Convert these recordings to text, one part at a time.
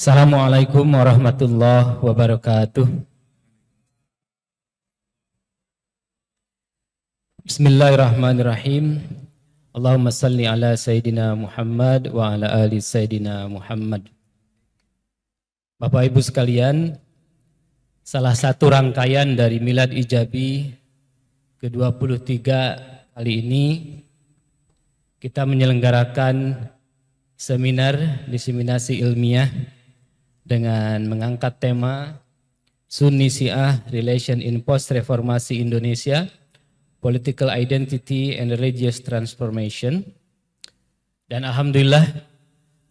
Assalamualaikum warahmatullahi wabarakatuh. Bismillahirrahmanirrahim. Allahumma salli ala Sayyidina Muhammad wa ala ali Sayyidina Muhammad. Bapak Ibu sekalian, salah satu rangkaian dari Milad Ijabi ke-23 kali ini kita menyelenggarakan seminar diseminasi ilmiah dengan mengangkat tema Sunni Syiah Relation in Post Reformasi Indonesia Political Identity and Religious Transformation. Dan alhamdulillah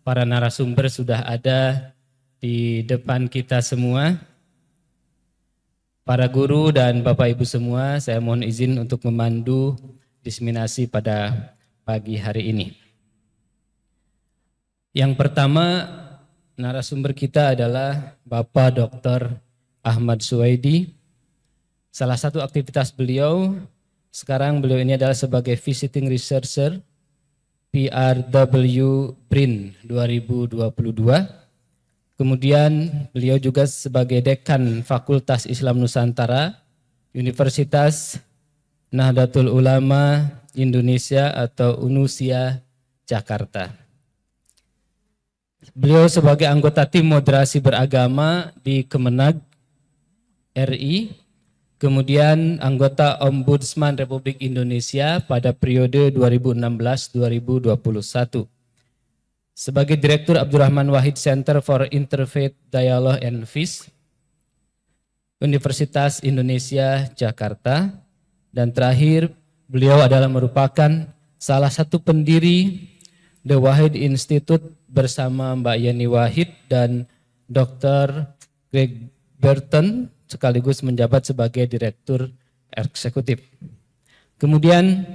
para narasumber sudah ada di depan kita semua. Para guru dan Bapak Ibu semua, saya mohon izin untuk memandu diseminasi pada pagi hari ini. Yang pertama Narasumber kita adalah Bapak Dr. Ahmad Suwaidi. Salah satu aktivitas beliau sekarang beliau ini adalah sebagai visiting researcher PRW Print 2022. Kemudian beliau juga sebagai dekan Fakultas Islam Nusantara Universitas Nahdlatul Ulama Indonesia atau UNUSIA Jakarta. Beliau sebagai anggota tim moderasi beragama di Kemenag RI, kemudian anggota Ombudsman Republik Indonesia pada periode 2016-2021. Sebagai Direktur Abdurrahman Wahid Center for Interfaith Dialogue and Peace, Universitas Indonesia Jakarta, dan terakhir beliau adalah merupakan salah satu pendiri The Wahid Institute bersama Mbak Yeni Wahid dan Dr. Greg Burton sekaligus menjabat sebagai Direktur Eksekutif. Kemudian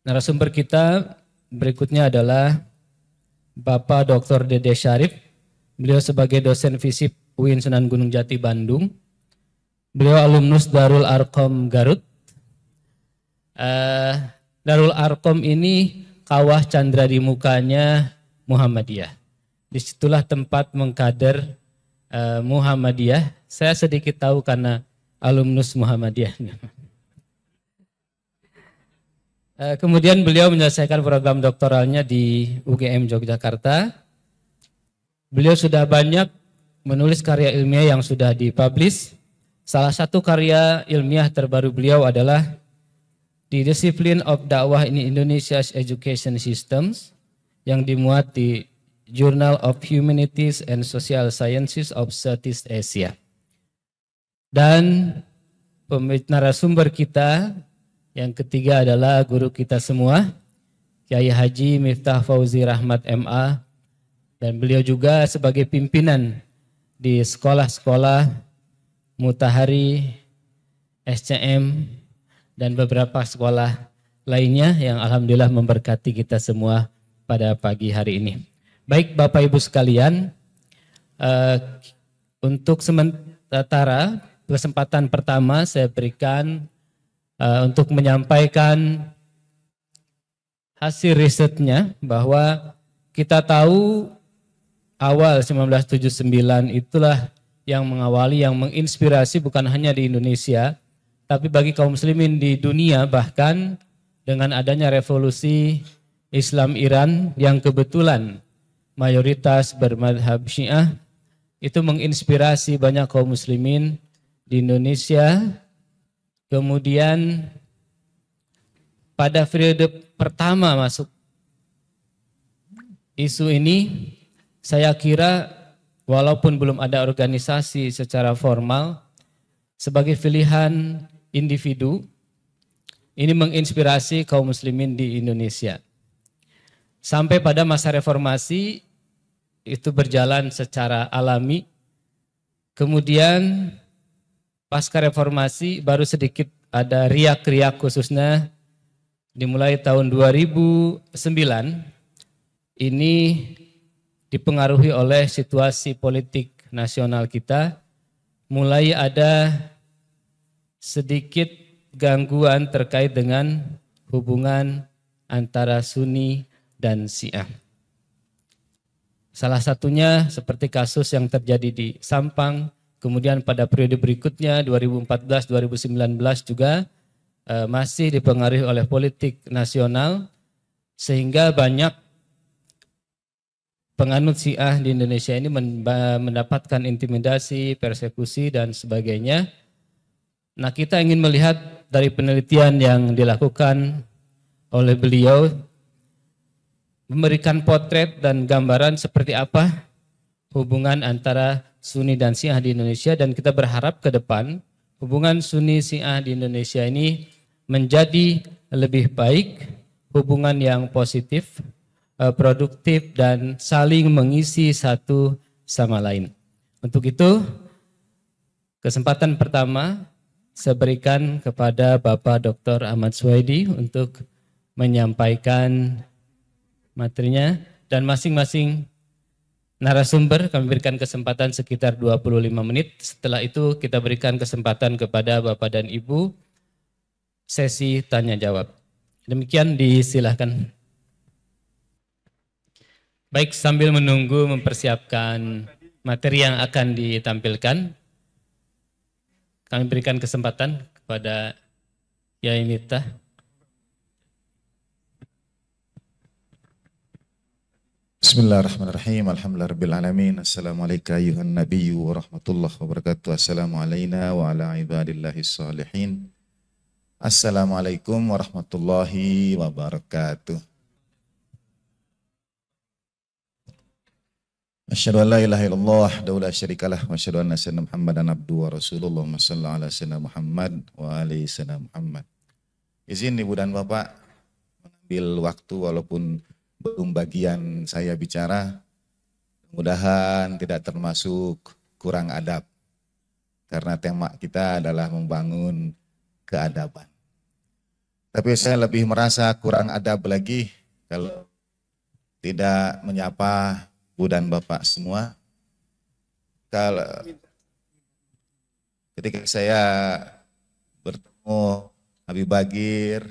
narasumber kita berikutnya adalah Bapak Dr. Dede Syarif. Beliau sebagai dosen visip UIN Sunan Gunung Jati Bandung. Beliau alumnus Darul Arkom Garut. Uh, Darul Arkom ini kawah candra di mukanya Muhammadiyah. Disitulah tempat mengkader uh, Muhammadiyah. Saya sedikit tahu karena alumnus Muhammadiyah. Eh, kemudian beliau menyelesaikan program doktoralnya di UGM Yogyakarta. Beliau sudah banyak menulis karya ilmiah yang sudah dipublish. Salah satu karya ilmiah terbaru beliau adalah di disiplin of dakwah in Indonesia's education systems yang dimuat di Journal of Humanities and Social Sciences of Southeast Asia. Dan narasumber kita yang ketiga adalah guru kita semua, Kiai Haji Miftah Fauzi Rahmat MA dan beliau juga sebagai pimpinan di sekolah-sekolah Mutahari, SCM, dan beberapa sekolah lainnya yang alhamdulillah memberkati kita semua pada pagi hari ini. Baik Bapak Ibu sekalian, uh, untuk sementara kesempatan pertama saya berikan uh, untuk menyampaikan hasil risetnya bahwa kita tahu awal 1979 itulah yang mengawali, yang menginspirasi bukan hanya di Indonesia, tapi bagi kaum muslimin di dunia bahkan dengan adanya revolusi Islam Iran yang kebetulan mayoritas bermadhab Syiah itu menginspirasi banyak kaum muslimin di Indonesia. Kemudian pada periode pertama masuk isu ini saya kira walaupun belum ada organisasi secara formal sebagai pilihan individu ini menginspirasi kaum muslimin di Indonesia. Sampai pada masa reformasi itu berjalan secara alami. Kemudian pasca reformasi baru sedikit ada riak-riak khususnya dimulai tahun 2009 ini dipengaruhi oleh situasi politik nasional kita mulai ada sedikit gangguan terkait dengan hubungan antara Sunni dan Syiah. Salah satunya seperti kasus yang terjadi di Sampang, kemudian pada periode berikutnya 2014-2019 juga eh, masih dipengaruhi oleh politik nasional sehingga banyak penganut Syiah di Indonesia ini mendapatkan intimidasi, persekusi dan sebagainya Nah, kita ingin melihat dari penelitian yang dilakukan oleh beliau memberikan potret dan gambaran seperti apa hubungan antara Sunni dan Syiah di Indonesia dan kita berharap ke depan hubungan Sunni Syiah di Indonesia ini menjadi lebih baik, hubungan yang positif, eh, produktif dan saling mengisi satu sama lain. Untuk itu, kesempatan pertama saya berikan kepada Bapak Dr. Ahmad Suwaidi untuk menyampaikan materinya dan masing-masing narasumber kami berikan kesempatan sekitar 25 menit. Setelah itu kita berikan kesempatan kepada Bapak dan Ibu sesi tanya jawab. Demikian disilahkan. Baik, sambil menunggu mempersiapkan materi yang akan ditampilkan, kami berikan kesempatan kepada Yai Miftah. Bismillahirrahmanirrahim. Alhamdulillahirrahmanirrahim. Assalamualaikum ayuhan nabiyyu wa rahmatullahi wabarakatuh. Assalamu alayna wa ala ibadillahi salihin. Assalamualaikum warahmatullahi wabarakatuh. Asyhadu an la ilaha illallah wahdahu la syarikalah wa asyhadu anna sayyidina Muhammadan abduhu wa rasulullah sallallahu ala sayyidina Muhammad wa ali sayyidina Muhammad. Izin Ibu dan Bapak mengambil waktu walaupun belum bagian saya bicara mudahan tidak termasuk kurang adab. Karena tema kita adalah membangun keadaban. Tapi saya lebih merasa kurang adab lagi kalau tidak menyapa Bu dan Bapak semua. Kalau ketika saya bertemu Habib Bagir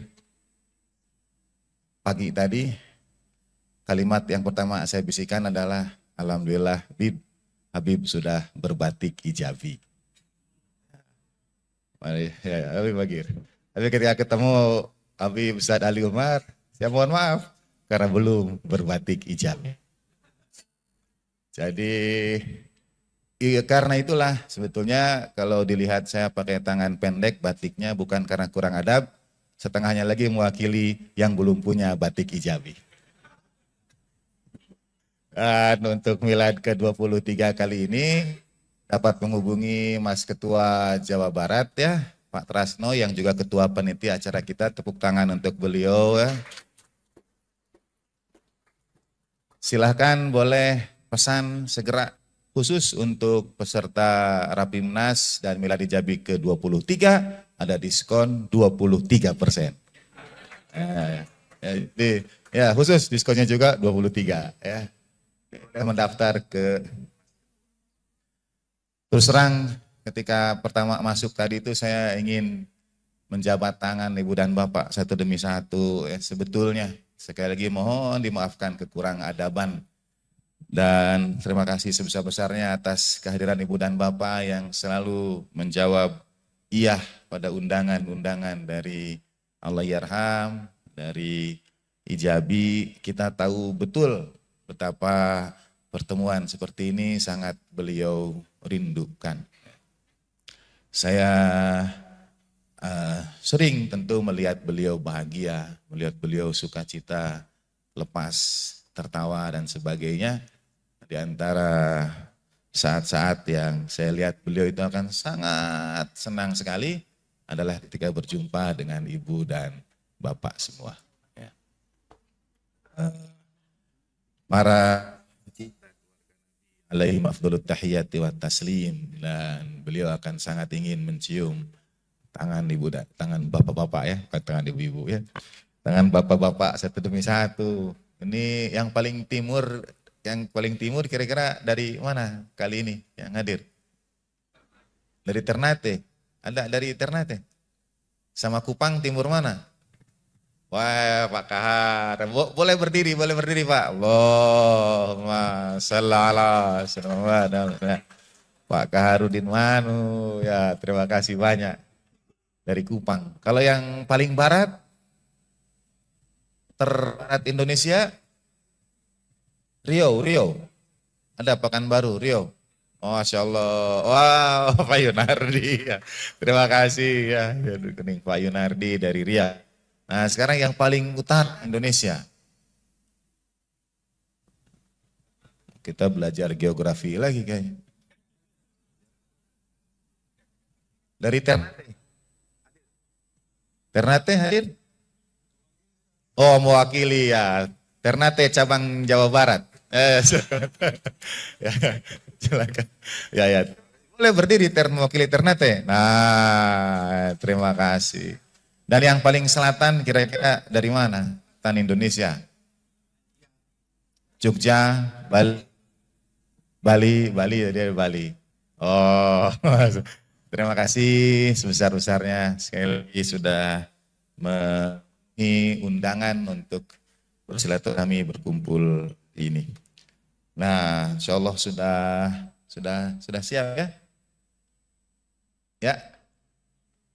pagi tadi, kalimat yang pertama saya bisikan adalah Alhamdulillah Bib, Habib sudah berbatik ijabi. Ya, Habib Bagir. Tapi ketika ketemu Habib Ustaz Ali Umar, saya mohon maaf karena belum berbatik ijabi. Jadi iya karena itulah sebetulnya kalau dilihat saya pakai tangan pendek batiknya bukan karena kurang adab, setengahnya lagi mewakili yang belum punya batik ijabi. Dan untuk milad ke-23 kali ini dapat menghubungi Mas Ketua Jawa Barat ya, Pak Trasno yang juga Ketua peniti acara kita, tepuk tangan untuk beliau ya. Silahkan boleh pesan segera khusus untuk peserta Rapimnas dan Miladi Jabi ke-23 ada diskon 23 persen. Ya, ya, ya, khusus diskonnya juga 23 ya. Sudah mendaftar ke Terus terang ketika pertama masuk tadi itu saya ingin menjabat tangan ibu dan bapak satu demi satu ya sebetulnya sekali lagi mohon dimaafkan kekurang adaban dan terima kasih sebesar-besarnya atas kehadiran Ibu dan Bapak yang selalu menjawab iya pada undangan-undangan dari Allah Yarham, dari Ijabi. Kita tahu betul betapa pertemuan seperti ini sangat beliau rindukan. Saya uh, sering tentu melihat beliau bahagia, melihat beliau sukacita, lepas tertawa dan sebagainya. Di antara saat-saat yang saya lihat beliau itu akan sangat senang sekali adalah ketika berjumpa dengan ibu dan bapak semua. Ya. Eh, para alaihi mafdulut tahiyati wa taslim dan beliau akan sangat ingin mencium tangan ibu dan tangan bapak-bapak ya bukan tangan ibu-ibu ya tangan bapak-bapak satu demi satu ini yang paling timur, yang paling timur kira-kira dari mana kali ini yang hadir? Dari Ternate. Ada dari Ternate? Sama Kupang timur mana? Wah, Pak Kahar. boleh berdiri, boleh berdiri, Pak. Allahumma sallallahu alaihi Pak Kaharudin Manu. Ya, terima kasih banyak dari Kupang. Kalau yang paling barat terat Indonesia? Rio, Rio, Ada Pekanbaru, Riau. Oh, Masya Allah. wow, Pak Yunardi. Ya, terima kasih ya. Kening Pak Yunardi dari Ria. Nah, sekarang yang paling utara Indonesia. Kita belajar geografi lagi kayaknya. Dari Ternate. Ternate hadir? Oh mewakili ya, Ternate cabang Jawa Barat. Eh, ya, silakan. Ya ya. Boleh berdiri ter mewakili Ternate. Nah, terima kasih. Dan yang paling selatan kira-kira dari mana? Tan Indonesia. Jogja, Bali, Bali, Bali, ya, dari Bali. Oh, terima kasih sebesar-besarnya sekali lagi sudah me ini undangan untuk bersilaturahmi berkumpul ini. Nah, insya Allah sudah sudah sudah siap ya? Ya?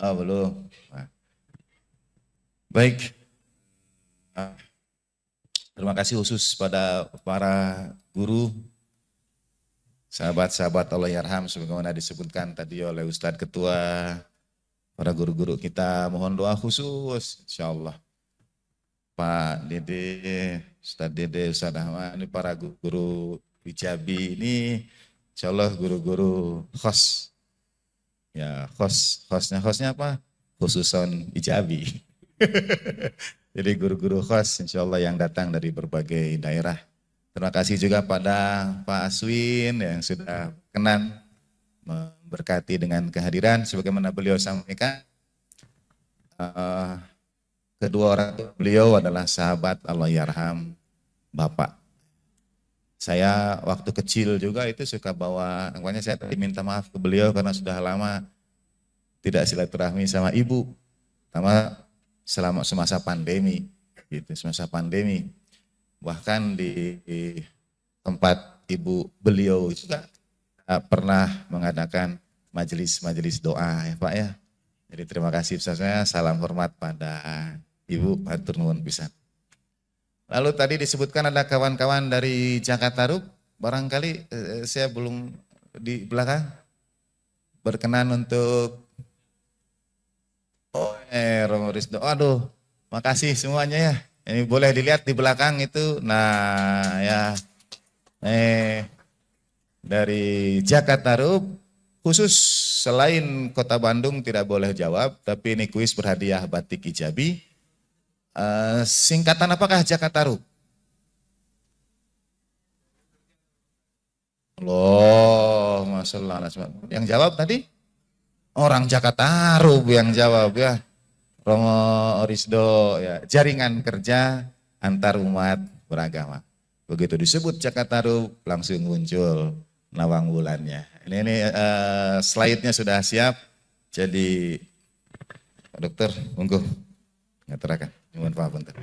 Oh belum. Nah. Baik. Ah. Terima kasih khusus pada para guru, sahabat-sahabat Allah Yarham, sebagaimana disebutkan tadi oleh Ustadz Ketua, para guru-guru kita, mohon doa khusus, insya Pak Dede, Ustadz Dede, Ustadz Ahmad, ini para guru hijabi ini insya Allah guru-guru khos. Ya khos, khosnya khosnya apa? Khususon hijabi. Jadi guru-guru khos insya Allah yang datang dari berbagai daerah. Terima kasih juga pada Pak Aswin yang sudah kenan memberkati dengan kehadiran sebagaimana beliau sampaikan. Uh, kedua orang beliau adalah sahabat Allah Yarham Bapak. Saya waktu kecil juga itu suka bawa, makanya saya tadi minta maaf ke beliau karena sudah lama tidak silaturahmi sama ibu, sama selama semasa pandemi, gitu semasa pandemi. Bahkan di, tempat ibu beliau juga pernah mengadakan majelis-majelis doa ya Pak ya. Jadi terima kasih saya, salam hormat pada Ibu matur nuwun pisan. Lalu tadi disebutkan ada kawan-kawan dari Jakarta Rup, barangkali eh, saya belum di belakang berkenan untuk oh eh Romo Rizdo. Oh, aduh, makasih semuanya ya. Ini boleh dilihat di belakang itu. Nah, ya. Eh dari Jakarta Rup khusus selain Kota Bandung tidak boleh jawab, tapi ini kuis berhadiah batik ijabi Eh, singkatan apakah Jakarta Rup? Loh, masalah Yang jawab tadi orang Jakarta Rub yang jawab ya. Romo Orisdo ya, jaringan kerja antar umat beragama. Begitu disebut Jakarta Rub langsung muncul nawang bulannya. Ini, ini uh, slide-nya sudah siap. Jadi dokter monggo ngaturakan. Nyuwun pangapunten.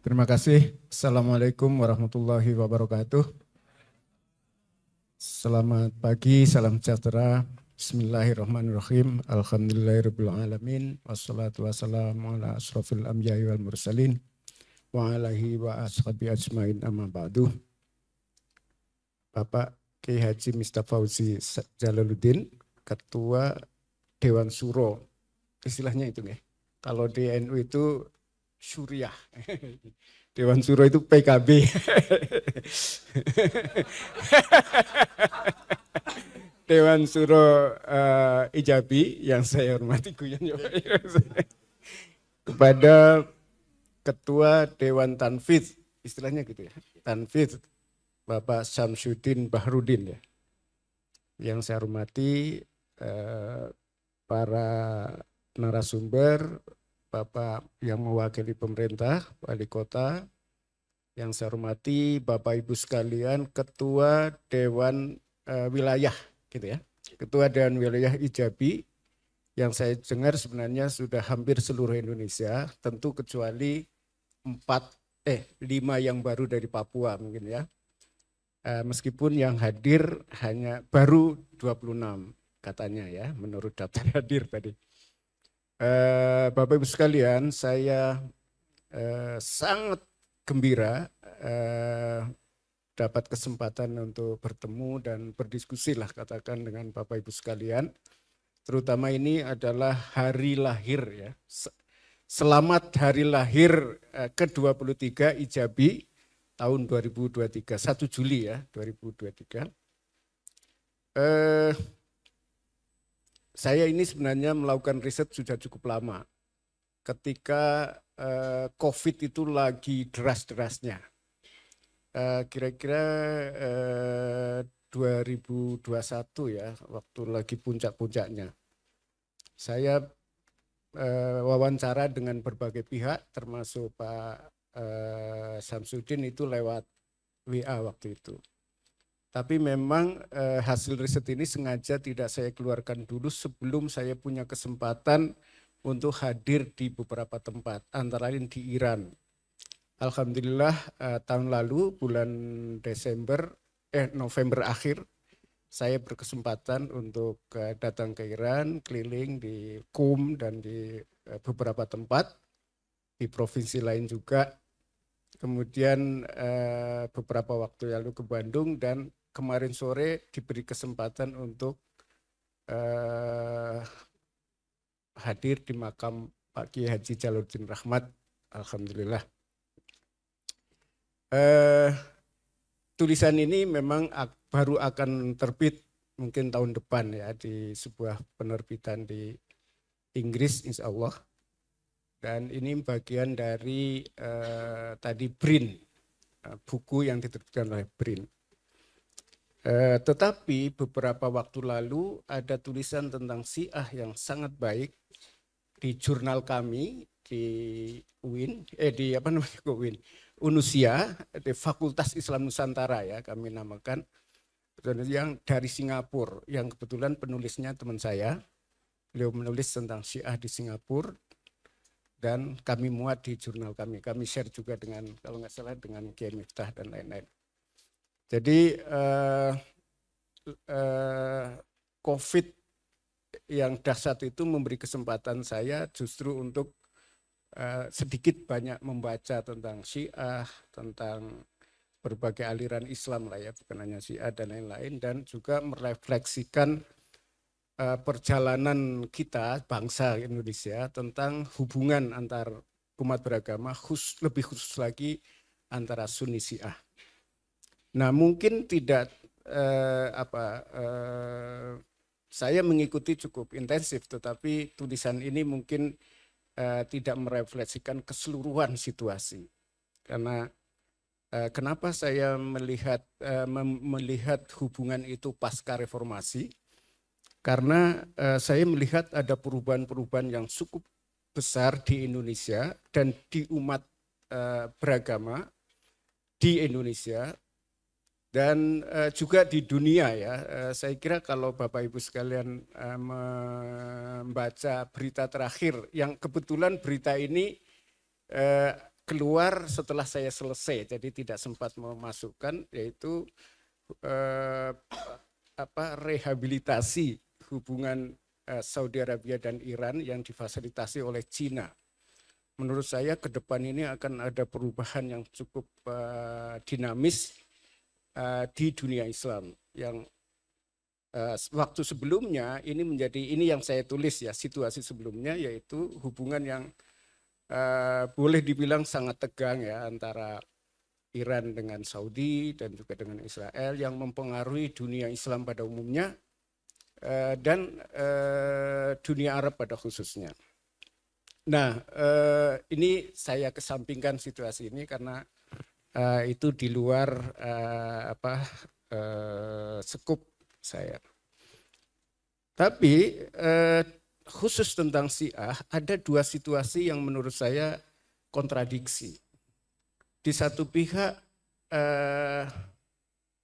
Terima kasih. Assalamualaikum warahmatullahi wabarakatuh. Selamat pagi, salam sejahtera. Bismillahirrahmanirrahim. Alhamdulillahirrahmanirrahim. Wassalatu wassalamu ala asrafil amjai wal mursalin. Wa alaihi wa ashabi ajmain amma ba'du. Bapak KH. Haji Mista Fauzi Jalaluddin, Ketua Dewan Suro istilahnya itu nih Kalau DNU itu Suriah. Dewan Suro itu PKB. Dewan Suro uh, Ijabi yang saya hormati Guyon kepada Ketua Dewan Tanfid, istilahnya gitu ya, Tanfid, Bapak Syamsuddin Bahrudin ya, yang saya hormati uh, para narasumber, Bapak yang mewakili pemerintah, Wali Kota, yang saya hormati Bapak Ibu sekalian, Ketua Dewan e, Wilayah, gitu ya, Ketua Dewan Wilayah Ijabi, yang saya dengar sebenarnya sudah hampir seluruh Indonesia, tentu kecuali empat eh lima yang baru dari Papua mungkin ya. Eh, meskipun yang hadir hanya baru 26 katanya ya menurut daftar hadir tadi. Eh, Bapak Ibu sekalian, saya eh, sangat gembira eh, dapat kesempatan untuk bertemu dan berdiskusi lah katakan dengan Bapak Ibu sekalian. Terutama ini adalah hari lahir ya. Selamat hari lahir eh, ke-23 Ijabi tahun 2023, 1 Juli ya 2023. Eh, saya ini sebenarnya melakukan riset sudah cukup lama. Ketika uh, COVID itu lagi deras-derasnya. Eh, kira-kira eh, uh, 2021 ya, waktu lagi puncak-puncaknya. Saya uh, wawancara dengan berbagai pihak, termasuk Pak uh, Samsudin itu lewat WA waktu itu. Tapi memang eh, hasil riset ini sengaja tidak saya keluarkan dulu sebelum saya punya kesempatan untuk hadir di beberapa tempat, antara lain di Iran. Alhamdulillah eh, tahun lalu bulan Desember eh November akhir saya berkesempatan untuk eh, datang ke Iran, keliling di Kum dan di eh, beberapa tempat di provinsi lain juga kemudian eh, beberapa waktu lalu ke Bandung dan kemarin sore diberi kesempatan untuk uh, hadir di makam Pak Kiai Haji Jaludin Rahmat. Alhamdulillah. Uh, tulisan ini memang baru akan terbit mungkin tahun depan ya di sebuah penerbitan di Inggris insya Allah. Dan ini bagian dari uh, tadi BRIN, buku yang diterbitkan oleh BRIN. Eh, tetapi beberapa waktu lalu ada tulisan tentang Syiah yang sangat baik di jurnal kami di UIN, eh di apa namanya UIN, Unusia di Fakultas Islam Nusantara ya kami namakan yang dari Singapura yang kebetulan penulisnya teman saya beliau menulis tentang Syiah di Singapura dan kami muat di jurnal kami kami share juga dengan kalau nggak salah dengan Kiai Miftah dan lain-lain jadi eh, eh, COVID yang dahsyat itu memberi kesempatan saya justru untuk eh, sedikit banyak membaca tentang Syiah, tentang berbagai aliran Islam lah ya, bukan hanya Syiah dan lain-lain, dan juga merefleksikan uh, perjalanan kita bangsa Indonesia tentang hubungan antar umat beragama, khusus, lebih khusus lagi antara Sunni Syiah. Nah mungkin tidak eh, apa eh, saya mengikuti cukup intensif, tetapi tulisan ini mungkin eh, tidak merefleksikan keseluruhan situasi karena eh, kenapa saya melihat eh, melihat hubungan itu pasca reformasi karena eh, saya melihat ada perubahan-perubahan yang cukup besar di Indonesia dan di umat eh, beragama di Indonesia dan eh, juga di dunia ya, eh, saya kira kalau Bapak Ibu sekalian eh, membaca berita terakhir, yang kebetulan berita ini keluar setelah saya selesai, jadi tidak sempat memasukkan, yaitu apa rehabilitasi hubungan Saudi Arabia dan Iran yang difasilitasi oleh Cina menurut saya ke depan ini akan ada perubahan yang cukup uh, dinamis Eh, di dunia Islam yang uh, waktu sebelumnya ini menjadi ini yang saya tulis ya situasi sebelumnya yaitu hubungan yang uh, boleh dibilang sangat tegang ya antara Iran dengan Saudi dan juga dengan Israel yang mempengaruhi dunia Islam pada umumnya uh, dan uh, dunia Arab pada khususnya. Nah, ini saya kesampingkan situasi ini karena uh, itu di luar uh, apa uh, sekup saya. Tapi uh, khusus tentang Syiah ada dua situasi yang menurut saya kontradiksi. Di satu pihak uh,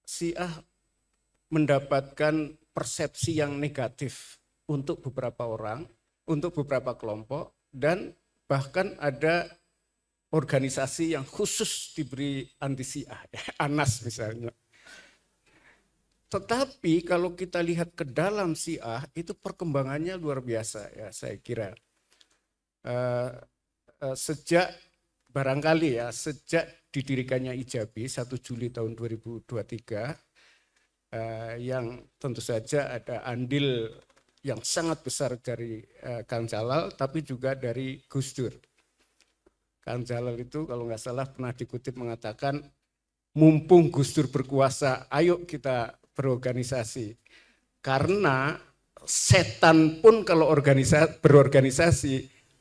Syiah mendapatkan persepsi yang negatif untuk beberapa orang, untuk beberapa kelompok, dan bahkan ada organisasi yang khusus diberi antisiah, ya, anas misalnya. Tetapi kalau kita lihat ke dalam Syiah itu perkembangannya luar biasa ya saya kira. Uh, uh, sejak barangkali ya sejak didirikannya Ijabi 1 Juli tahun 2023 uh, eh, yang tentu saja ada andil yang sangat besar dari uh, Kang Jalal tapi juga dari Gus Dur. Kang Jalal itu kalau nggak salah pernah dikutip mengatakan mumpung Gus Dur berkuasa, ayo kita berorganisasi. Karena setan pun kalau organisasi, berorganisasi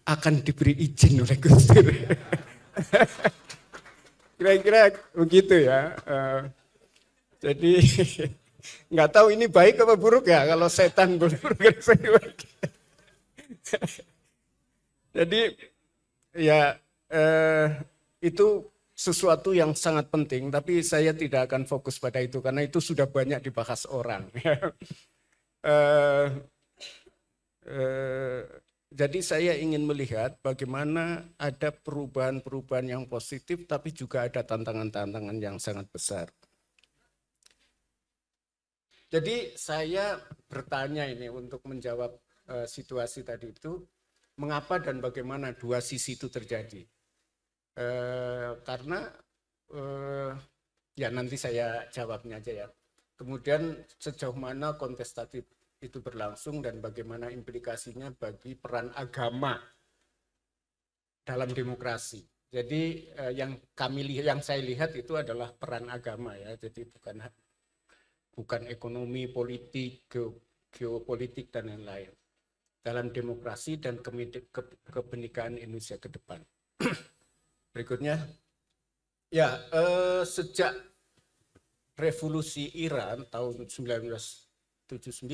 akan diberi izin oleh Gus Dur. Kira-kira begitu ya. Eh, jadi nggak tahu ini baik apa buruk ya kalau setan berorganisasi. Jadi ya eh, itu sesuatu yang sangat penting, tapi saya tidak akan fokus pada itu karena itu sudah banyak dibahas orang. eh, eh, jadi saya ingin melihat bagaimana ada perubahan-perubahan yang positif, tapi juga ada tantangan-tantangan yang sangat besar. Jadi saya bertanya ini untuk menjawab uh, situasi tadi itu, mengapa dan bagaimana dua sisi itu terjadi. Eh, karena eh, ya nanti saya jawabnya aja ya kemudian sejauh mana kontestatif itu berlangsung dan bagaimana implikasinya bagi peran agama dalam demokrasi. Jadi eh, yang kami lihat, yang saya lihat itu adalah peran agama ya. Jadi bukan bukan ekonomi, politik, geopolitik dan lain-lain dalam demokrasi dan kebenikan Indonesia ke depan. Berikutnya, ya eh, sejak revolusi Iran tahun 1979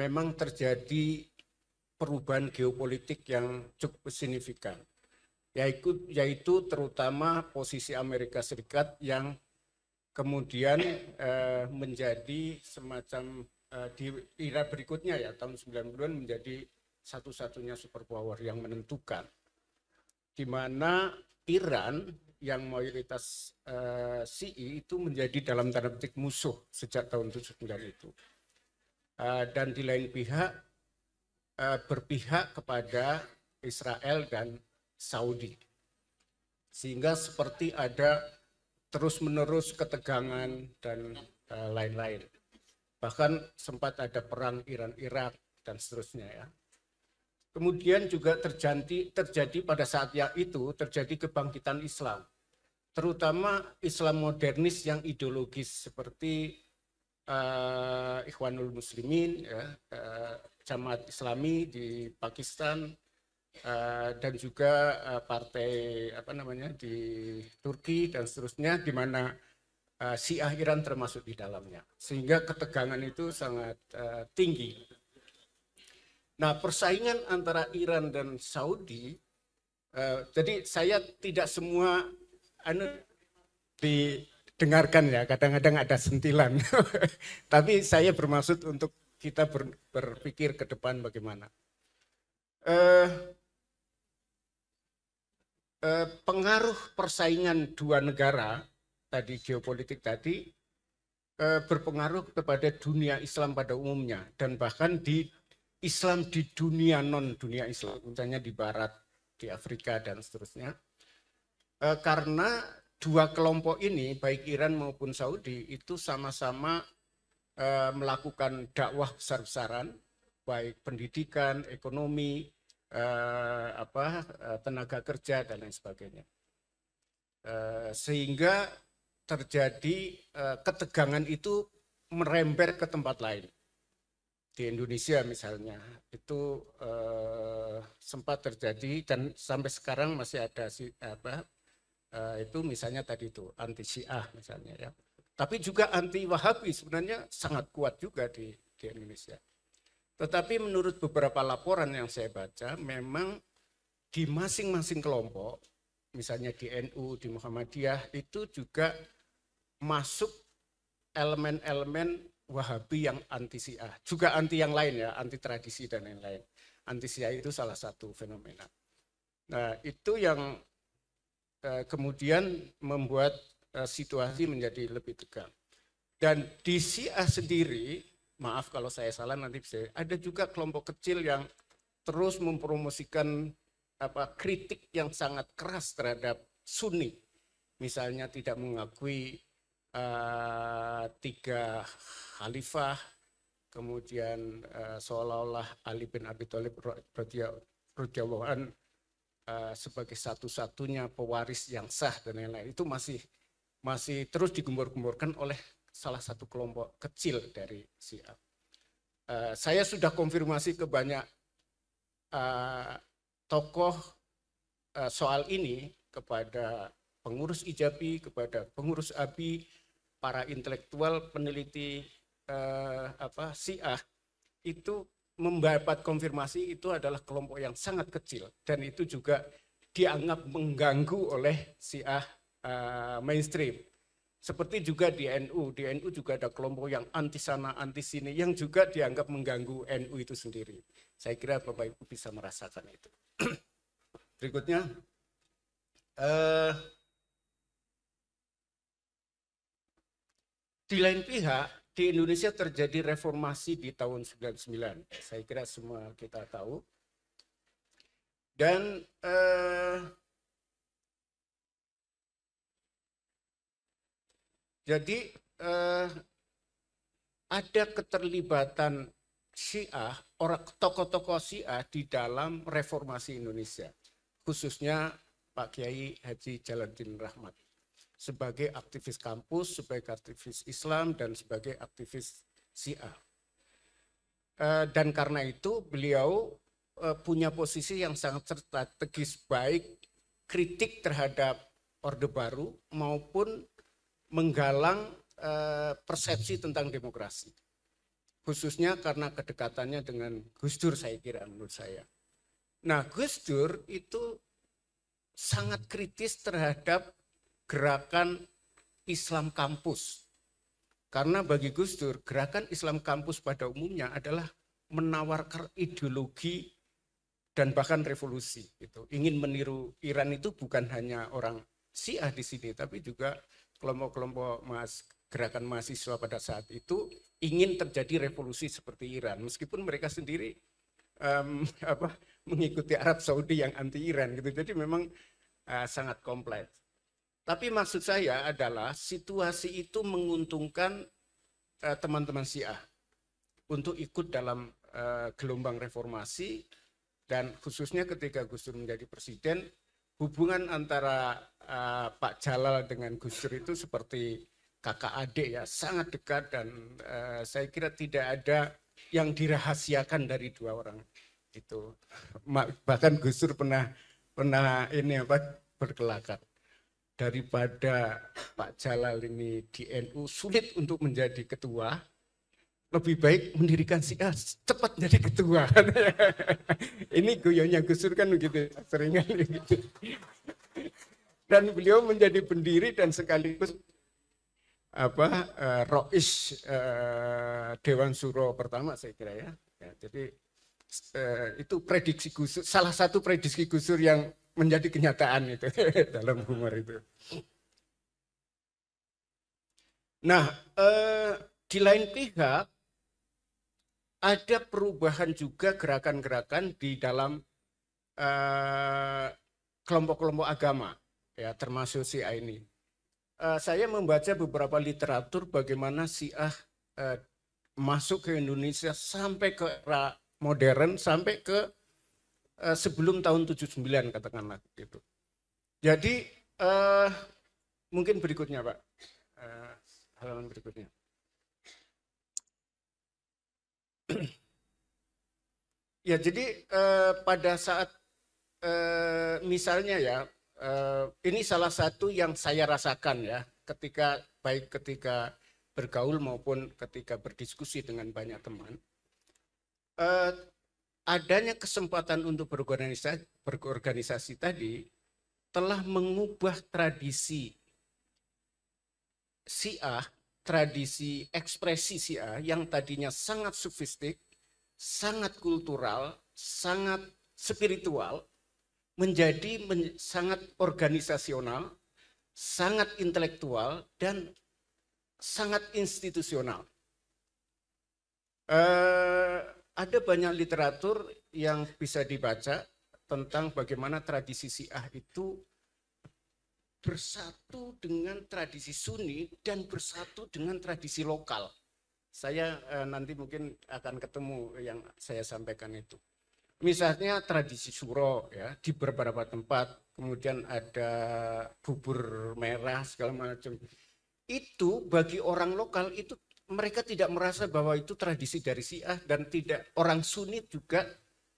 memang terjadi perubahan geopolitik yang cukup signifikan, yaitu, yaitu terutama posisi Amerika Serikat yang kemudian eh, menjadi semacam eh, di era berikutnya ya tahun 90-an menjadi satu-satunya superpower yang menentukan di mana Iran yang mayoritas uh, itu menjadi dalam tanda petik musuh sejak tahun 79 itu. Uh, dan di lain pihak uh, berpihak kepada Israel dan Saudi. Sehingga seperti ada terus-menerus ketegangan dan lain-lain. Uh, Bahkan sempat ada perang Iran-Irak dan seterusnya ya. Kemudian juga terjadi, terjadi pada saat yang itu terjadi kebangkitan Islam, terutama Islam modernis yang ideologis seperti uh, Ikhwanul Muslimin, ya, uh, Jamaat Islami di Pakistan, uh, dan juga uh, partai apa namanya di Turki dan seterusnya, di mana uh, Syiah Iran termasuk di dalamnya, sehingga ketegangan itu sangat uh, tinggi Nah, persaingan antara Iran dan Saudi, uh, jadi saya tidak semua anu didengarkan ya, kadang-kadang ada sentilan. Tapi saya bermaksud untuk kita ber, berpikir ke depan bagaimana. Uh, pengaruh persaingan dua negara tadi geopolitik tadi berpengaruh kepada dunia Islam pada umumnya dan bahkan di Islam di dunia non dunia Islam, misalnya di Barat, di Afrika dan seterusnya. E, karena dua kelompok ini baik Iran maupun Saudi itu sama-sama e, melakukan dakwah besar-besaran, baik pendidikan, ekonomi, e, apa tenaga kerja dan lain sebagainya. E, sehingga terjadi e, ketegangan itu merembet ke tempat lain di Indonesia misalnya itu uh, sempat terjadi dan sampai sekarang masih ada si apa uh, itu misalnya tadi itu anti Syiah misalnya ya tapi juga anti Wahabi sebenarnya sangat kuat juga di di Indonesia tetapi menurut beberapa laporan yang saya baca memang di masing-masing kelompok misalnya di NU di Muhammadiyah itu juga masuk elemen-elemen Wahabi yang anti Syiah, juga anti yang lain ya, anti tradisi dan lain-lain. Anti Syiah itu salah satu fenomena. Nah, itu yang eh, kemudian membuat eh, situasi menjadi lebih tegang. Dan di Syiah sendiri, maaf kalau saya salah nanti bisa, ada juga kelompok kecil yang terus mempromosikan apa kritik yang sangat keras terhadap Sunni. Misalnya tidak mengakui Eh, tiga khalifah, kemudian uh, seolah-olah Ali bin Abi Thalib radhiyallahu uh, sebagai satu-satunya pewaris yang sah dan lain-lain itu masih masih terus digembur-gemburkan oleh salah satu kelompok kecil dari Syiah. Uh, saya sudah konfirmasi ke banyak uh, tokoh uh, soal ini kepada pengurus Ijabi, kepada pengurus Abi, para intelektual peneliti eh, apa Syiah itu mendapat konfirmasi itu adalah kelompok yang sangat kecil dan itu juga dianggap mengganggu oleh Syiah eh, mainstream. Seperti juga di NU, di NU juga ada kelompok yang anti sana, anti sini yang juga dianggap mengganggu NU itu sendiri. Saya kira Bapak Ibu bisa merasakan itu. Berikutnya, eh, Di lain pihak, di Indonesia terjadi reformasi di tahun 99. Saya kira semua kita tahu. Dan eh, jadi eh, ada keterlibatan Syiah, orang tokoh-tokoh Syiah di dalam reformasi Indonesia, khususnya Pak Kiai Haji Jalaluddin Rahmat sebagai aktivis kampus, sebagai aktivis Islam, dan sebagai aktivis Syiah. Eh, dan karena itu beliau eh, punya posisi yang sangat strategis baik kritik terhadap Orde Baru maupun menggalang eh, persepsi tentang demokrasi. Khususnya karena kedekatannya dengan Gus Dur saya kira menurut saya. Nah Gus Dur itu sangat kritis terhadap gerakan Islam kampus. Karena bagi Gus Dur, gerakan Islam kampus pada umumnya adalah menawarkan ideologi dan bahkan revolusi. Itu Ingin meniru Iran itu bukan hanya orang Syiah di sini, tapi juga kelompok-kelompok mas gerakan mahasiswa pada saat itu ingin terjadi revolusi seperti Iran, meskipun mereka sendiri um, apa, mengikuti Arab Saudi yang anti Iran gitu. Jadi memang uh, sangat kompleks. Tapi maksud saya adalah situasi itu menguntungkan eh, teman-teman uh, Syiah untuk ikut dalam uh, gelombang reformasi dan khususnya ketika Gus Dur menjadi presiden hubungan antara uh, Pak Jalal dengan Gus Dur itu seperti kakak adik ya sangat dekat dan uh, saya kira tidak ada yang dirahasiakan dari dua orang itu bahkan Gus Dur pernah pernah ini apa berkelakar daripada Pak Jalal ini di NU sulit untuk menjadi ketua, lebih baik mendirikan si A cepat jadi ketua. ini yang Gusur kan begitu, seringan begitu. Dan beliau menjadi pendiri dan sekaligus apa uh, Rois uh, Dewan Suro pertama saya kira ya. ya jadi uh, itu prediksi Gusur, salah satu prediksi Gusur yang menjadi kenyataan itu dalam humor itu. Nah, eh, di lain pihak ada perubahan juga gerakan-gerakan di dalam eh, kelompok-kelompok eh, agama, ya termasuk Syiah ini. Eh, saya membaca beberapa literatur bagaimana Syiah eh, masuk ke Indonesia sampai ke era modern, sampai ke Eh, sebelum tahun 79 katakanlah gitu. Jadi eh, mungkin berikutnya Pak. Eh, halaman berikutnya. ya jadi eh, pada saat eh, misalnya ya eh, ini salah satu yang saya rasakan ya ketika baik ketika bergaul maupun ketika berdiskusi dengan banyak teman eh, adanya kesempatan untuk berorganisasi, berorganisasi tadi telah mengubah tradisi siah, tradisi ekspresi siah yang tadinya sangat sofistik, sangat kultural, sangat spiritual menjadi men sangat organisasional, sangat intelektual dan sangat institusional. Eh, ada banyak literatur yang bisa dibaca tentang bagaimana tradisi Syiah itu bersatu dengan tradisi Sunni dan bersatu dengan tradisi lokal. Saya eh, nanti mungkin akan ketemu yang saya sampaikan itu. Misalnya tradisi suro ya di beberapa tempat, kemudian ada bubur merah segala macam. Itu bagi orang lokal itu mereka tidak merasa bahwa itu tradisi dari Syiah dan tidak orang Sunni juga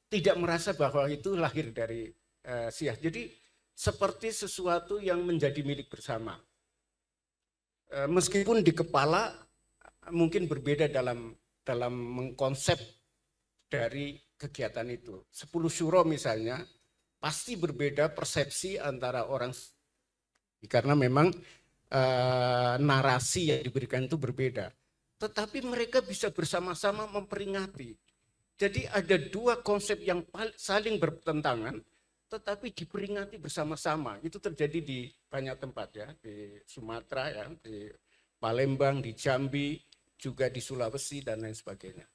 tidak merasa bahwa itu lahir dari uh, Syiah. Jadi seperti sesuatu yang menjadi milik bersama. Uh, meskipun di kepala mungkin berbeda dalam dalam mengkonsep dari kegiatan itu. Sepuluh syuro misalnya pasti berbeda persepsi antara orang karena memang uh, narasi yang diberikan itu berbeda. Tetapi mereka bisa bersama-sama memperingati. Jadi ada dua konsep yang saling bertentangan, tetapi diperingati bersama-sama. Itu terjadi di banyak tempat ya, di Sumatera ya, di Palembang, di Jambi, juga di Sulawesi dan lain sebagainya.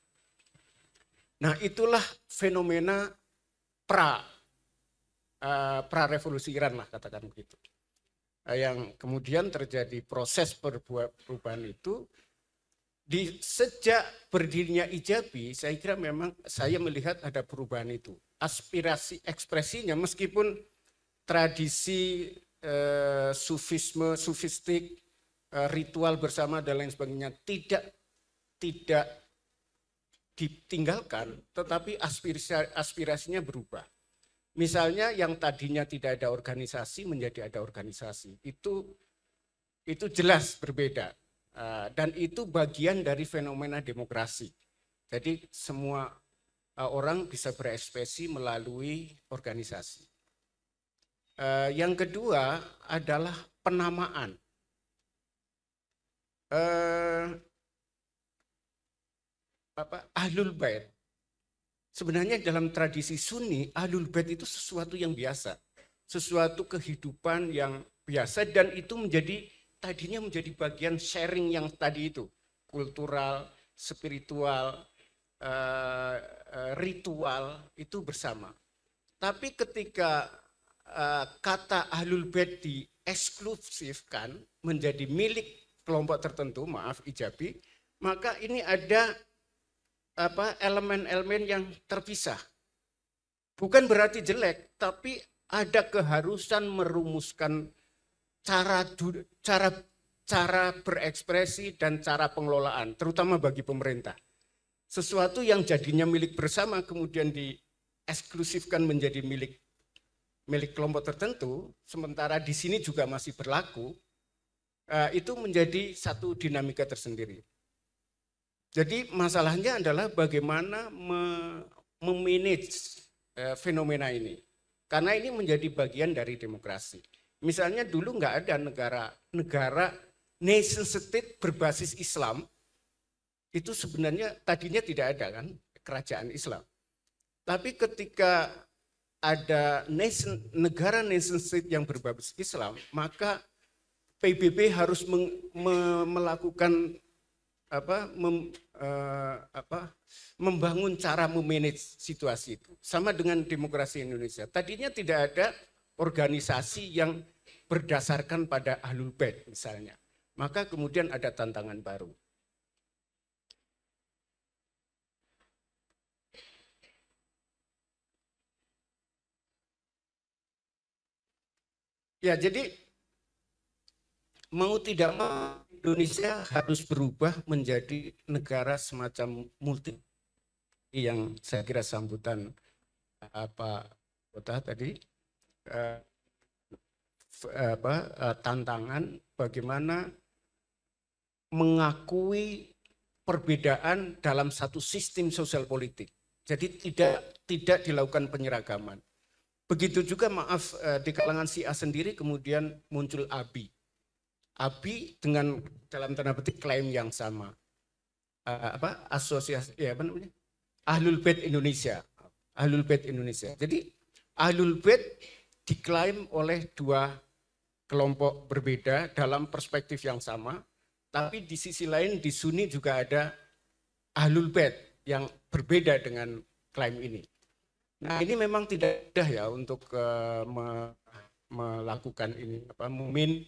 Nah itulah fenomena pra uh, eh, pra revolusi Iran lah katakan begitu yang kemudian terjadi proses perubahan itu di sejak berdirinya Ijabi, saya kira memang saya melihat ada perubahan itu. Aspirasi ekspresinya meskipun tradisi eh, sufisme, sufistik, eh, ritual bersama dan lain sebagainya tidak tidak ditinggalkan, tetapi aspirasi, aspirasinya berubah. Misalnya yang tadinya tidak ada organisasi menjadi ada organisasi. Itu itu jelas berbeda Eh, dan itu bagian dari fenomena demokrasi. Jadi semua eh, orang bisa berekspresi melalui organisasi. Eh, yang kedua adalah penamaan. Apa, ahlul bait. Sebenarnya dalam tradisi Sunni, ahlul bait itu sesuatu yang biasa, sesuatu kehidupan yang biasa dan itu menjadi tadinya menjadi bagian sharing yang tadi itu kultural, spiritual, eh, eh, ritual itu bersama. Tapi ketika uh, kata ahlul bait dieksklusifkan menjadi milik kelompok tertentu, maaf ijabi, maka ini ada apa elemen-elemen yang terpisah. Bukan berarti jelek, tapi ada keharusan merumuskan cara cara cara berekspresi dan cara pengelolaan, terutama bagi pemerintah. Sesuatu yang jadinya milik bersama kemudian di eksklusifkan menjadi milik milik kelompok tertentu, sementara di sini juga masih berlaku, eh, itu menjadi satu dinamika tersendiri. Jadi masalahnya adalah bagaimana memanage eh, fenomena ini, karena ini menjadi bagian dari demokrasi. Misalnya dulu nggak ada negara negara nation state berbasis Islam itu sebenarnya tadinya tidak ada kan kerajaan Islam. Tapi ketika ada nation, negara nation state yang berbasis Islam, maka PBB harus meng, me, melakukan apa, mem, uh, apa, membangun cara memanage situasi itu. Sama dengan demokrasi Indonesia. Tadinya tidak ada organisasi yang berdasarkan pada ahlul bait misalnya. Maka kemudian ada tantangan baru. Ya, jadi mau tidak mau Indonesia harus berubah menjadi negara semacam multi yang saya kira sambutan eh, apa kota tadi eh, Eh, apa, eh, tantangan bagaimana mengakui perbedaan dalam satu sistem sosial politik. Jadi tidak tidak dilakukan penyeragaman. Begitu juga maaf eh, di kalangan si A sendiri kemudian muncul ABI. ABI dengan dalam tanda petik klaim yang sama. apa asosiasi ya apa namanya? Ahlul Bait Indonesia. Ahlul Bait Indonesia. Jadi Ahlul Bait diklaim oleh dua kelompok berbeda dalam perspektif yang sama, tapi di sisi lain di Sunni juga ada Ahlul Bait yang berbeda dengan klaim ini. Nah, ini memang tidak mudah ya untuk uh, me melakukan ini apa mumin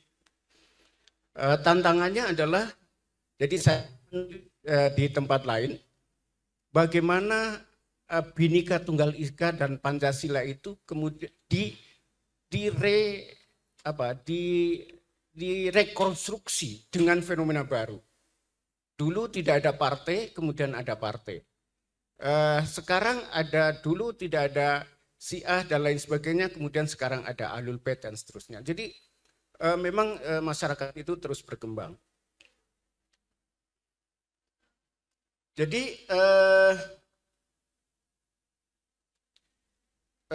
uh, tantangannya adalah jadi saya uh, di tempat lain bagaimana uh, binika tunggal ika dan pancasila itu kemudian di dire apa di direkonstruksi dengan fenomena baru. Dulu tidak ada partai, kemudian ada partai. Uh, sekarang ada dulu tidak ada siah dan lain sebagainya, kemudian sekarang ada alul pet dan seterusnya. Jadi uh, memang uh, masyarakat itu terus berkembang. Jadi eh,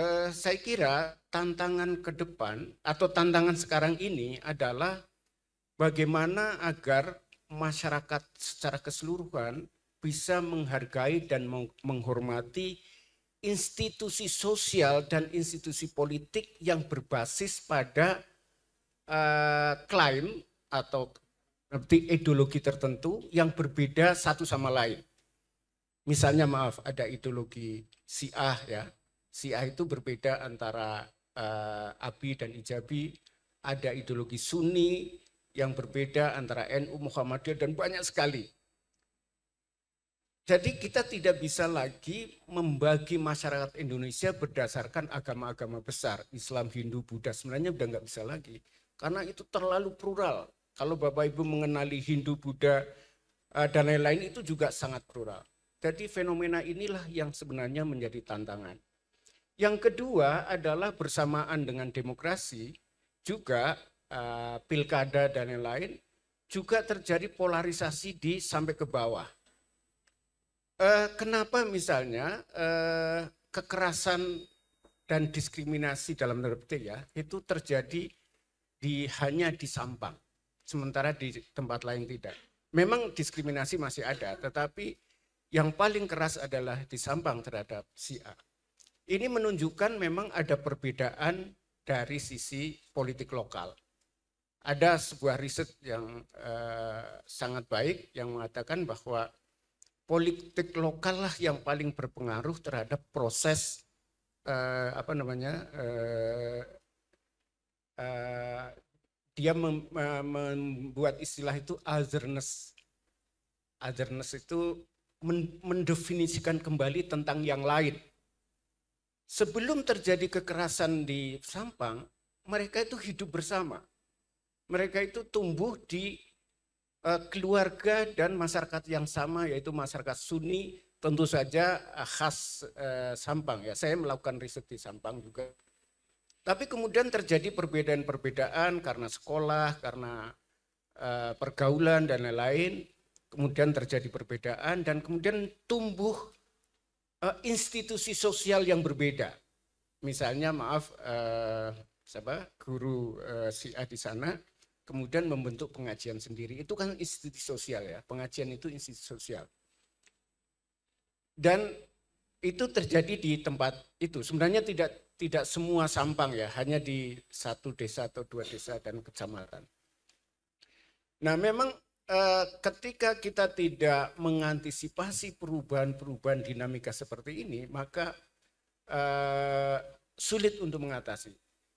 eh, saya kira tantangan ke depan atau tantangan sekarang ini adalah bagaimana agar masyarakat secara keseluruhan bisa menghargai dan menghormati institusi sosial dan institusi politik yang berbasis pada uh, klaim atau berarti ideologi tertentu yang berbeda satu sama lain. Misalnya maaf ada ideologi Syiah ya. Syiah itu berbeda antara uh, Abi dan Ijabi, ada ideologi Sunni yang berbeda antara NU Muhammadiyah dan banyak sekali. Jadi kita tidak bisa lagi membagi masyarakat Indonesia berdasarkan agama-agama besar, Islam, Hindu, Buddha, sebenarnya sudah nggak bisa lagi. Karena itu terlalu plural. Kalau Bapak Ibu mengenali Hindu, Buddha, eh, dan lain-lain itu juga sangat plural. Jadi fenomena inilah yang sebenarnya menjadi tantangan. Yang kedua adalah bersamaan dengan demokrasi juga uh, pilkada dan lain-lain juga terjadi polarisasi di sampai ke bawah. Uh, kenapa misalnya uh, kekerasan dan diskriminasi dalam tanda ya itu terjadi di hanya di Sampang, sementara di tempat lain tidak. Memang diskriminasi masih ada, tetapi yang paling keras adalah di Sampang terhadap si A. Ini menunjukkan memang ada perbedaan dari sisi politik lokal. Ada sebuah riset yang eh, sangat baik yang mengatakan bahwa politik lokal lah yang paling berpengaruh terhadap proses eh, apa namanya eh, eh, dia mem, membuat istilah itu otherness. Otherness itu mendefinisikan kembali tentang yang lain sebelum terjadi kekerasan di Sampang, mereka itu hidup bersama. Mereka itu tumbuh di uh, keluarga dan masyarakat yang sama yaitu masyarakat Sunni tentu saja eh, khas uh, Sampang ya. Saya melakukan riset di Sampang juga. Tapi kemudian terjadi perbedaan-perbedaan karena sekolah, karena uh, pergaulan dan lain-lain. Kemudian terjadi perbedaan dan kemudian tumbuh uh, institusi sosial yang berbeda. Misalnya maaf uh, siapa guru uh, si A di sana kemudian membentuk pengajian sendiri itu kan institusi sosial ya pengajian itu institusi sosial dan itu terjadi di tempat itu sebenarnya tidak tidak semua sampang ya hanya di satu desa atau dua desa dan kecamatan nah memang Eh, ketika kita tidak mengantisipasi perubahan-perubahan dinamika seperti ini, maka uh, sulit untuk mengatasi.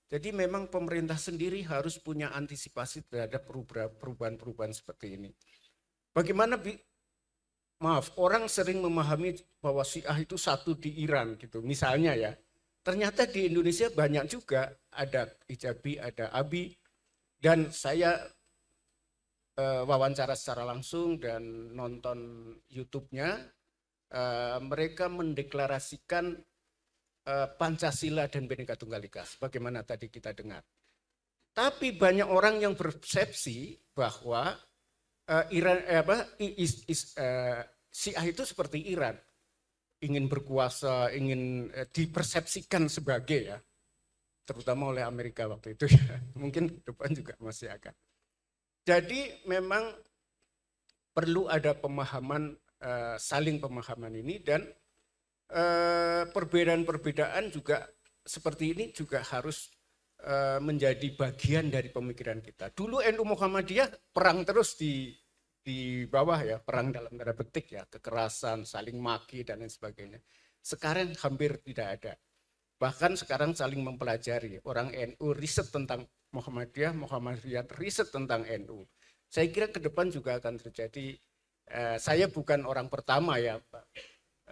Jadi memang pemerintah sendiri harus punya antisipasi terhadap perubahan-perubahan seperti ini. Bagaimana bi maaf, orang sering memahami bahwa Syiah itu satu di Iran gitu, misalnya ya. Ternyata di Indonesia banyak juga ada Ijabi, ada Abi dan saya Eh, wawancara secara langsung dan nonton YouTube-nya, eh, mereka mendeklarasikan eh, Pancasila dan Bhinneka Tunggal Ika, sebagaimana tadi kita dengar. Tapi banyak orang yang persepsi bahwa Iran eh, apa is, is, uh, Syiah itu seperti Iran, ingin berkuasa, ingin dipersepsikan sebagai ya, terutama oleh Amerika waktu itu ya. Mungkin depan juga masih akan. Jadi memang perlu ada pemahaman eh, saling pemahaman ini dan eh, perbedaan-perbedaan juga seperti ini juga harus eh, menjadi bagian dari pemikiran kita. Dulu NU Muhammadiyah perang terus di di bawah ya, perang dalam tanda petik ya, kekerasan, saling maki dan lain sebagainya. Sekarang hampir tidak ada bahkan sekarang saling mempelajari. Orang NU riset tentang Muhammadiyah, Muhammadiyah riset tentang NU. Saya kira ke depan juga akan terjadi. Eh, saya bukan orang pertama ya Pak,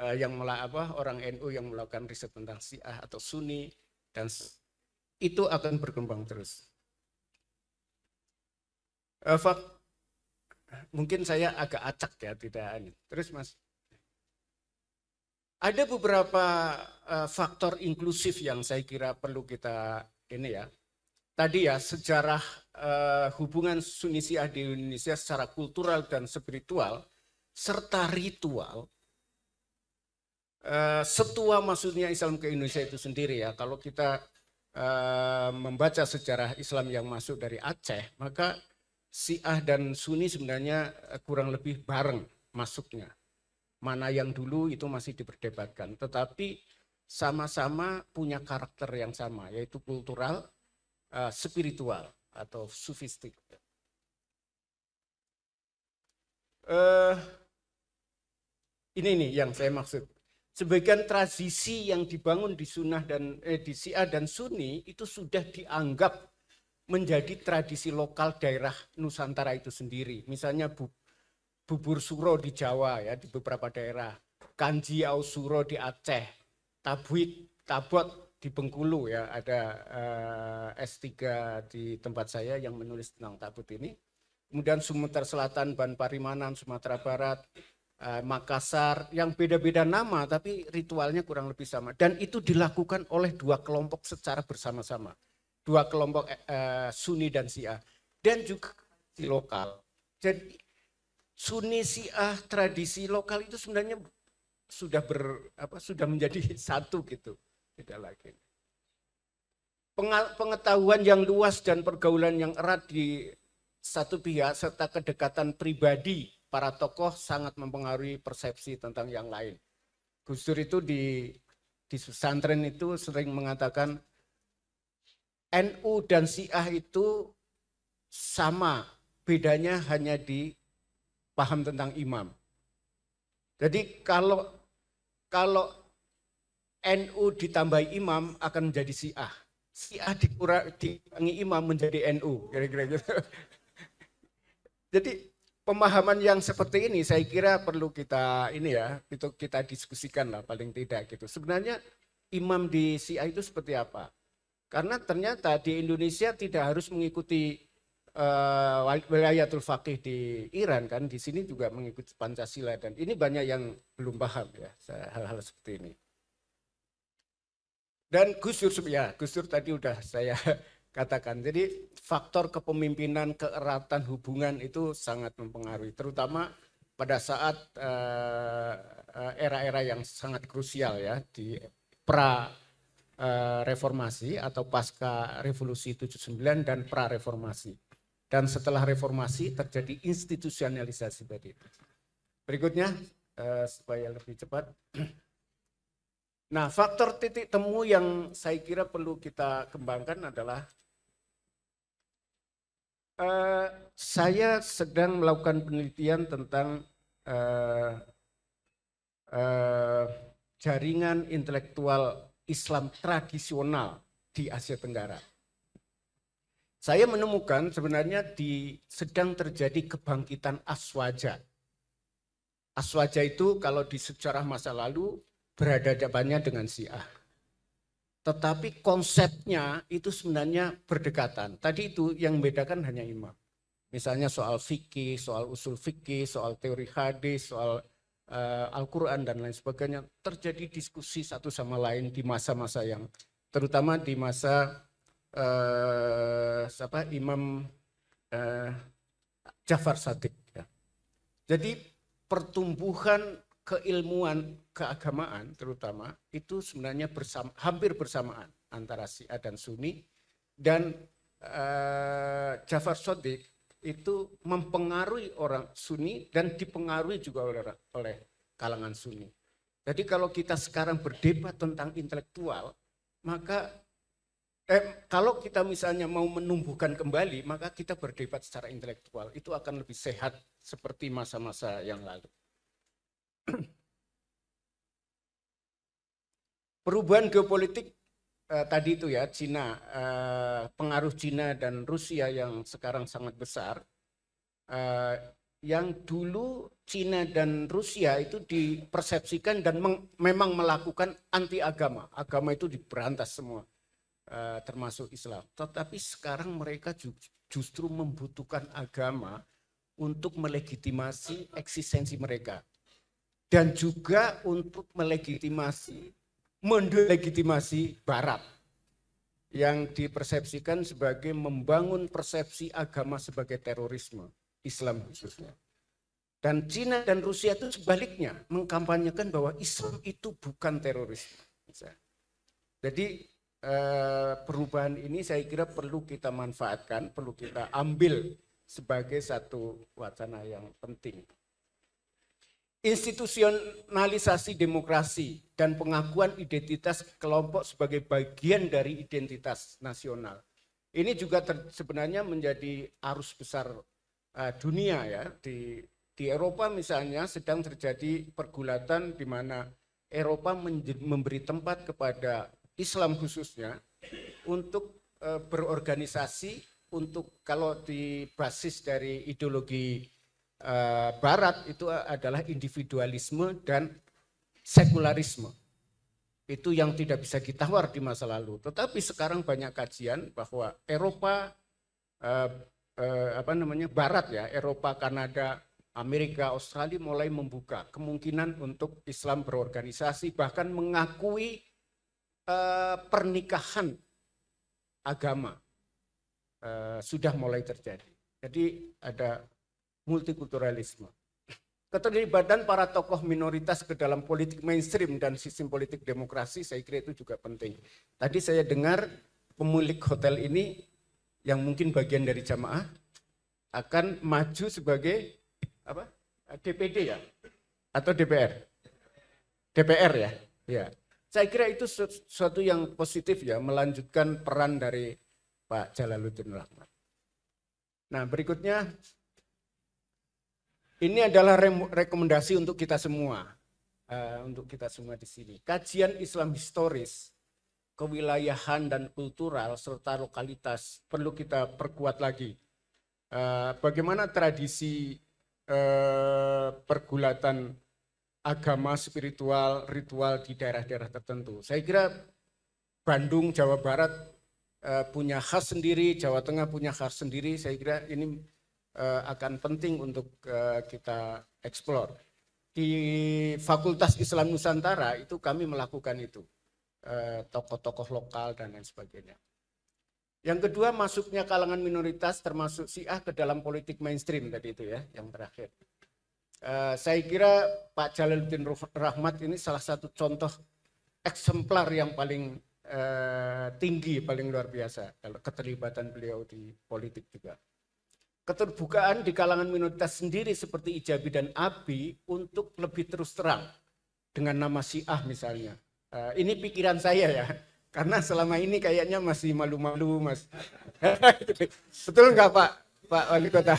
eh, yang mela apa orang NU yang melakukan riset tentang Syiah atau Sunni dan itu akan berkembang terus. Eh, fak, mungkin saya agak acak ya tidak. Anu. Terus Mas. Ada beberapa uh, faktor inklusif yang saya kira perlu kita ini ya. Tadi ya sejarah uh, hubungan Sunni Syiah di Indonesia secara kultural dan spiritual serta ritual. Uh, setua maksudnya Islam ke Indonesia itu sendiri ya. Kalau kita uh, membaca sejarah Islam yang masuk dari Aceh, maka Syiah dan Sunni sebenarnya kurang lebih bareng masuknya mana yang dulu itu masih diperdebatkan tetapi sama-sama punya karakter yang sama yaitu kultural uh, spiritual atau sufistik uh, ini nih yang saya maksud sebagian tradisi yang dibangun di sunnah dan eh, di syiah dan sunni itu sudah dianggap menjadi tradisi lokal daerah Nusantara itu sendiri. Misalnya bu, bubur suro di Jawa ya di beberapa daerah, kanji suro di Aceh, tabuit tabot di Bengkulu ya ada uh, eh, S3 di tempat saya yang menulis tentang tabut ini. Kemudian Sumatera Selatan, Ban Parimanan, Sumatera Barat, uh, Makassar yang beda-beda nama tapi ritualnya kurang lebih sama dan itu dilakukan oleh dua kelompok secara bersama-sama. Dua kelompok uh, Sunni dan Syiah dan juga di lokal. Jadi Sunni Syiah tradisi lokal itu sebenarnya sudah ber apa sudah menjadi satu gitu tidak lagi pengetahuan yang luas dan pergaulan yang erat di satu pihak serta kedekatan pribadi para tokoh sangat mempengaruhi persepsi tentang yang lain Gus Dur itu di di pesantren itu sering mengatakan NU dan Syiah itu sama bedanya hanya di paham tentang imam. Jadi kalau kalau NU ditambah imam akan menjadi Syiah. Syiah dikurangi imam menjadi NU, kira-kira gitu. Jadi pemahaman yang seperti ini saya kira perlu kita ini ya, itu kita diskusikan lah paling tidak gitu. Sebenarnya imam di Syiah itu seperti apa? Karena ternyata di Indonesia tidak harus mengikuti Eh, Wilayahul wilayatul faqih di Iran kan di sini juga mengikuti Pancasila dan ini banyak yang belum paham ya hal-hal seperti ini. Dan Gus Dur ya Gus Dur tadi sudah saya katakan. Jadi faktor kepemimpinan keeratan hubungan itu sangat mempengaruhi terutama pada saat eh, eh, era-era yang sangat krusial ya di pra reformasi atau pasca revolusi 79 dan pra reformasi. Dan setelah reformasi terjadi institusionalisasi tadi. Berikutnya, eh, supaya lebih cepat. Nah, faktor titik temu yang saya kira perlu kita kembangkan adalah eh, saya sedang melakukan penelitian tentang eh, eh, jaringan intelektual Islam tradisional di Asia Tenggara. Saya menemukan sebenarnya di sedang terjadi kebangkitan aswaja. Aswaja itu kalau di sejarah masa lalu berada jawabannya dengan Syiah. Tetapi konsepnya itu sebenarnya berdekatan. Tadi itu yang membedakan hanya imam. Misalnya soal fikih, soal usul fikih, soal teori hadis, soal uh, Al-Quran dan lain sebagainya. Terjadi diskusi satu sama lain di masa-masa yang terutama di masa Eh, siapa Imam uh, Jafar Sadiq. Ya. Jadi pertumbuhan keilmuan keagamaan terutama itu sebenarnya bersama, hampir bersamaan antara Syiah dan Sunni dan uh, Jafar Sadiq itu mempengaruhi orang Sunni dan dipengaruhi juga oleh, oleh kalangan Sunni. Jadi kalau kita sekarang berdebat tentang intelektual, maka eh, kalau kita misalnya mau menumbuhkan kembali, maka kita berdebat secara intelektual. Itu akan lebih sehat seperti masa-masa yang lalu. Perubahan geopolitik eh, tadi itu ya, Cina, eh, pengaruh Cina dan Rusia yang sekarang sangat besar. Eh, yang dulu Cina dan Rusia itu dipersepsikan dan memang melakukan anti agama. Agama itu diberantas semua Eh, termasuk Islam. Tetapi sekarang mereka justru membutuhkan agama untuk melegitimasi eksistensi mereka dan juga untuk melegitimasi mendelegitimasi barat yang dipersepsikan sebagai membangun persepsi agama sebagai terorisme Islam khususnya. Dan Cina dan Rusia itu sebaliknya mengkampanyekan bahwa Islam itu bukan terorisme. Jadi Eh, perubahan ini saya kira perlu kita manfaatkan, perlu kita ambil sebagai satu wacana yang penting. Institusionalisasi demokrasi dan pengakuan identitas kelompok sebagai bagian dari identitas nasional. Ini juga ter, sebenarnya menjadi arus besar uh, dunia ya di di Eropa misalnya sedang terjadi pergulatan di mana Eropa memberi tempat kepada Islam khususnya untuk e, berorganisasi untuk kalau di basis dari ideologi e, Barat itu adalah individualisme dan sekularisme itu yang tidak bisa ditawar di masa lalu. Tetapi sekarang banyak kajian bahwa Eropa eh, apa namanya Barat ya Eropa, Kanada, Amerika, Australia mulai membuka kemungkinan untuk Islam berorganisasi bahkan mengakui Eh, pernikahan agama eh, sudah mulai terjadi. Jadi ada multikulturalisme. Keterlibatan para tokoh minoritas ke dalam politik mainstream dan sistem politik demokrasi saya kira itu juga penting. Tadi saya dengar pemilik hotel ini yang mungkin bagian dari jamaah akan maju sebagai apa? DPD eh, ya atau DPR? DPR ya. Ya. Saya kira itu sesuatu yang positif ya, melanjutkan peran dari Pak Jalaluddin Rahman. Nah, berikutnya ini adalah rekomendasi untuk kita semua. Eh, untuk kita semua di sini. Kajian Islam historis, kewilayahan dan kultural serta lokalitas perlu kita perkuat lagi. Eh, bagaimana tradisi eh, pergulatan agama spiritual ritual di daerah-daerah tertentu. Saya kira Bandung Jawa Barat eh, punya khas sendiri, Jawa Tengah punya khas sendiri. Saya kira ini eh, akan penting untuk eh, kita eksplor. Di Fakultas Islam Nusantara itu kami melakukan itu. Tokoh-tokoh lokal dan lain sebagainya. Yang kedua masuknya kalangan minoritas termasuk Syiah ke dalam politik mainstream tadi itu ya yang terakhir. Eh, saya kira Pak Jalaluddin Rahmat ini salah satu contoh eksemplar yang paling uh, tinggi, paling luar biasa kalau keterlibatan beliau di politik juga. Keterbukaan di kalangan minoritas sendiri seperti Ijabi dan Abi untuk lebih terus terang dengan nama Syiah misalnya. Uh, ini pikiran saya ya, karena selama ini kayaknya masih malu-malu mas. Betul nggak Pak, Pak Wali Kota?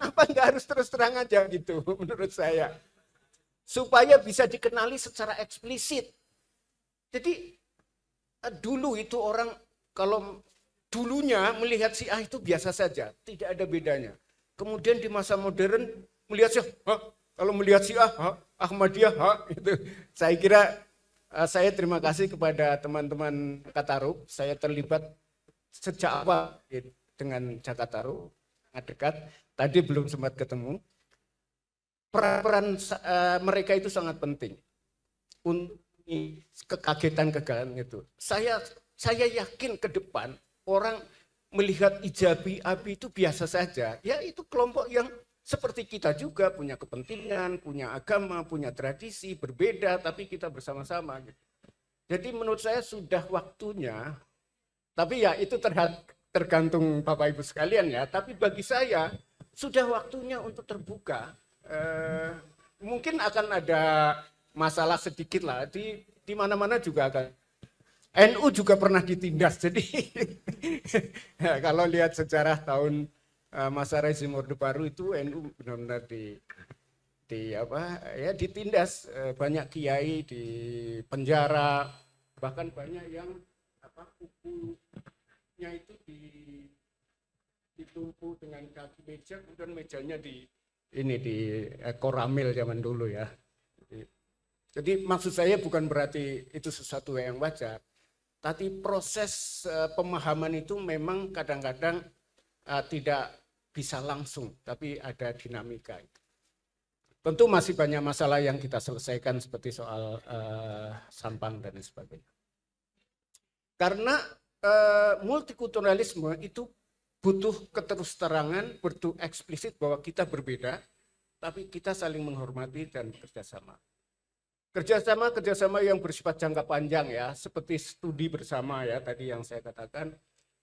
Apa nggak harus terus terang aja gitu menurut saya. Supaya bisa dikenali secara eksplisit. Jadi eh, dulu itu orang kalau dulunya melihat si A itu biasa saja, tidak ada bedanya. Kemudian di masa modern melihat si A, kalau melihat si A, Ahmadiyah, ha, itu saya kira eh, saya terima kasih kepada teman-teman Kataru. Saya terlibat sejak awal eh, dengan Jakataru, sangat dekat tadi belum sempat ketemu. Peran-peran uh, mereka itu sangat penting untuk kekagetan-kegagalan itu. Saya saya yakin ke depan orang melihat ijabi api itu biasa saja. Ya itu kelompok yang seperti kita juga punya kepentingan, punya agama, punya tradisi berbeda, tapi kita bersama-sama. Gitu. Jadi menurut saya sudah waktunya, tapi ya itu tergantung Bapak Ibu sekalian ya. Tapi bagi saya sudah waktunya untuk terbuka. Uh, mungkin akan ada masalah sedikit lah di di mana-mana juga akan. NU juga pernah ditindas. Jadi ya, kalau lihat sejarah tahun uh, masa rezim Orde Baru itu NU benar-benar di di apa ya ditindas uh, banyak kiai di penjara bahkan banyak yang apa kukunya itu di ditumpu dengan kaki meja kemudian mejanya di ini di eh, koramil zaman dulu ya jadi, jadi maksud saya bukan berarti itu sesuatu yang wajar tapi proses eh, pemahaman itu memang kadang-kadang eh, tidak bisa langsung tapi ada dinamika itu tentu masih banyak masalah yang kita selesaikan seperti soal eh, sampang dan sebagainya karena eh, multikulturalisme itu butuh keterusterangan, butuh eksplisit bahwa kita berbeda, tapi kita saling menghormati dan kerjasama. Kerjasama, kerjasama yang bersifat jangka panjang ya, seperti studi bersama ya tadi yang saya katakan,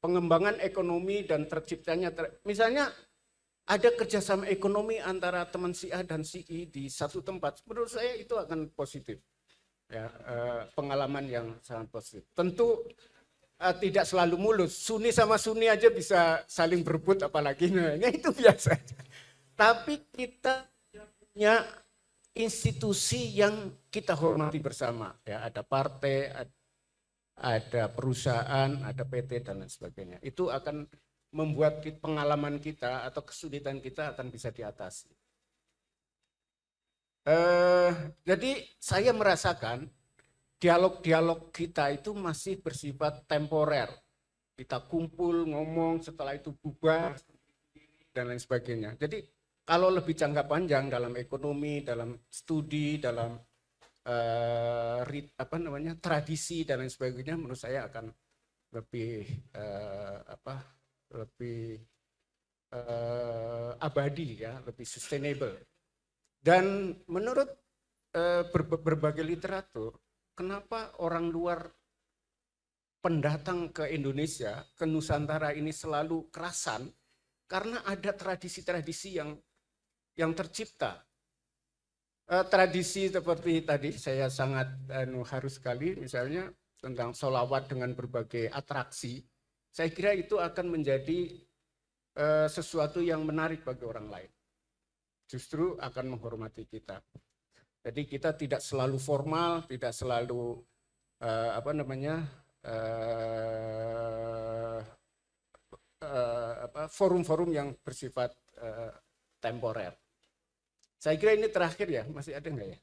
pengembangan ekonomi dan terciptanya, ter... misalnya ada kerjasama ekonomi antara teman si A dan si I e di satu tempat, menurut saya itu akan positif, ya eh, pengalaman yang sangat positif. Tentu uh, tidak selalu mulus. Sunni sama Sunni aja bisa saling berebut apalagi. Nah, itu biasa. Tapi kita punya institusi yang kita hormati bersama. Ya, ada partai, ada, perusahaan, ada PT dan lain sebagainya. Itu akan membuat pengalaman kita atau kesulitan kita akan bisa diatasi. Uh, jadi saya merasakan dialog-dialog kita itu masih bersifat temporer. Kita kumpul, ngomong, setelah itu bubar, dan lain sebagainya. Jadi kalau lebih jangka panjang dalam ekonomi, dalam studi, dalam uh, rit, apa namanya tradisi dan lain sebagainya, menurut saya akan lebih uh, apa lebih uh, abadi ya, lebih sustainable. Dan menurut uh, berbagai literatur, kenapa orang luar pendatang ke Indonesia, ke Nusantara ini selalu kerasan karena ada tradisi-tradisi yang yang tercipta. Eh, tradisi seperti tadi saya sangat eh, harus sekali misalnya tentang solawat dengan berbagai atraksi, saya kira itu akan menjadi eh, sesuatu yang menarik bagi orang lain. Justru akan menghormati kita. Jadi kita tidak selalu formal, tidak selalu uh, apa namanya uh, uh, apa forum-forum yang bersifat uh, temporer. Saya kira ini terakhir ya, masih ada nggak ya?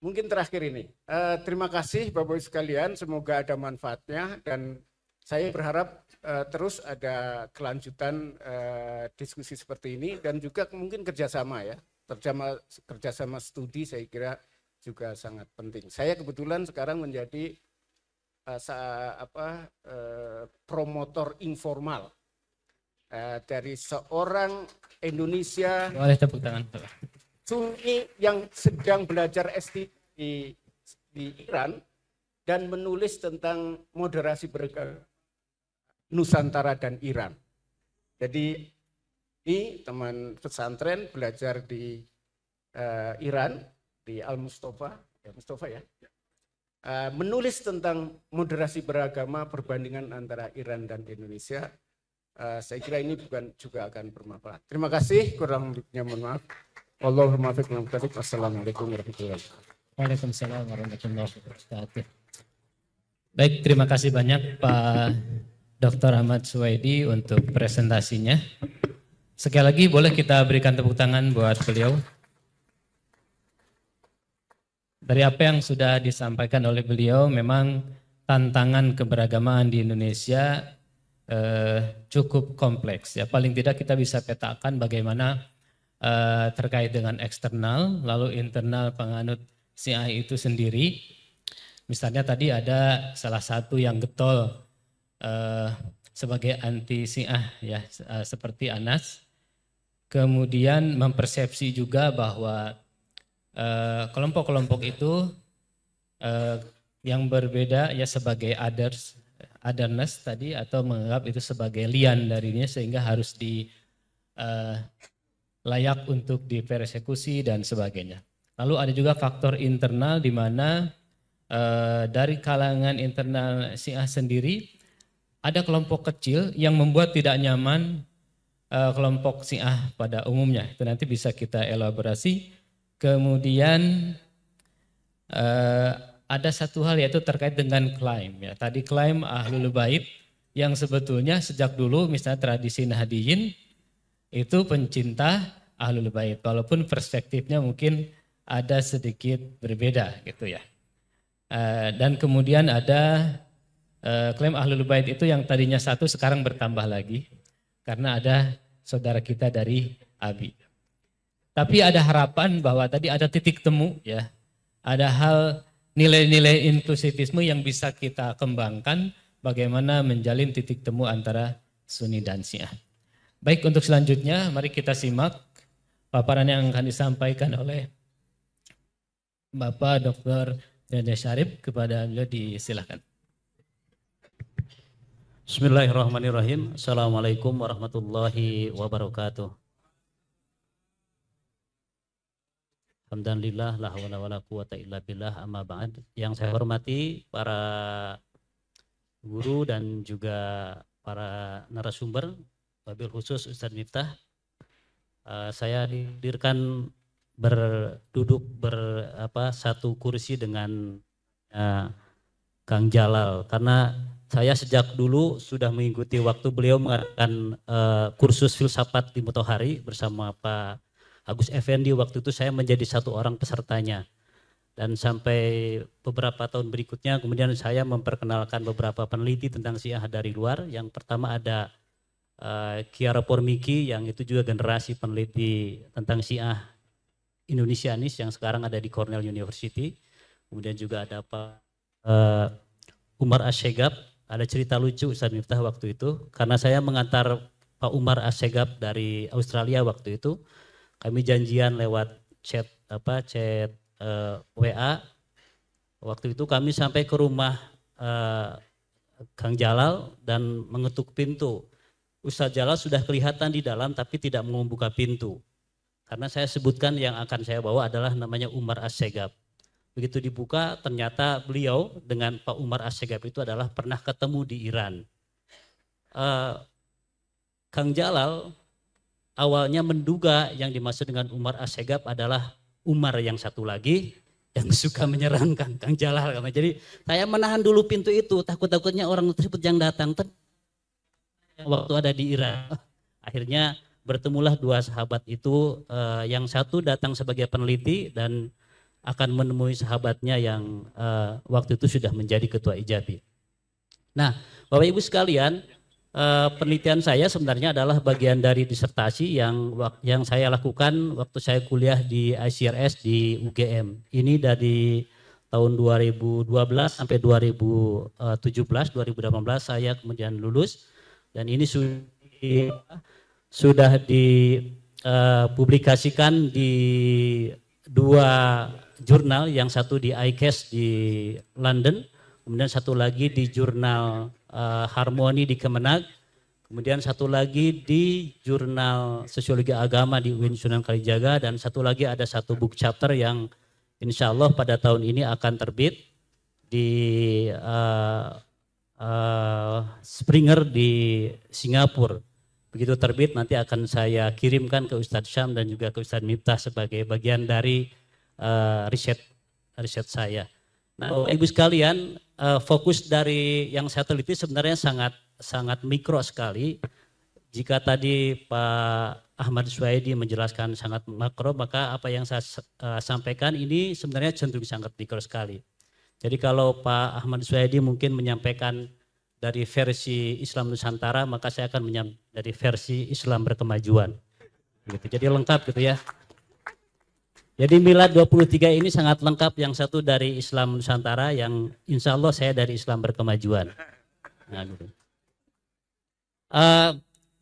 Mungkin terakhir ini. Uh, terima kasih Bapak Ibu sekalian, semoga ada manfaatnya dan saya berharap uh, terus ada kelanjutan uh, diskusi seperti ini dan juga mungkin kerjasama ya kerjasama, kerjasama studi saya kira juga sangat penting. Saya kebetulan sekarang menjadi uh, sa, apa, uh, promotor informal uh, dari seorang Indonesia. Boleh tepuk tangan. Sunni yang sedang belajar SD di, di Iran dan menulis tentang moderasi beragama Nusantara dan Iran. Jadi ini teman pesantren belajar di uh, Iran di Al Mustafa ya Mustafa ya uh, menulis tentang moderasi beragama perbandingan antara Iran dan Indonesia uh, saya kira ini bukan juga akan bermanfaat terima kasih kurang lebihnya mohon maaf Allahumma fiqh Assalamualaikum warahmatullahi wabarakatuh Waalaikumsalam warahmatullahi wabarakatuh Baik, terima kasih banyak Pak Dr. Ahmad Suwaidi untuk presentasinya. Sekali lagi boleh kita berikan tepuk tangan buat beliau. Dari apa yang sudah disampaikan oleh beliau, memang tantangan keberagamaan di Indonesia eh, cukup kompleks. Ya, paling tidak kita bisa petakan bagaimana eh, terkait dengan eksternal, lalu internal penganut CI itu sendiri. Misalnya tadi ada salah satu yang getol eh, sebagai anti siah ya eh, seperti Anas kemudian mempersepsi juga bahwa eh, kelompok-kelompok uh, itu uh, yang berbeda ya sebagai others otherness tadi atau menganggap itu sebagai lian darinya sehingga harus di uh, layak untuk dipersekusi dan sebagainya. Lalu ada juga faktor internal di mana dari kalangan internal Syiah sendiri ada kelompok kecil yang membuat tidak nyaman uh, kelompok Syiah pada umumnya. Itu nanti bisa kita elaborasi. Kemudian uh, ada satu hal yaitu terkait dengan klaim ya. Tadi klaim Ahlul Bait yang sebetulnya sejak dulu misalnya tradisi Nahdiyin itu pencinta Ahlul Bait walaupun perspektifnya mungkin ada sedikit berbeda gitu ya. Uh, dan kemudian ada uh, klaim Ahlul Bait itu yang tadinya satu sekarang bertambah lagi karena ada saudara kita dari Abi. Tapi ada harapan bahwa tadi ada titik temu ya. Ada hal nilai-nilai inklusivisme yang bisa kita kembangkan bagaimana menjalin titik temu antara Sunni dan Syiah. Baik untuk selanjutnya mari kita simak paparan yang akan disampaikan oleh Bapak Dr. Dede Syarif kepada beliau disilahkan. Bismillahirrahmanirrahim. Assalamualaikum warahmatullahi wabarakatuh. Alhamdulillah la haula wala quwata illa billah amma ba'd. Yang saya hormati para guru dan juga para narasumber, wabil khusus Ustaz Miftah. Eh, saya didirikan berduduk ber apa satu kursi dengan uh, Kang Jalal karena saya sejak dulu sudah mengikuti waktu beliau mengadakan uh, kursus filsafat di Mutohari bersama Pak Agus Effendi. Waktu itu saya menjadi satu orang pesertanya. Dan sampai beberapa tahun berikutnya kemudian saya memperkenalkan beberapa peneliti tentang Syiah dari luar. Yang pertama ada uh, Kiara Pormiki yang itu juga generasi peneliti tentang Syiah Indonesianis yang sekarang ada di Cornell University. Kemudian juga ada Pak uh, Umar Ashegab ada cerita lucu Ustaz Miftah waktu itu, karena saya mengantar Pak Umar Asegap dari Australia waktu itu, kami janjian lewat chat apa chat uh, eh, WA. Waktu itu kami sampai ke rumah uh, Kang Jalal dan mengetuk pintu. Ustadz Jalal sudah kelihatan di dalam tapi tidak mau membuka pintu. Karena saya sebutkan yang akan saya bawa adalah namanya Umar as Begitu dibuka, ternyata beliau dengan Pak Umar Asyegab itu adalah pernah ketemu di Iran. Uh, Kang Jalal awalnya menduga yang dimaksud dengan Umar Asyegab adalah Umar yang satu lagi yang suka menyerang Kang, Kang Jalal. Jadi saya menahan dulu pintu itu, takut-takutnya orang tersebut yang datang. Waktu ada di Iran, akhirnya bertemulah dua sahabat itu, uh, yang satu datang sebagai peneliti dan akan menemui sahabatnya yang uh, waktu itu sudah menjadi ketua ijabi. Nah, Bapak Ibu sekalian, uh, penelitian saya sebenarnya adalah bagian dari disertasi yang yang saya lakukan waktu saya kuliah di ICRS di UGM. Ini dari tahun 2012 sampai 2017, 2018 saya kemudian lulus dan ini sudah sudah eh, dipublikasikan di dua jurnal, yang satu di ICAS e di London, kemudian satu lagi di jurnal uh, Harmoni di Kemenag, kemudian satu lagi di jurnal Sosiologi Agama di UIN Sunan Kalijaga, dan satu lagi ada satu book chapter yang insya Allah pada tahun ini akan terbit di uh, uh, Springer di Singapura. Begitu terbit nanti akan saya kirimkan ke Ustadz Syam dan juga ke Ustadz Miftah sebagai bagian dari uh, riset riset saya. Nah, oh. Ibu sekalian, uh, fokus dari yang saya teliti sebenarnya sangat sangat mikro sekali. Jika tadi Pak Ahmad Suhaidi menjelaskan sangat makro, maka apa yang saya uh, sampaikan ini sebenarnya cenderung sangat mikro sekali. Jadi kalau Pak Ahmad Suhaidi mungkin menyampaikan dari versi Islam Nusantara, maka saya akan menyampaikan dari versi Islam berkemajuan. Gitu. Jadi lengkap gitu ya. Jadi milad 23 ini sangat lengkap yang satu dari Islam Nusantara yang insya Allah saya dari Islam berkemajuan. Nah, gitu. uh,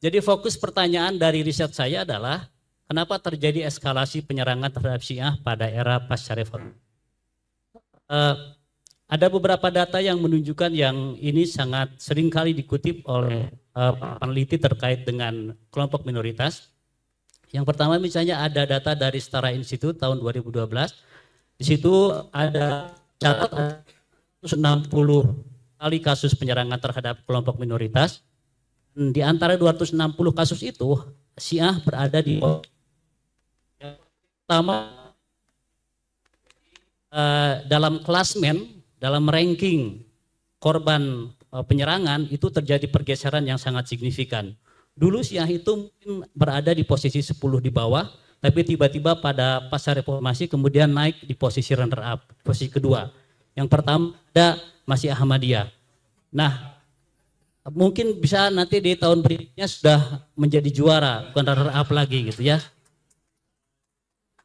jadi fokus pertanyaan dari riset saya adalah kenapa terjadi eskalasi penyerangan terhadap Syiah pada era pasca reform? Uh, eh, ada beberapa data yang menunjukkan yang ini sangat sering kali dikutip oleh uh, peneliti terkait dengan kelompok minoritas yang pertama misalnya ada data dari Setara Institute tahun 2012. Di situ ada catat 160 kali kasus penyerangan terhadap kelompok minoritas. Di antara 260 kasus itu, Syiah berada di pertama eh, dalam klasmen, dalam ranking korban eh, penyerangan itu terjadi pergeseran yang sangat signifikan. Dulu Syiah itu mungkin berada di posisi 10 di bawah, tapi tiba-tiba pada pasca reformasi kemudian naik di posisi runner up, posisi kedua. Yang pertama ada masih Ahmadiyah. Nah, mungkin bisa nanti di tahun berikutnya sudah menjadi juara, bukan runner up lagi gitu ya.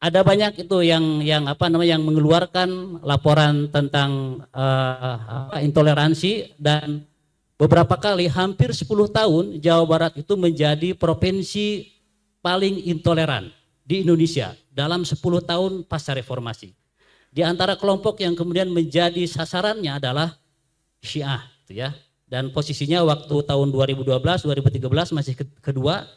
Ada banyak itu yang yang apa namanya yang mengeluarkan laporan tentang uh, intoleransi dan Beberapa kali, hampir 10 tahun, Jawa Barat itu menjadi provinsi paling intoleran di Indonesia dalam 10 tahun pasca reformasi. Di antara kelompok yang kemudian menjadi sasarannya adalah Syiah, gitu ya. Dan posisinya waktu tahun 2012, 2013 masih kedua,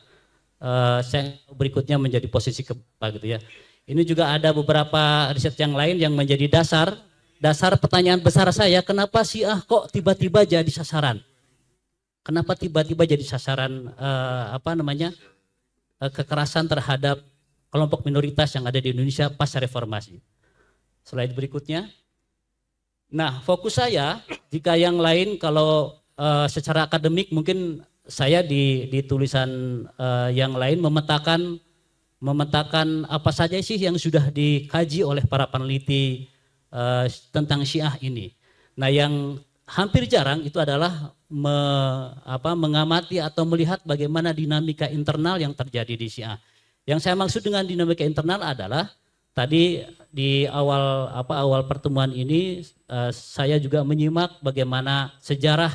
uh, berikutnya menjadi posisi keempat, gitu ya. Ini juga ada beberapa riset yang lain yang menjadi dasar, dasar pertanyaan besar saya, kenapa Syiah kok tiba-tiba jadi sasaran? Kenapa tiba-tiba jadi sasaran uh, apa namanya uh, kekerasan terhadap kelompok minoritas yang ada di Indonesia pasca reformasi? Slide berikutnya. Nah, fokus saya jika yang lain kalau uh, secara akademik mungkin saya di di tulisan uh, yang lain memetakan memetakan apa saja sih yang sudah dikaji oleh para peneliti uh, tentang Syiah ini. Nah, yang hampir jarang itu adalah me, apa, mengamati atau melihat bagaimana dinamika internal yang terjadi di Syiah. Yang saya maksud dengan dinamika internal adalah tadi di awal apa awal pertemuan ini eh, saya juga menyimak bagaimana sejarah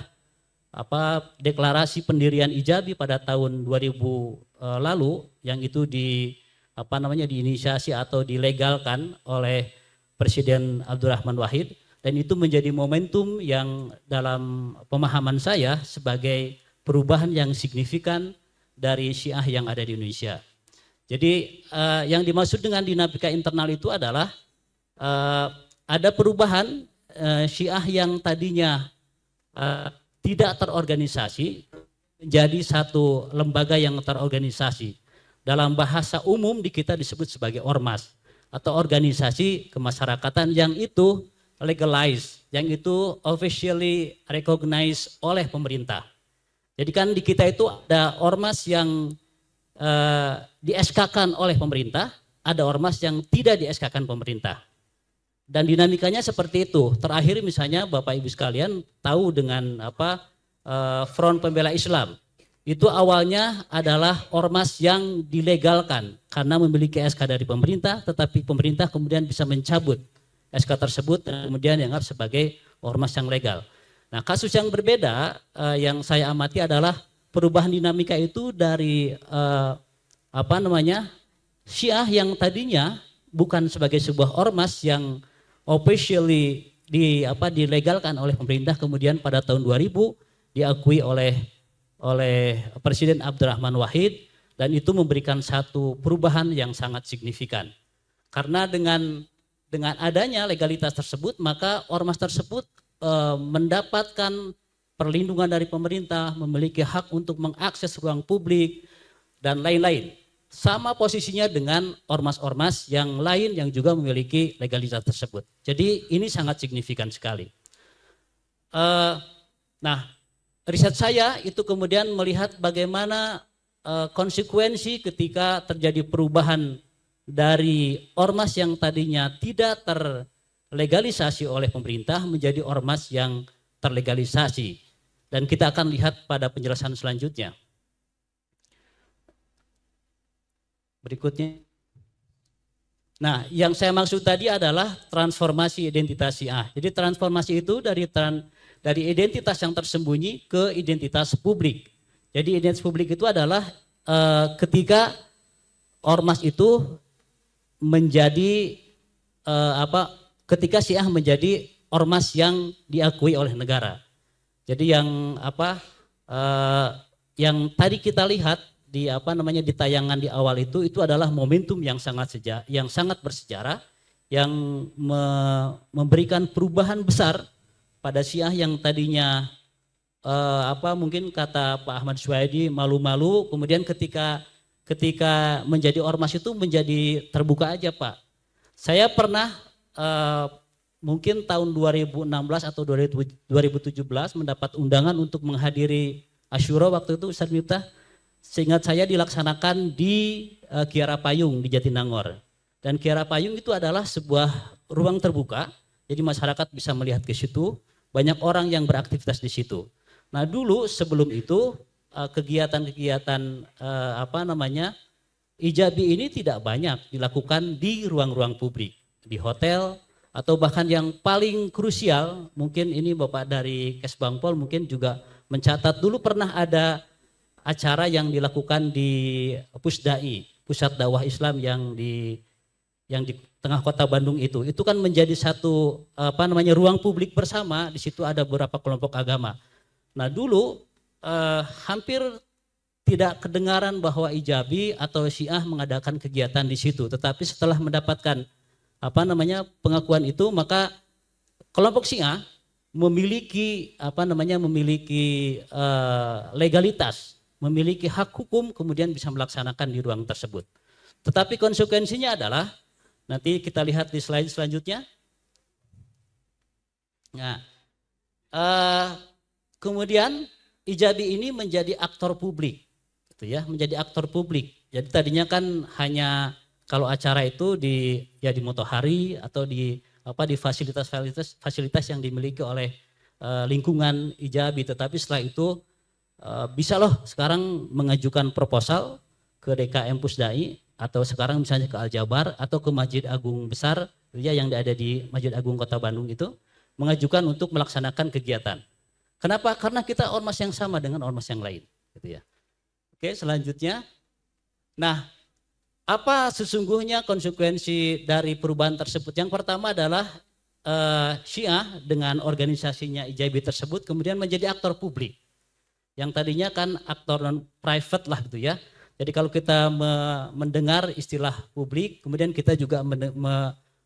apa deklarasi pendirian Ijabi pada tahun 2000 eh, lalu yang itu di apa namanya diinisiasi atau dilegalkan oleh Presiden Abdurrahman Wahid dan itu menjadi momentum yang dalam pemahaman saya sebagai perubahan yang signifikan dari Syiah yang ada di Indonesia. Jadi uh, yang dimaksud dengan dinamika internal itu adalah uh, ada perubahan uh, Syiah yang tadinya uh, tidak terorganisasi menjadi satu lembaga yang terorganisasi. Dalam bahasa umum di kita disebut sebagai ormas atau organisasi kemasyarakatan yang itu legalized, yang itu officially recognized oleh pemerintah. Jadi kan di kita itu ada ormas yang uh, eh, di SK-kan oleh pemerintah, ada ormas yang tidak di SK-kan pemerintah. Dan dinamikanya seperti itu. Terakhir misalnya Bapak Ibu sekalian tahu dengan apa uh, Front Pembela Islam. Itu awalnya adalah ormas yang dilegalkan karena memiliki SK dari pemerintah, tetapi pemerintah kemudian bisa mencabut SK tersebut dan kemudian dianggap sebagai ormas yang legal. Nah, kasus yang berbeda uh, yang saya amati adalah perubahan dinamika itu dari uh, apa namanya? Syiah yang tadinya bukan sebagai sebuah ormas yang officially di apa dilegalkan oleh pemerintah kemudian pada tahun 2000 diakui oleh oleh Presiden Abdurrahman Wahid dan itu memberikan satu perubahan yang sangat signifikan. Karena dengan dengan adanya legalitas tersebut maka ormas tersebut e, mendapatkan perlindungan dari pemerintah, memiliki hak untuk mengakses ruang publik dan lain-lain. Sama posisinya dengan ormas-ormas yang lain yang juga memiliki legalitas tersebut. Jadi ini sangat signifikan sekali. E, nah, riset saya itu kemudian melihat bagaimana eh, konsekuensi ketika terjadi perubahan dari ormas yang tadinya tidak terlegalisasi oleh pemerintah menjadi ormas yang terlegalisasi. Dan kita akan lihat pada penjelasan selanjutnya. Berikutnya. Nah, yang saya maksud tadi adalah transformasi identitas A. Jadi transformasi itu dari tran, dari identitas yang tersembunyi ke identitas publik. Jadi identitas publik itu adalah e, ketika ormas itu menjadi uh, apa ketika Syiah menjadi ormas yang diakui oleh negara. Jadi yang apa uh, yang tadi kita lihat di apa namanya di tayangan di awal itu itu adalah momentum yang sangat seja, yang sangat bersejarah yang me, memberikan perubahan besar pada Syiah yang tadinya uh, apa mungkin kata Pak Ahmad Suwaidi malu-malu kemudian ketika ketika menjadi ormas itu menjadi terbuka aja Pak. Saya pernah eh, mungkin tahun 2016 atau 2017 mendapat undangan untuk menghadiri Ashura waktu itu Ustaz Miftah. Seingat saya dilaksanakan di eh, Kiara Payung di Jatinangor. Dan Kiara Payung itu adalah sebuah ruang terbuka, jadi masyarakat bisa melihat ke situ, banyak orang yang beraktivitas di situ. Nah dulu sebelum itu Eh, kegiatan-kegiatan eh, apa namanya ijabi ini tidak banyak dilakukan di ruang-ruang publik, di hotel atau bahkan yang paling krusial mungkin ini Bapak dari Kesbangpol mungkin juga mencatat dulu pernah ada acara yang dilakukan di Pusdai, Pusat Dakwah Islam yang di yang di tengah kota Bandung itu. Itu kan menjadi satu apa namanya ruang publik bersama, di situ ada beberapa kelompok agama. Nah, dulu eh, hampir tidak kedengaran bahwa Ijabi atau Syiah mengadakan kegiatan di situ. Tetapi setelah mendapatkan apa namanya pengakuan itu, maka kelompok Syiah memiliki apa namanya memiliki uh, legalitas, memiliki hak hukum kemudian bisa melaksanakan di ruang tersebut. Tetapi konsekuensinya adalah nanti kita lihat di slide selanjutnya. Nah, uh, kemudian Ijabi ini menjadi aktor publik, gitu ya, menjadi aktor publik. Jadi tadinya kan hanya kalau acara itu di ya di motohari atau di apa di fasilitas-fasilitas fasilitas yang dimiliki oleh uh, lingkungan Ijabi, tetapi setelah itu uh, bisa loh sekarang mengajukan proposal ke DKM Pusdai atau sekarang misalnya ke Aljabar atau ke Masjid Agung Besar ya yang ada di Masjid Agung Kota Bandung itu mengajukan untuk melaksanakan kegiatan Kenapa? Karena kita ormas yang sama dengan ormas yang lain, gitu ya. Oke, selanjutnya. Nah, apa sesungguhnya konsekuensi dari perubahan tersebut? Yang pertama adalah uh, Syiah dengan organisasinya IJB tersebut kemudian menjadi aktor publik. Yang tadinya kan aktor non private lah gitu ya. Jadi kalau kita me mendengar istilah publik, kemudian kita juga me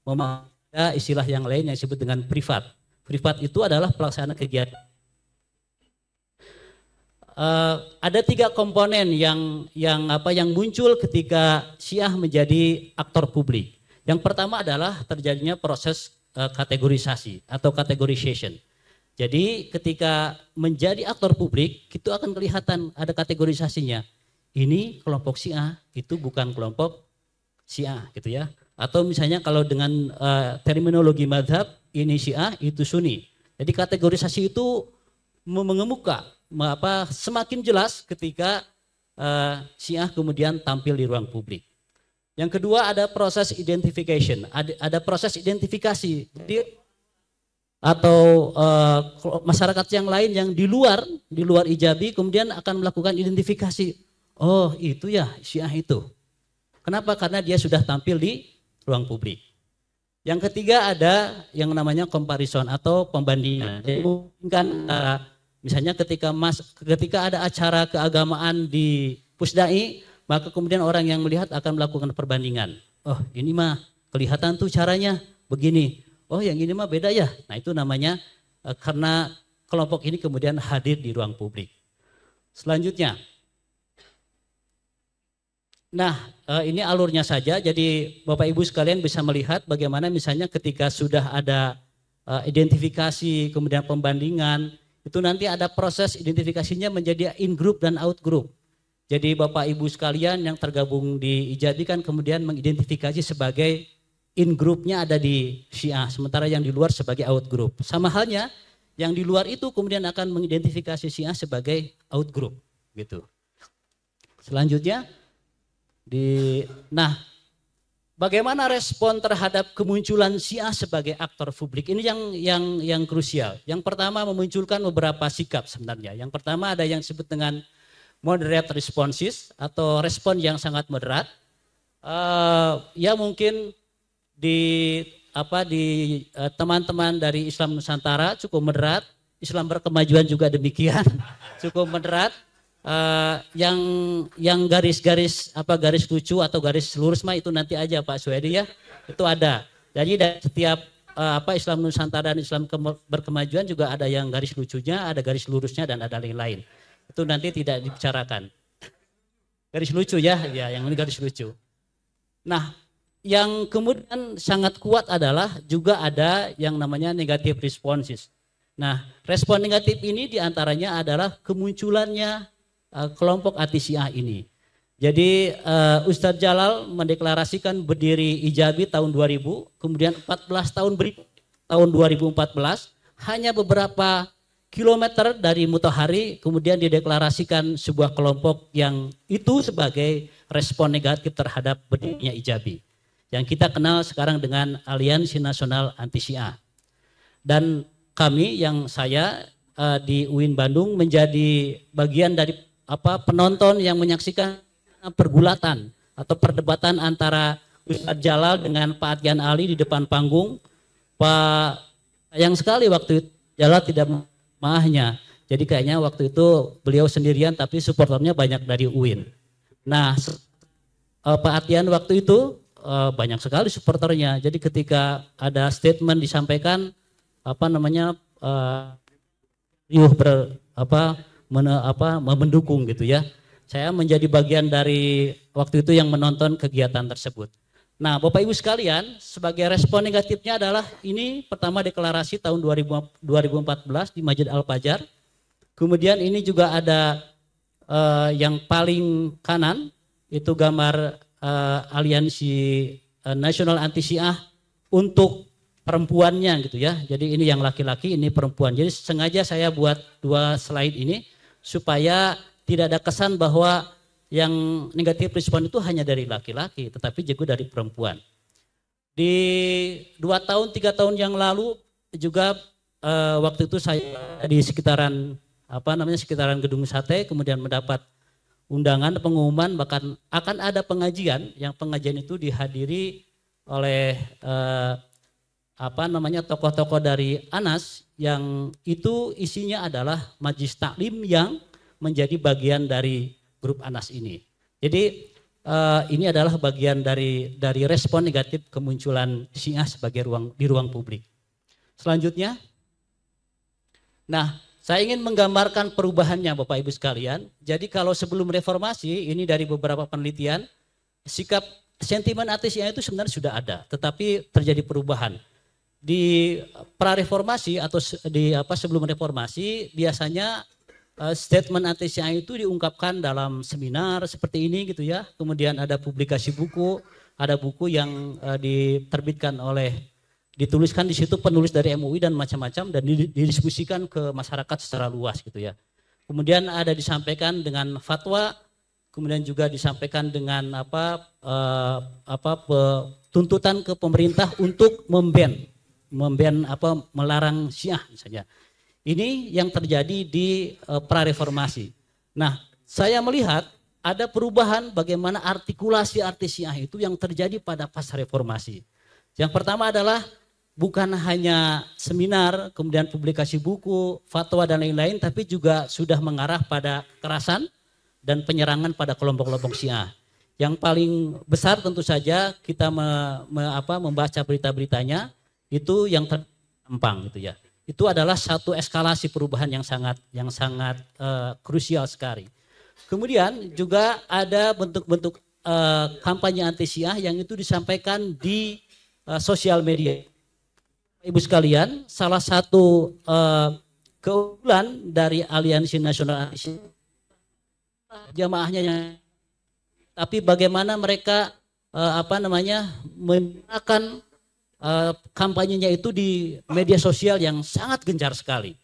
memakai istilah yang lain yang disebut dengan privat. Privat itu adalah pelaksana kegiatan Eh, ada tiga komponen yang yang apa yang muncul ketika Syiah menjadi aktor publik. Yang pertama adalah terjadinya proses uh, kategorisasi atau categorization. Jadi ketika menjadi aktor publik itu akan kelihatan ada kategorisasinya. Ini kelompok Syiah itu bukan kelompok Syiah, gitu ya. Atau misalnya kalau dengan uh, terminologi madhab ini Syiah itu Sunni. Jadi kategorisasi itu mengemuka apa semakin jelas ketika uh, Syiah kemudian tampil di ruang publik. Yang kedua ada proses identification, ada, ada proses identifikasi di atau uh, masyarakat yang lain yang di luar di luar ijabi kemudian akan melakukan identifikasi. Oh, itu ya Syiah itu. Kenapa? Karena dia sudah tampil di ruang publik. Yang ketiga ada yang namanya comparison atau pembandingan. Nah, Jadi, kan uh, eh, Misalnya ketika mas, ketika ada acara keagamaan di Pusdai, maka kemudian orang yang melihat akan melakukan perbandingan. Oh, ini mah kelihatan tuh caranya begini. Oh, yang ini mah beda ya. Nah, itu namanya e, karena kelompok ini kemudian hadir di ruang publik. Selanjutnya. Nah, e, ini alurnya saja. Jadi Bapak Ibu sekalian bisa melihat bagaimana misalnya ketika sudah ada e, identifikasi, kemudian pembandingan, itu nanti ada proses identifikasinya menjadi in group dan out group. Jadi Bapak Ibu sekalian yang tergabung di IJADI kan kemudian mengidentifikasi sebagai in groupnya ada di Syiah, sementara yang di luar sebagai out group. Sama halnya yang di luar itu kemudian akan mengidentifikasi Syiah sebagai out group gitu. Selanjutnya di nah Bagaimana respon terhadap kemunculan si sebagai aktor publik? Ini yang yang yang krusial. Yang pertama memunculkan beberapa sikap sebenarnya. Yang pertama ada yang disebut dengan moderate responses atau respon yang sangat moderat. Uh, ya mungkin di apa di eh, teman-teman uh, dari Islam Nusantara cukup moderat, Islam berkemajuan juga demikian, cukup moderat uh, yang yang garis-garis apa garis lucu atau garis lurus mah itu nanti aja Pak Suwedi ya. Itu ada. Jadi dari setiap uh, apa Islam Nusantara dan Islam berkemajuan juga ada yang garis lucunya, ada garis lurusnya dan ada lain-lain. Itu nanti tidak dibicarakan. Garis lucu ya, ya yang ini garis lucu. Nah, yang kemudian sangat kuat adalah juga ada yang namanya negative responses. Nah, respon negatif ini diantaranya adalah kemunculannya uh, kelompok ATCA ini. Jadi uh, Ustadz Jalal mendeklarasikan berdiri Ijabi tahun 2000, kemudian 14 tahun berikut tahun 2014 hanya beberapa kilometer dari Mutahari kemudian dideklarasikan sebuah kelompok yang itu sebagai respon negatif terhadap berdirinya Ijabi yang kita kenal sekarang dengan Aliansi Nasional Anti Syiah. Dan kami yang saya uh, di UIN Bandung menjadi bagian dari apa penonton yang menyaksikan pergulatan atau perdebatan antara Ustadz Jalal dengan Pak Adian Ali di depan panggung. Pak sayang sekali waktu itu Jalal tidak maahnya. Jadi kayaknya waktu itu beliau sendirian tapi supporternya banyak dari UIN. Nah, eh, Pak Adian waktu itu eh, banyak sekali supporternya. Jadi ketika ada statement disampaikan apa namanya eh, riuh ber apa men, apa, mendukung gitu ya. Saya menjadi bagian dari waktu itu yang menonton kegiatan tersebut. Nah, Bapak Ibu sekalian, sebagai respon negatifnya adalah ini pertama deklarasi tahun 2014 di Masjid Al-Fajar. Kemudian ini juga ada uh, yang paling kanan itu gambar uh, aliansi uh, nasional anti Syiah untuk perempuannya gitu ya. Jadi ini yang laki-laki, ini perempuan. Jadi sengaja saya buat dua slide ini supaya tidak ada kesan bahwa yang negatif respon itu hanya dari laki-laki, tetapi juga dari perempuan. Di dua tahun, tiga tahun yang lalu juga eh, waktu itu saya di sekitaran apa namanya sekitaran gedung sate, kemudian mendapat undangan pengumuman bahkan akan ada pengajian yang pengajian itu dihadiri oleh eh, apa namanya tokoh-tokoh dari Anas yang itu isinya adalah majlis taklim yang menjadi bagian dari grup Anas ini. Jadi eh, ini adalah bagian dari dari respon negatif kemunculan Syiah sebagai ruang di ruang publik. Selanjutnya, nah saya ingin menggambarkan perubahannya Bapak Ibu sekalian. Jadi kalau sebelum reformasi ini dari beberapa penelitian sikap sentimen ateisnya itu sebenarnya sudah ada, tetapi terjadi perubahan di pra reformasi atau di apa sebelum reformasi biasanya uh, statement anti-Syiah itu diungkapkan dalam seminar seperti ini gitu ya. Kemudian ada publikasi buku, ada buku yang uh, diterbitkan oleh dituliskan di situ penulis dari MUI dan macam-macam dan didiskusikan ke masyarakat secara luas gitu ya. Kemudian ada disampaikan dengan fatwa, kemudian juga disampaikan dengan apa uh, apa tuntutan ke pemerintah untuk memban memben apa melarang Syiah misalnya. Ini yang terjadi di e, prareformasi. Nah, saya melihat ada perubahan bagaimana artikulasi arti Syiah itu yang terjadi pada pas reformasi. Yang pertama adalah bukan hanya seminar, kemudian publikasi buku, fatwa dan lain-lain, tapi juga sudah mengarah pada kekerasan dan penyerangan pada kelompok-kelompok Syiah. Yang paling besar tentu saja kita me, me, apa, membaca berita-beritanya itu yang terpampang gitu ya. Itu adalah satu eskalasi perubahan yang sangat yang sangat uh, krusial sekali. Kemudian juga ada bentuk-bentuk uh, kampanye anti Syiah yang itu disampaikan di uh, sosial media. Ibu sekalian, salah satu uh, keunggulan dari Aliansi Nasional jamaahnya yang tapi bagaimana mereka apa namanya menggunakan Eh, kampanyenya itu di media sosial yang sangat gencar sekali.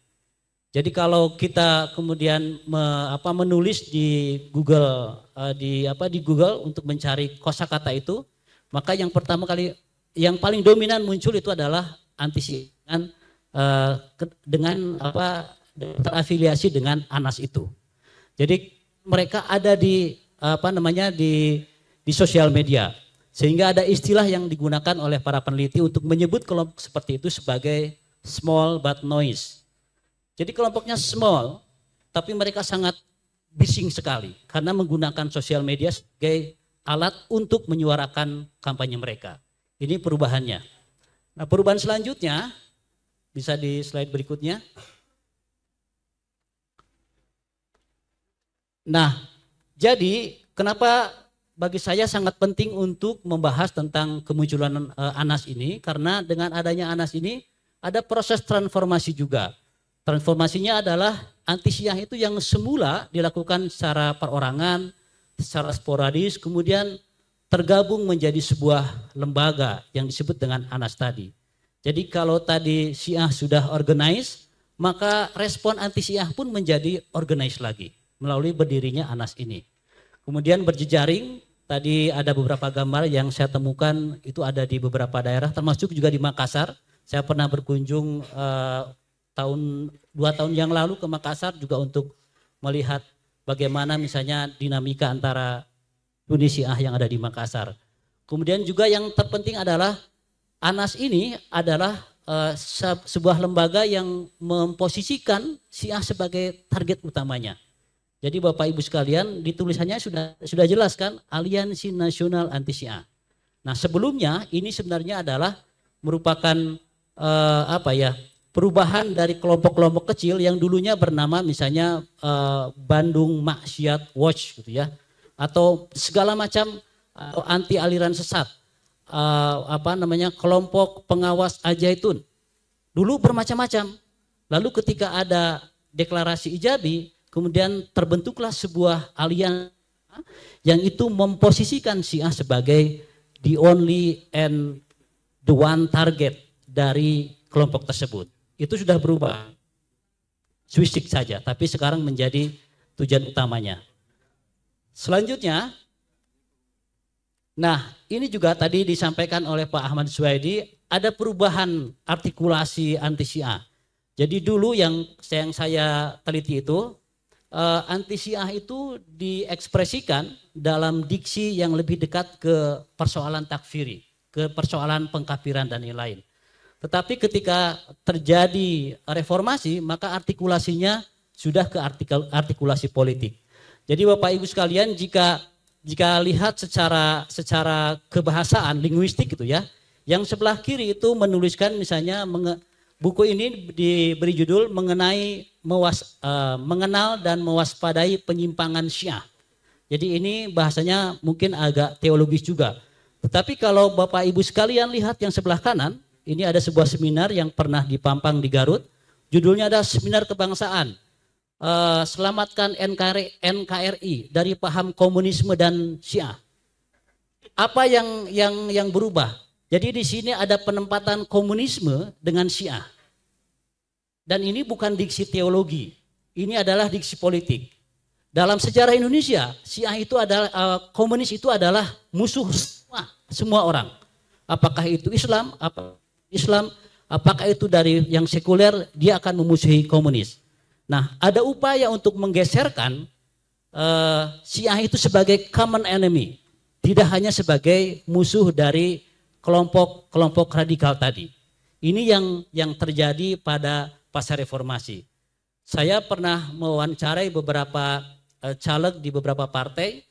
Jadi kalau kita kemudian me, apa, menulis di Google uh, di apa di Google untuk mencari kosakata itu, maka yang pertama kali yang paling dominan muncul itu adalah antisipan dengan uh, dengan apa terafiliasi dengan Anas itu. Jadi mereka ada di apa namanya di di sosial media. Sehingga ada istilah yang digunakan oleh para peneliti untuk menyebut kelompok seperti itu sebagai small but noise. Jadi kelompoknya small, tapi mereka sangat bising sekali karena menggunakan sosial media sebagai alat untuk menyuarakan kampanye mereka. Ini perubahannya. Nah, perubahan selanjutnya bisa di slide berikutnya. Nah, jadi kenapa bagi saya sangat penting untuk membahas tentang kemunculan eh, Anas ini karena dengan adanya Anas ini ada proses transformasi juga. Transformasinya adalah anti syiah itu yang semula dilakukan secara perorangan, secara sporadis, kemudian tergabung menjadi sebuah lembaga yang disebut dengan Anas tadi. Jadi kalau tadi Syiah sudah organize, maka respon anti Syiah pun menjadi organize lagi melalui berdirinya Anas ini. Kemudian berjejaring Tadi ada beberapa gambar yang saya temukan itu ada di beberapa daerah, termasuk juga di Makassar. Saya pernah berkunjung eh, tahun dua tahun yang lalu ke Makassar juga untuk melihat bagaimana misalnya dinamika antara Tunisia yang ada di Makassar. Kemudian juga yang terpenting adalah Anas ini adalah eh, sebuah lembaga yang memposisikan Syiah sebagai target utamanya jadi Bapak Ibu sekalian, ditulisannya sudah sudah jelas kan Aliansi Nasional Anti Syiah. Nah, sebelumnya ini sebenarnya adalah merupakan eh, apa ya? perubahan dari kelompok-kelompok kecil yang dulunya bernama misalnya eh, Bandung Maksiat Watch gitu ya atau segala macam eh, anti aliran sesat eh, apa namanya kelompok pengawas ajaitun dulu bermacam-macam lalu ketika ada deklarasi ijabi Kemudian terbentuklah sebuah aliansi yang itu memposisikan Syiah sebagai the only and the one target dari kelompok tersebut. Itu sudah berubah. Swissik saja, tapi sekarang menjadi tujuan utamanya. Selanjutnya, nah ini juga tadi disampaikan oleh Pak Ahmad Suwaidi, ada perubahan artikulasi anti Syiah. Jadi dulu yang, yang saya teliti itu, uh, eh, anti Syiah itu diekspresikan dalam diksi yang lebih dekat ke persoalan takfiri, ke persoalan pengkafiran dan lain-lain. Tetapi ketika terjadi reformasi, maka artikulasinya sudah ke artikul, artikulasi politik. Jadi Bapak Ibu sekalian, jika jika lihat secara secara kebahasaan linguistik gitu ya, yang sebelah kiri itu menuliskan misalnya menge, Buku ini diberi judul mengenai mewas, uh, mengenal dan mewaspadai penyimpangan Syiah. Jadi ini bahasanya mungkin agak teologis juga. Tetapi kalau Bapak Ibu sekalian lihat yang sebelah kanan, ini ada sebuah seminar yang pernah dipampang di Garut. Judulnya ada Seminar Kebangsaan. Uh, selamatkan NKRI, NKRI dari paham komunisme dan Syiah. Apa yang yang yang berubah? Jadi di sini ada penempatan komunisme dengan Syiah. Dan ini bukan diksi teologi, ini adalah diksi politik. Dalam sejarah Indonesia, Syiah itu adalah eh, komunis itu adalah musuh semua, semua orang. Apakah itu Islam, apa Islam, apakah itu dari yang sekuler, dia akan memusuhi komunis. Nah, ada upaya untuk menggeserkan uh, Syiah itu sebagai common enemy, tidak hanya sebagai musuh dari kelompok-kelompok radikal tadi. Ini yang yang terjadi pada pasca reformasi. Saya pernah mewawancarai beberapa eh, caleg di beberapa partai,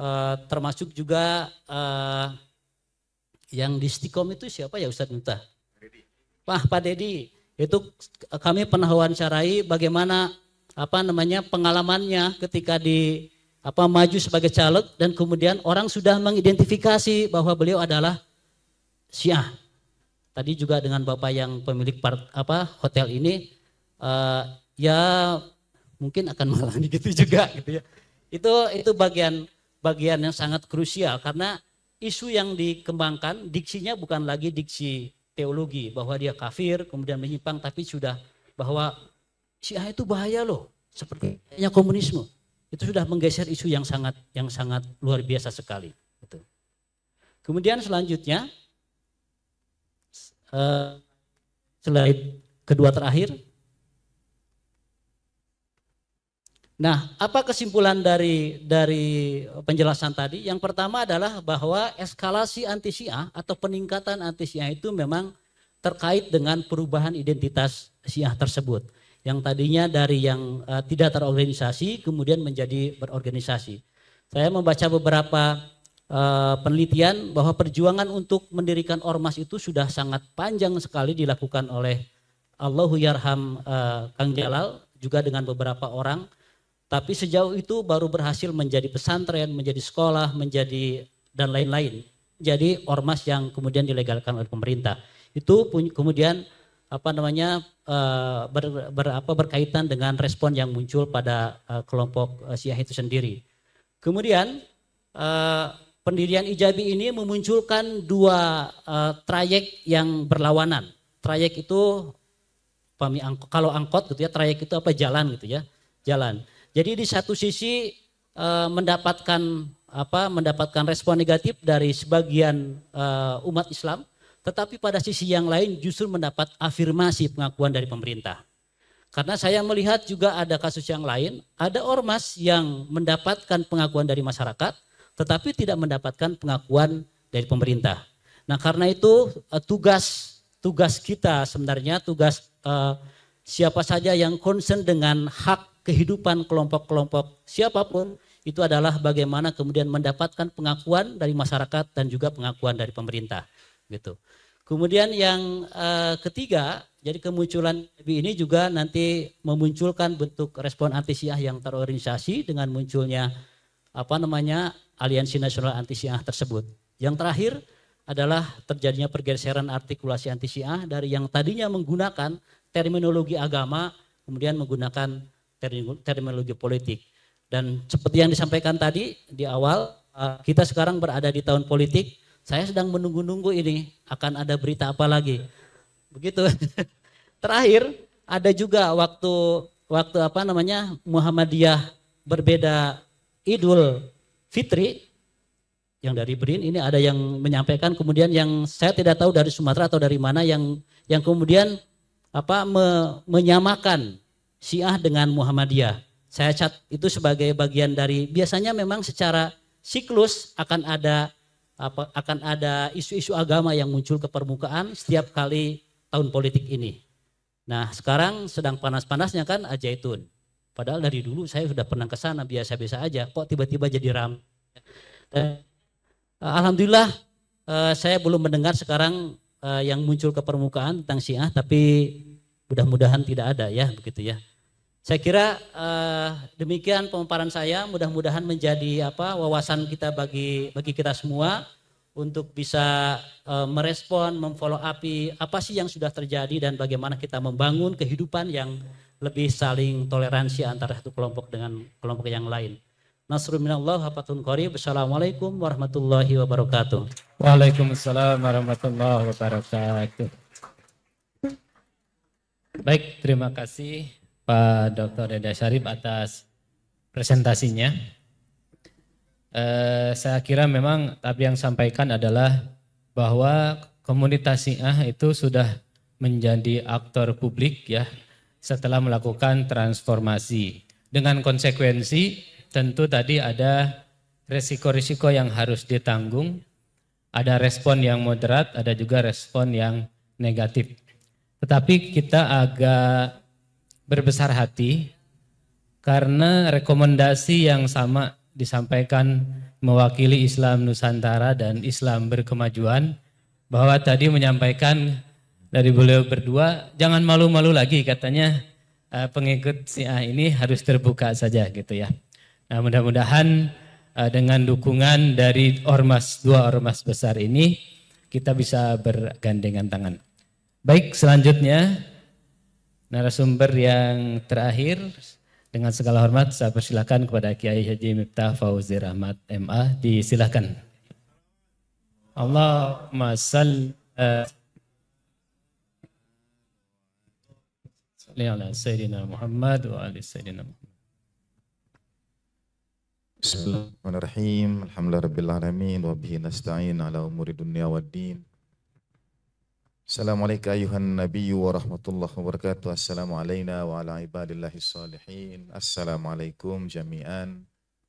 eh, termasuk juga eh, yang di Stikom itu siapa ya Ustadz Minta? Pak Pak Dedi itu kami pernah wawancarai bagaimana apa namanya pengalamannya ketika di apa maju sebagai caleg dan kemudian orang sudah mengidentifikasi bahwa beliau adalah Syiah. Tadi juga dengan Bapak yang pemilik part, apa hotel ini uh, ya mungkin akan malah gitu juga gitu ya. Itu itu bagian bagian yang sangat krusial karena isu yang dikembangkan diksinya bukan lagi diksi teologi bahwa dia kafir kemudian menyimpang tapi sudah bahwa Syiah itu bahaya loh seperti hanya komunisme itu sudah menggeser isu yang sangat yang sangat luar biasa sekali. Gitu. Kemudian selanjutnya Eh, selain slide kedua terakhir. Nah, apa kesimpulan dari dari penjelasan tadi? Yang pertama adalah bahwa eskalasi anti Syiah atau peningkatan anti Syiah itu memang terkait dengan perubahan identitas Syiah tersebut. Yang tadinya dari yang eh, tidak terorganisasi kemudian menjadi berorganisasi. Saya membaca beberapa Eh, penelitian bahwa perjuangan untuk mendirikan ormas itu sudah sangat panjang sekali dilakukan oleh Allahu Yarham eh, Kang Jalal juga dengan beberapa orang. Tapi sejauh itu baru berhasil menjadi pesantren, menjadi sekolah, menjadi dan lain-lain. Jadi ormas yang kemudian dilegalkan oleh pemerintah itu kemudian apa namanya eh, ber, ber, apa, berkaitan dengan respon yang muncul pada kelompok Syiah itu sendiri. Kemudian Pendirian ijabi ini memunculkan dua uh, trayek yang berlawanan. Trayek itu kalau angkot gitu ya, trayek itu apa jalan gitu ya, jalan. Jadi di satu sisi uh, mendapatkan apa mendapatkan respon negatif dari sebagian uh, umat Islam, tetapi pada sisi yang lain justru mendapat afirmasi pengakuan dari pemerintah. Karena saya melihat juga ada kasus yang lain, ada ormas yang mendapatkan pengakuan dari masyarakat, tetapi tidak mendapatkan pengakuan dari pemerintah. Nah, karena itu eh, tugas tugas kita sebenarnya tugas uh, siapa saja yang concern dengan hak kehidupan kelompok-kelompok siapapun itu adalah bagaimana kemudian mendapatkan pengakuan dari masyarakat dan juga pengakuan dari pemerintah gitu. Kemudian yang uh, ketiga, jadi kemunculan ini juga nanti memunculkan bentuk respon antisiah yang terorganisasi dengan munculnya apa namanya aliansi nasional anti Syiah tersebut. Yang terakhir adalah terjadinya pergeseran artikulasi anti Syiah dari yang tadinya menggunakan terminologi agama kemudian menggunakan terminologi politik. Dan seperti yang disampaikan tadi di awal, eh, kita sekarang berada di tahun politik. Saya sedang menunggu-nunggu ini akan ada berita apa lagi. Begitu. Terakhir ada juga waktu waktu apa namanya Muhammadiyah berbeda Idul Fitri yang dari Brin ini ada yang menyampaikan kemudian yang saya tidak tahu dari Sumatera atau dari mana yang yang kemudian apa me, menyamakan Syiah dengan Muhammadiyah. Saya cat itu sebagai bagian dari biasanya memang secara siklus akan ada apa akan ada isu-isu agama yang muncul ke permukaan setiap kali tahun politik ini. Nah, sekarang sedang panas-panasnya kan ajaitun. Padahal dari dulu saya sudah pernah ke sana biasa-biasa aja, kok tiba-tiba jadi ram. Dan, eh, Alhamdulillah eh, saya belum mendengar sekarang eh, yang muncul ke permukaan tentang Syiah, tapi mudah-mudahan tidak ada ya begitu ya. Saya kira uh, demikian pemaparan saya, mudah-mudahan menjadi apa wawasan kita bagi bagi kita semua untuk bisa uh, merespon, memfollow api apa sih yang sudah terjadi dan bagaimana kita membangun kehidupan yang lebih saling toleransi antara satu kelompok dengan kelompok yang lain. Nasrul minallah hafatun qarib. Assalamualaikum warahmatullahi wabarakatuh. Waalaikumsalam warahmatullahi wabarakatuh. Baik, terima kasih Pak Dr. Deda Syarif atas presentasinya. Eh, saya kira memang tapi yang sampaikan adalah bahwa komunitas Syiah itu sudah menjadi aktor publik ya setelah melakukan transformasi. Dengan konsekuensi tentu tadi ada resiko-risiko yang harus ditanggung, ada respon yang moderat, ada juga respon yang negatif. Tetapi kita agak berbesar hati karena rekomendasi yang sama disampaikan mewakili Islam Nusantara dan Islam berkemajuan bahwa tadi menyampaikan dari beliau berdua, jangan malu-malu lagi katanya eh, pengikut si ini harus terbuka saja gitu ya. Nah, mudah-mudahan eh, dengan dukungan dari ormas dua ormas besar ini kita bisa bergandengan tangan. Baik, selanjutnya narasumber yang terakhir dengan segala hormat saya persilahkan kepada Kiai Haji Miftah Fauzi Rahmat MA disilahkan. Allahumma salli uh, صلي على سيدنا محمد وعلى سيدنا محمد بسم الله الرحمن الرحيم الحمد لله رب العالمين وبه نستعين على أمور الدنيا والدين السلام عليك أيها النبي ورحمة الله وبركاته السلام علينا وعلى عباد الله الصالحين السلام عليكم جميعا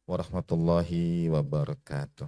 ورحمة الله وبركاته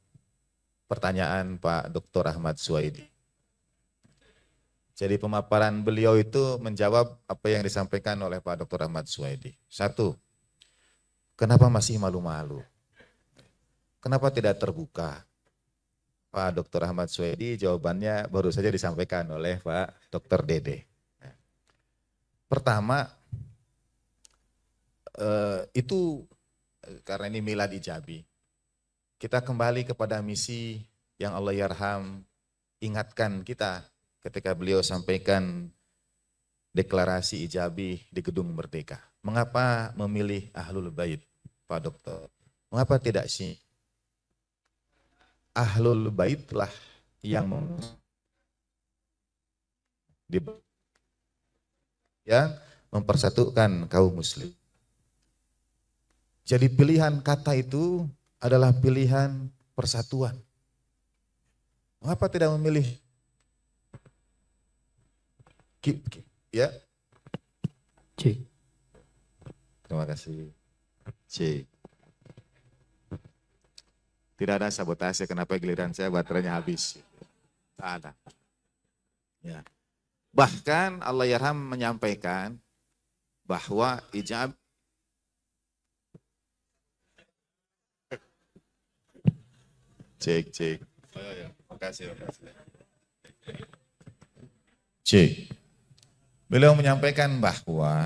pertanyaan Pak Dr. Ahmad Suwaidi. Jadi pemaparan beliau itu menjawab apa yang disampaikan oleh Pak Dr. Ahmad Suwaidi. Satu, kenapa masih malu-malu? Kenapa tidak terbuka? Pak Dr. Ahmad Suwaidi jawabannya baru saja disampaikan oleh Pak Dr. Dede. Pertama, eh, itu karena ini milad ijabi. Kita kembali kepada misi yang Allah Yarham ingatkan kita ketika beliau sampaikan deklarasi ijabi di gedung Merdeka. Mengapa memilih Ahlul Bait, Pak Dokter? Mengapa tidak sih? Ahlul Bait yang di yang mempersatukan kaum muslim. Jadi pilihan kata itu adalah pilihan persatuan. Mengapa tidak memilih? Ki, ki, ya. C. Terima kasih. C. Tidak ada sabotase, kenapa giliran saya baterainya habis. Tak ada. Ya. Bahkan Allah Yarham menyampaikan bahwa ijab Cek, cek. Oh ya, makasih, makasih. C. Beliau menyampaikan bahwa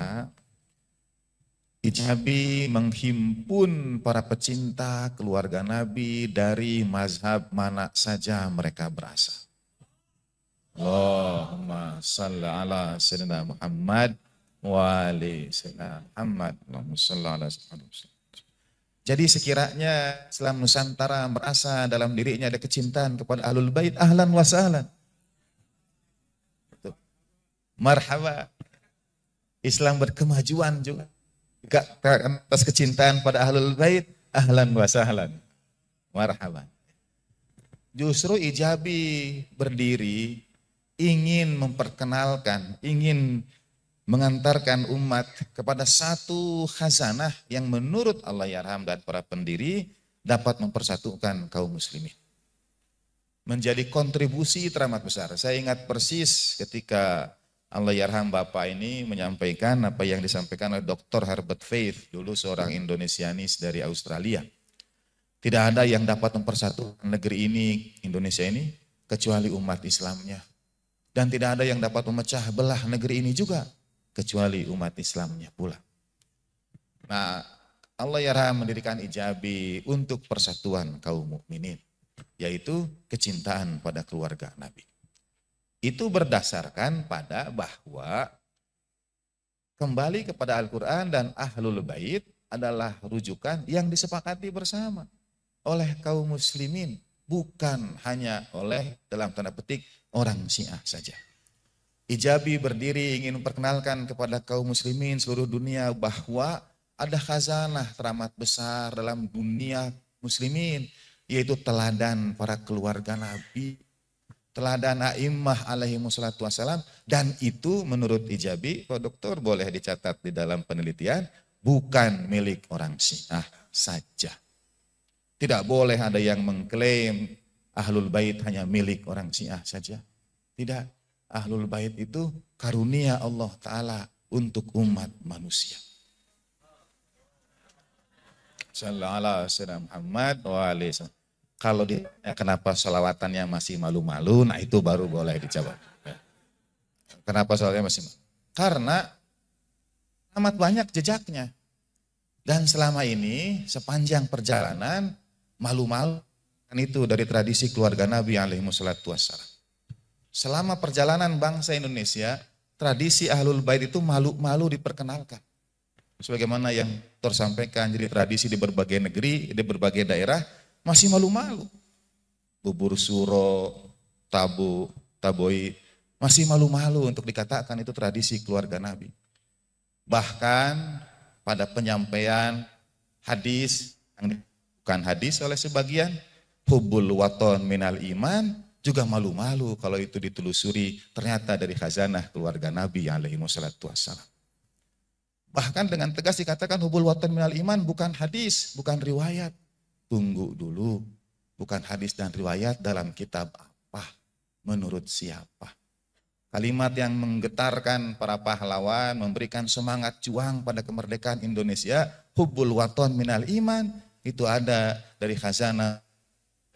Ijabi menghimpun para pecinta keluarga Nabi dari mazhab mana saja mereka berasal. Allahumma salli ala Sayyidina Muhammad wa ali Sayyidina Muhammad. Allahumma salli ala Sayyidina Muhammad. Jadi sekiranya Islam Nusantara merasa dalam dirinya ada kecintaan kepada Ahlul Bait, ahlan wa sahlan. Marhaba. Islam berkemajuan juga. Gak atas kecintaan pada Ahlul Bait, ahlan wa sahlan. Marhaba. Justru Ijabi berdiri ingin memperkenalkan, ingin mengantarkan umat kepada satu khazanah yang menurut Allah Yarham ya dan para pendiri dapat mempersatukan kaum muslimin. Menjadi kontribusi teramat besar. Saya ingat persis ketika Allah Yarham ya Bapak ini menyampaikan apa yang disampaikan oleh Dr. Herbert Faith, dulu seorang Indonesianis dari Australia. Tidak ada yang dapat mempersatukan negeri ini, Indonesia ini, kecuali umat Islamnya. Dan tidak ada yang dapat memecah belah negeri ini juga, kecuali umat Islamnya pula. Nah, Allah Yarham mendirikan ijabi untuk persatuan kaum mukminin, yaitu kecintaan pada keluarga Nabi. Itu berdasarkan pada bahwa kembali kepada Al-Quran dan Ahlul Bait adalah rujukan yang disepakati bersama oleh kaum muslimin, bukan hanya oleh dalam tanda petik orang Syiah saja. Ijabi berdiri ingin memperkenalkan kepada kaum muslimin seluruh dunia bahwa ada khazanah teramat besar dalam dunia muslimin yaitu teladan para keluarga Nabi, teladan a'immah alaihi musallatu wassalam dan itu menurut Ijabi Pak Dokter boleh dicatat di dalam penelitian bukan milik orang Syiah saja. Tidak boleh ada yang mengklaim Ahlul Bait hanya milik orang Syiah saja. Tidak. Ahlul hmm. bait itu karunia Allah Ta'ala untuk umat manusia. Muhammad Kalau dia kenapa selawatannya masih malu-malu, nah itu baru boleh dijawab. Kenapa salawatnya masih malu? Karena amat banyak jejaknya. Dan selama ini sepanjang perjalanan malu-malu kan itu dari tradisi keluarga Nabi alaihi wassalam. Selama perjalanan bangsa Indonesia, tradisi Ahlul Bait itu malu-malu diperkenalkan. Sebagaimana yang tersampaikan jadi tradisi di berbagai negeri, di berbagai daerah masih malu-malu. Bubur suro, tabu, taboi masih malu-malu untuk dikatakan itu tradisi keluarga Nabi. Bahkan pada penyampaian hadis yang bukan hadis oleh sebagian hubul waton minal iman juga malu-malu kalau itu ditelusuri ternyata dari khazanah keluarga Nabi yang alaihi wassalatu wassalam. Bahkan dengan tegas dikatakan hubul watan minal iman bukan hadis, bukan riwayat. Tunggu dulu, bukan hadis dan riwayat dalam kitab apa, menurut siapa. Kalimat yang menggetarkan para pahlawan, memberikan semangat juang pada kemerdekaan Indonesia, hubul waton minal iman, itu ada dari khazanah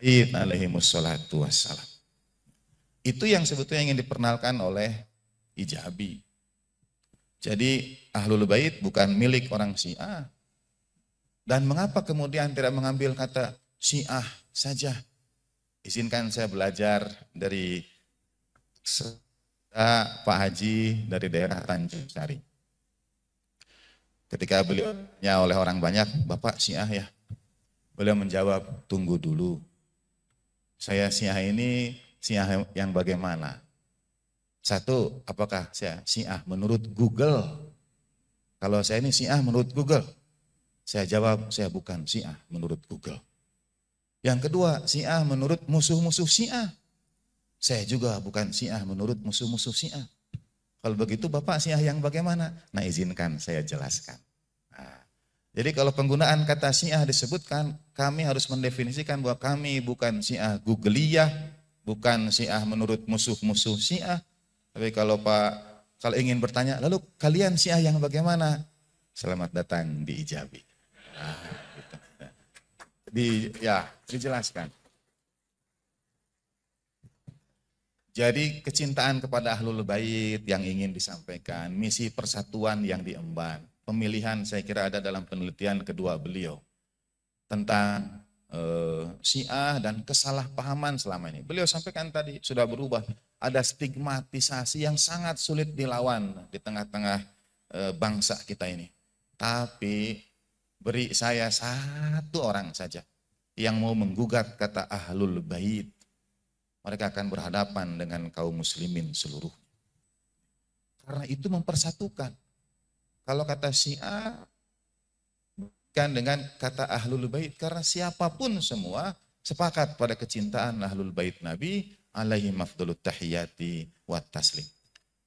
Id alaihi wassalatu wassalam. Itu yang sebetulnya ingin diperkenalkan oleh Ijabi. Jadi Ahlul Bait bukan milik orang Syiah. Dan mengapa kemudian tidak mengambil kata Syiah saja? Izinkan saya belajar dari Pak Haji dari daerah Tanjung Sari. Ketika beliau ya oleh orang banyak, Bapak Syiah ya. Beliau menjawab, tunggu dulu. Saya Syiah ini Syiah yang bagaimana? Satu, apakah saya Syiah menurut Google? Kalau saya ini Syiah menurut Google. Saya jawab, saya bukan Syiah menurut Google. Yang kedua, Syiah menurut musuh-musuh Syiah. Saya juga bukan Syiah menurut musuh-musuh Syiah. Kalau begitu Bapak Syiah yang bagaimana? Nah izinkan saya jelaskan. Nah, jadi kalau penggunaan kata Syiah disebutkan, kami harus mendefinisikan bahwa kami bukan Syiah Googleiah bukan Syiah menurut musuh-musuh Syiah. Tapi kalau Pak kalau ingin bertanya, lalu kalian Syiah yang bagaimana? Selamat datang di Ijabi. Ah, gitu. Di ya, dijelaskan. Jadi kecintaan kepada ahlul bait yang ingin disampaikan, misi persatuan yang diemban. Pemilihan saya kira ada dalam penelitian kedua beliau tentang Eh, Syiah dan kesalahpahaman selama ini. Beliau sampaikan tadi sudah berubah, ada stigmatisasi yang sangat sulit dilawan di tengah-tengah eh, bangsa kita ini. Tapi beri saya satu orang saja yang mau menggugat kata ahlul bait. Mereka akan berhadapan dengan kaum muslimin seluruh Karena itu mempersatukan. Kalau kata Syiah, dikaitkan dengan kata ahlul bait karena siapapun semua sepakat pada kecintaan ahlul bait Nabi alaihi mafdulut tahiyati wa taslim.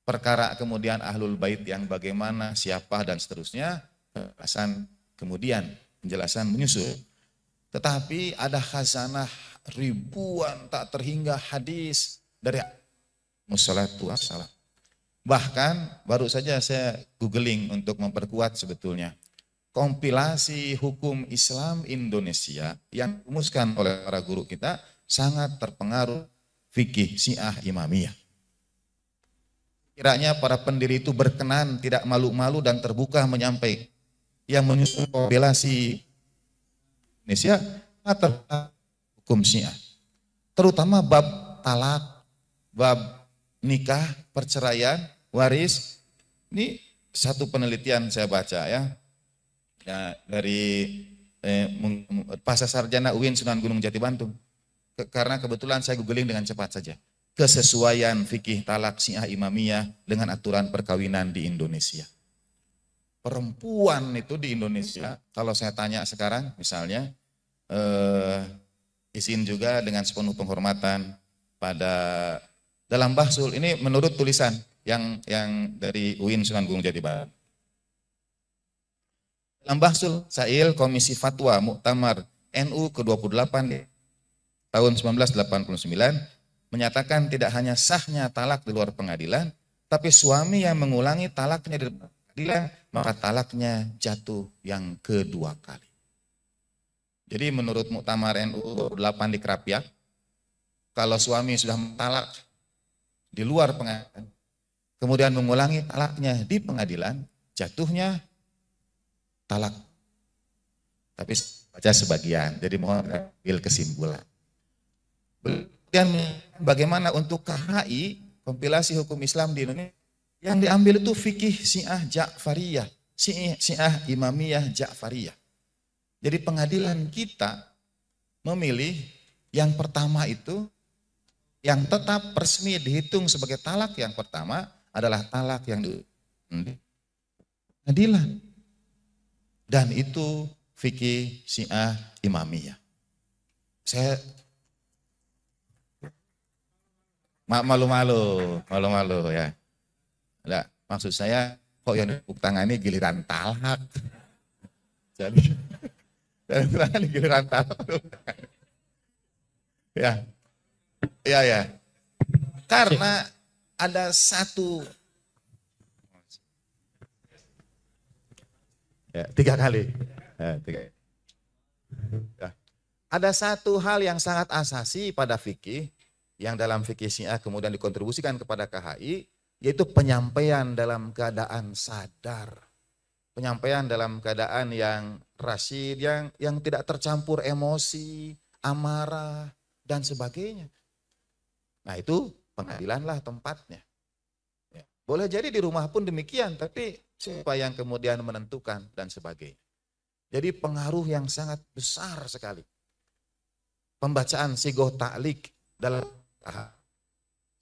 Perkara kemudian ahlul bait yang bagaimana, siapa dan seterusnya, penjelasan kemudian, penjelasan menyusul. Tetapi ada khazanah ribuan tak terhingga hadis dari musallatu wassalam. Bahkan baru saja saya googling untuk memperkuat sebetulnya kompilasi hukum Islam Indonesia yang dirumuskan oleh para guru kita sangat terpengaruh fikih Syiah Imamiyah. Kiranya para pendiri itu berkenan, tidak malu-malu dan terbuka menyampaikan yang menyusun kompilasi Indonesia terhadap hukum Syiah. Terutama bab talak, bab nikah, perceraian, waris. Ini satu penelitian saya baca ya, ya, dari eh, pasca sarjana UIN Sunan Gunung Jati Bantung. Ke, karena kebetulan saya googling dengan cepat saja. Kesesuaian fikih talak syiah imamiyah dengan aturan perkawinan di Indonesia. Perempuan itu di Indonesia, kalau saya tanya sekarang misalnya, eh, izin juga dengan sepenuh penghormatan pada dalam bahsul ini menurut tulisan yang yang dari UIN Sunan Gunung Jati Bantung. Dalam Bahsul Sail Komisi Fatwa Muktamar NU ke-28 tahun 1989 menyatakan tidak hanya sahnya talak di luar pengadilan, tapi suami yang mengulangi talaknya di pengadilan, maka talaknya jatuh yang kedua kali. Jadi menurut Muktamar NU 8 di Kerapiak, kalau suami sudah talak di luar pengadilan, kemudian mengulangi talaknya di pengadilan, jatuhnya talak. Tapi baca sebagian, jadi mohon ambil kesimpulan. Kemudian bagaimana untuk KHI, kompilasi hukum Islam di Indonesia, yang diambil itu fikih Syiah Ja'fariyah, Syiah Imamiyah Ja'fariyah. Jadi pengadilan kita memilih yang pertama itu yang tetap resmi dihitung sebagai talak yang pertama adalah talak yang di pengadilan. Dan itu fikih Syiah Imamiyah. Saya malu-malu, malu-malu ya. Nah, maksud saya kok yang tepuk tangan ini giliran talak. Jadi dan tangan giliran talak. ya. Ya ya. Karena ada satu Ya, tiga kali. Ya, tiga. Ya. Ada satu hal yang sangat asasi pada fikih yang dalam fikih Syiah kemudian dikontribusikan kepada KHI yaitu penyampaian dalam keadaan sadar. Penyampaian dalam keadaan yang rasid, yang yang tidak tercampur emosi, amarah dan sebagainya. Nah, itu pengadilan lah tempatnya. Ya. Boleh jadi di rumah pun demikian, tapi siapa yang kemudian menentukan dan sebagainya. Jadi pengaruh yang sangat besar sekali. Pembacaan sigoh taklik dalam tahap.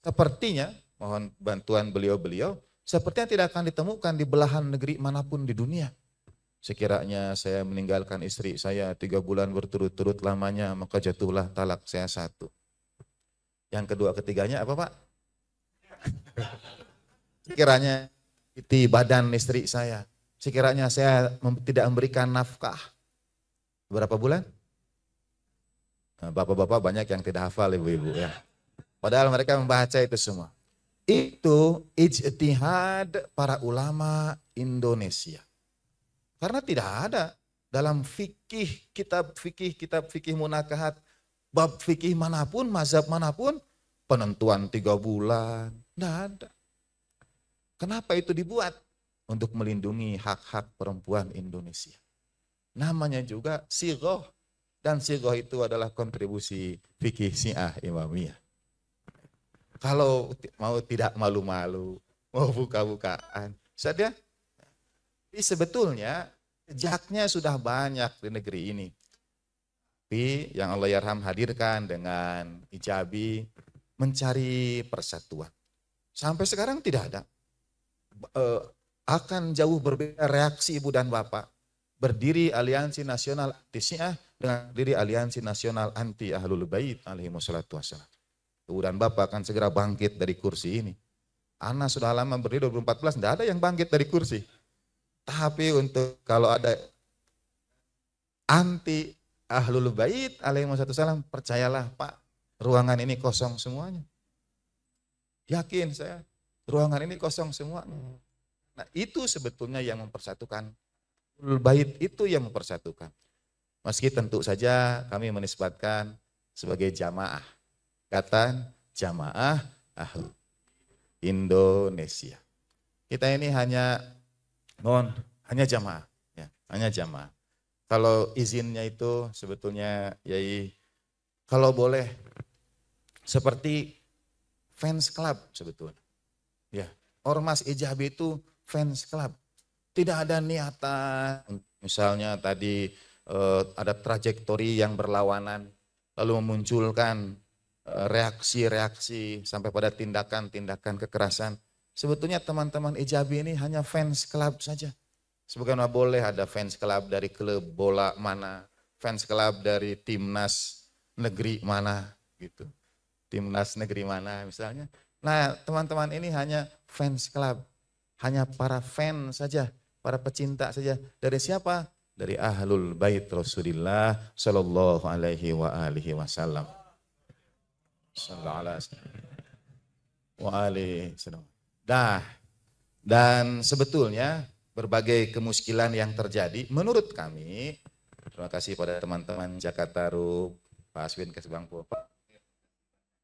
sepertinya mohon bantuan beliau-beliau sepertinya tidak akan ditemukan di belahan negeri manapun di dunia. Sekiranya saya meninggalkan istri saya tiga bulan berturut-turut lamanya, maka jatuhlah talak saya satu. Yang kedua ketiganya apa Pak? Sekiranya menyakiti badan istri saya. Sekiranya saya tidak memberikan nafkah. Berapa bulan? Nah, bapak-bapak banyak yang tidak hafal ibu-ibu ya. Padahal mereka membaca itu semua. Itu ijtihad para ulama Indonesia. Karena tidak ada dalam fikih, kitab fikih, kitab fikih munakahat, bab fikih manapun, mazhab manapun, penentuan tiga bulan, tidak ada. Kenapa itu dibuat? Untuk melindungi hak-hak perempuan Indonesia. Namanya juga sigoh. Dan sigoh itu adalah kontribusi fikih si'ah imamiyah. Kalau mau tidak malu-malu, mau buka-bukaan. Saja, ya? tapi sebetulnya jejaknya sudah banyak di negeri ini. Tapi yang Allah Yarham hadirkan dengan ijabi mencari persatuan. Sampai sekarang tidak ada. Eh, akan jauh berbeda reaksi ibu dan bapak. Berdiri aliansi nasional anti Syiah dengan diri aliansi nasional anti Ahlul Bait alaihi wassalatu wassalam. Ibu dan bapak akan segera bangkit dari kursi ini. Anak sudah lama berdiri 2014, tidak ada yang bangkit dari kursi. Tapi untuk kalau ada anti Ahlul Bait alaihi wassalatu wassalam, percayalah Pak, ruangan ini kosong semuanya. Yakin saya, ruangan ini kosong semua. Nah, itu sebetulnya yang mempersatukan. Bait itu yang mempersatukan. Meski tentu saja kami menisbatkan sebagai jamaah. Kata jamaah ahlu Indonesia. Kita ini hanya non, hanya jamaah, ya, hanya jamaah. Kalau izinnya itu sebetulnya yai kalau boleh seperti fans club sebetulnya ormas ijab itu fans club. Tidak ada niatan, misalnya tadi eh, ada trajektori yang berlawanan, lalu memunculkan eh, reaksi-reaksi eh, sampai pada tindakan-tindakan kekerasan. Sebetulnya teman-teman ijabi ini hanya fans club saja. Sebagaimana boleh ada fans club dari klub bola mana, fans club dari timnas negeri mana gitu. Timnas negeri mana misalnya. Nah teman-teman ini hanya fans club. Hanya para fans saja, para pecinta saja. Dari siapa? Dari ahlul bait Rasulullah sallallahu alaihi wa alihi wasallam. Sallallahu alaihi wa wasallam. dan sebetulnya berbagai kemuskilan yang terjadi menurut kami terima kasih pada teman-teman Jakarta Rup, Pak Aswin Kesbangpo.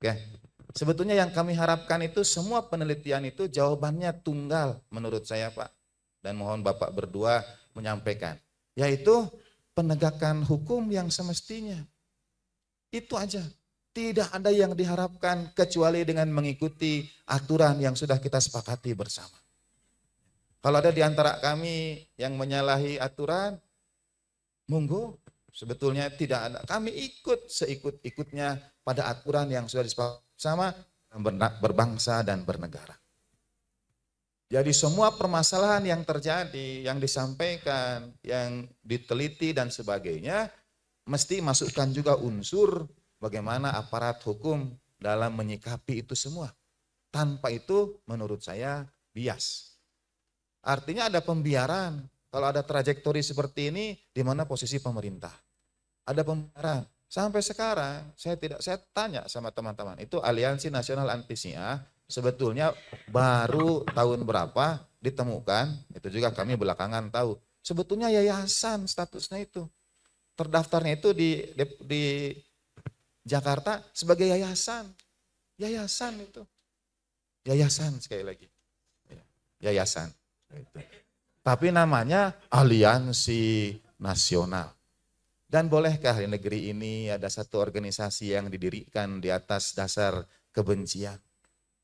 Oke, Sebetulnya yang kami harapkan itu semua penelitian itu jawabannya tunggal menurut saya Pak. Dan mohon Bapak berdua menyampaikan. Yaitu penegakan hukum yang semestinya. Itu aja. Tidak ada yang diharapkan kecuali dengan mengikuti aturan yang sudah kita sepakati bersama. Kalau ada di antara kami yang menyalahi aturan, monggo sebetulnya tidak ada. Kami ikut seikut-ikutnya pada aturan yang sudah disepakati sama berbangsa dan bernegara. Jadi semua permasalahan yang terjadi, yang disampaikan, yang diteliti dan sebagainya, mesti masukkan juga unsur bagaimana aparat hukum dalam menyikapi itu semua. Tanpa itu menurut saya bias. Artinya ada pembiaran. Kalau ada trajektori seperti ini, di mana posisi pemerintah? Ada pembiaran. Sampai sekarang saya tidak saya tanya sama teman-teman, itu Aliansi Nasional Anti Syiah sebetulnya baru tahun berapa ditemukan? Itu juga kami belakangan tahu. Sebetulnya yayasan statusnya itu. Terdaftarnya itu di di, di Jakarta sebagai yayasan. Yayasan itu. Yayasan sekali lagi. Ya, yayasan. Gitu. Tapi namanya Aliansi Nasional. Dan bolehkah di negeri ini ada satu organisasi yang didirikan di atas dasar kebencian,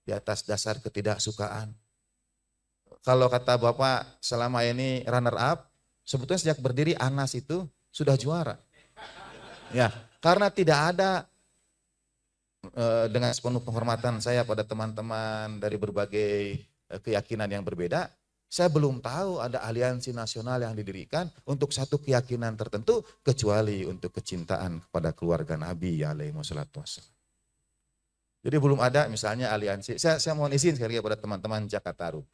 di atas dasar ketidaksukaan? Kalau kata Bapak selama ini runner up, sebetulnya sejak berdiri Anas itu sudah juara. Ya, karena tidak ada eh, dengan sepenuh penghormatan saya pada teman-teman dari berbagai eh, keyakinan yang berbeda, saya belum tahu ada aliansi nasional yang didirikan untuk satu keyakinan tertentu kecuali untuk kecintaan kepada keluarga Nabi ya alaihi Jadi belum ada misalnya aliansi. Saya, saya mohon izin sekali kepada teman-teman Jakarta Rup.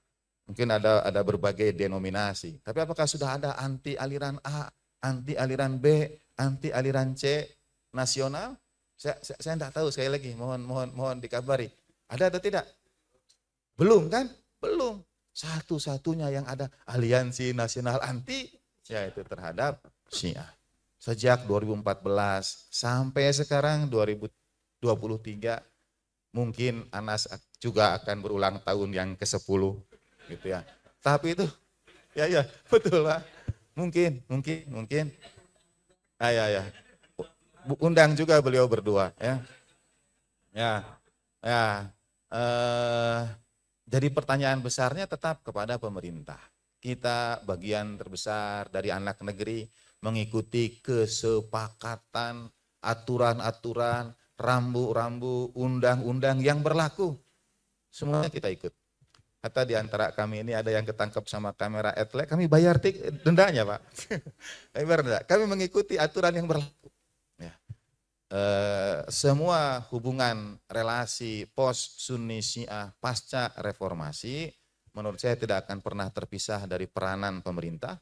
Mungkin ada ada berbagai denominasi. Tapi apakah sudah ada anti aliran A, anti aliran B, anti aliran C nasional? Saya, saya, saya tidak tahu sekali lagi. Mohon mohon mohon dikabari. Ada atau tidak? Belum kan? Belum. Satu-satunya yang ada aliansi nasional anti yaitu terhadap Syiah. Sejak 2014 sampai sekarang 2023 mungkin Anas juga akan berulang tahun yang ke-10 gitu ya. Tapi itu ya ya betul lah Mungkin, mungkin, mungkin. Ah, ya ya. ya. Undang juga beliau berdua ya. Ya. Ya. Eh uh, jadi pertanyaan besarnya tetap kepada pemerintah. Kita bagian terbesar dari anak negeri mengikuti kesepakatan aturan-aturan, rambu-rambu, undang-undang yang berlaku. Semuanya kita ikut. Kata di antara kami ini ada yang ketangkap sama kamera etlek, kami bayar tik dendanya pak. kami Kami mengikuti aturan yang berlaku. Eh, semua hubungan relasi pos Sunni Syiah pasca reformasi menurut saya tidak akan pernah terpisah dari peranan pemerintah,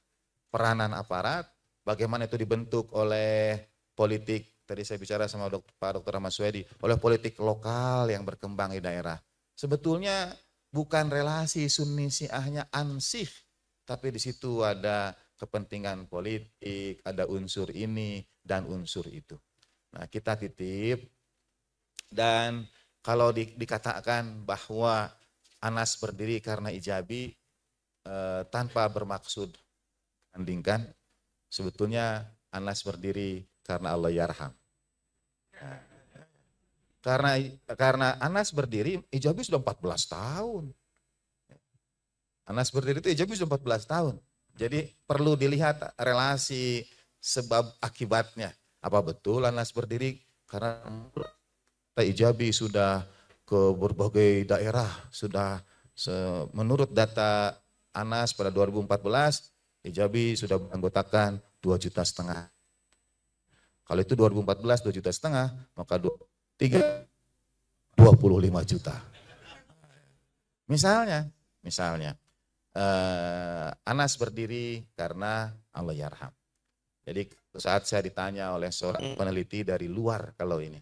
peranan aparat, bagaimana itu dibentuk oleh politik tadi saya bicara sama dok, Pak Dr. Ahmad Swedi, oleh politik lokal yang berkembang di daerah. Sebetulnya bukan relasi Sunni Syiahnya ansih, tapi di situ ada kepentingan politik, ada unsur ini dan unsur itu. Nah, kita titip dan kalau di, dikatakan bahwa Anas berdiri karena ijabi e, eh, tanpa bermaksud bandingkan, sebetulnya Anas berdiri karena Allah yarham. Nah, karena karena Anas berdiri ijabi sudah 14 tahun. Anas berdiri itu ijabi sudah 14 tahun. Jadi perlu dilihat relasi sebab akibatnya. Apa betul Anas berdiri? Karena kita ijabi sudah ke berbagai daerah, sudah menurut data Anas pada 2014, Ijabi sudah menggotakan 2 juta setengah. Kalau itu 2014 2 juta setengah, maka 3 25 juta. Misalnya, misalnya eh, Anas berdiri karena Allah yarham. Jadi saat saya ditanya oleh seorang mm. peneliti dari luar kalau ini.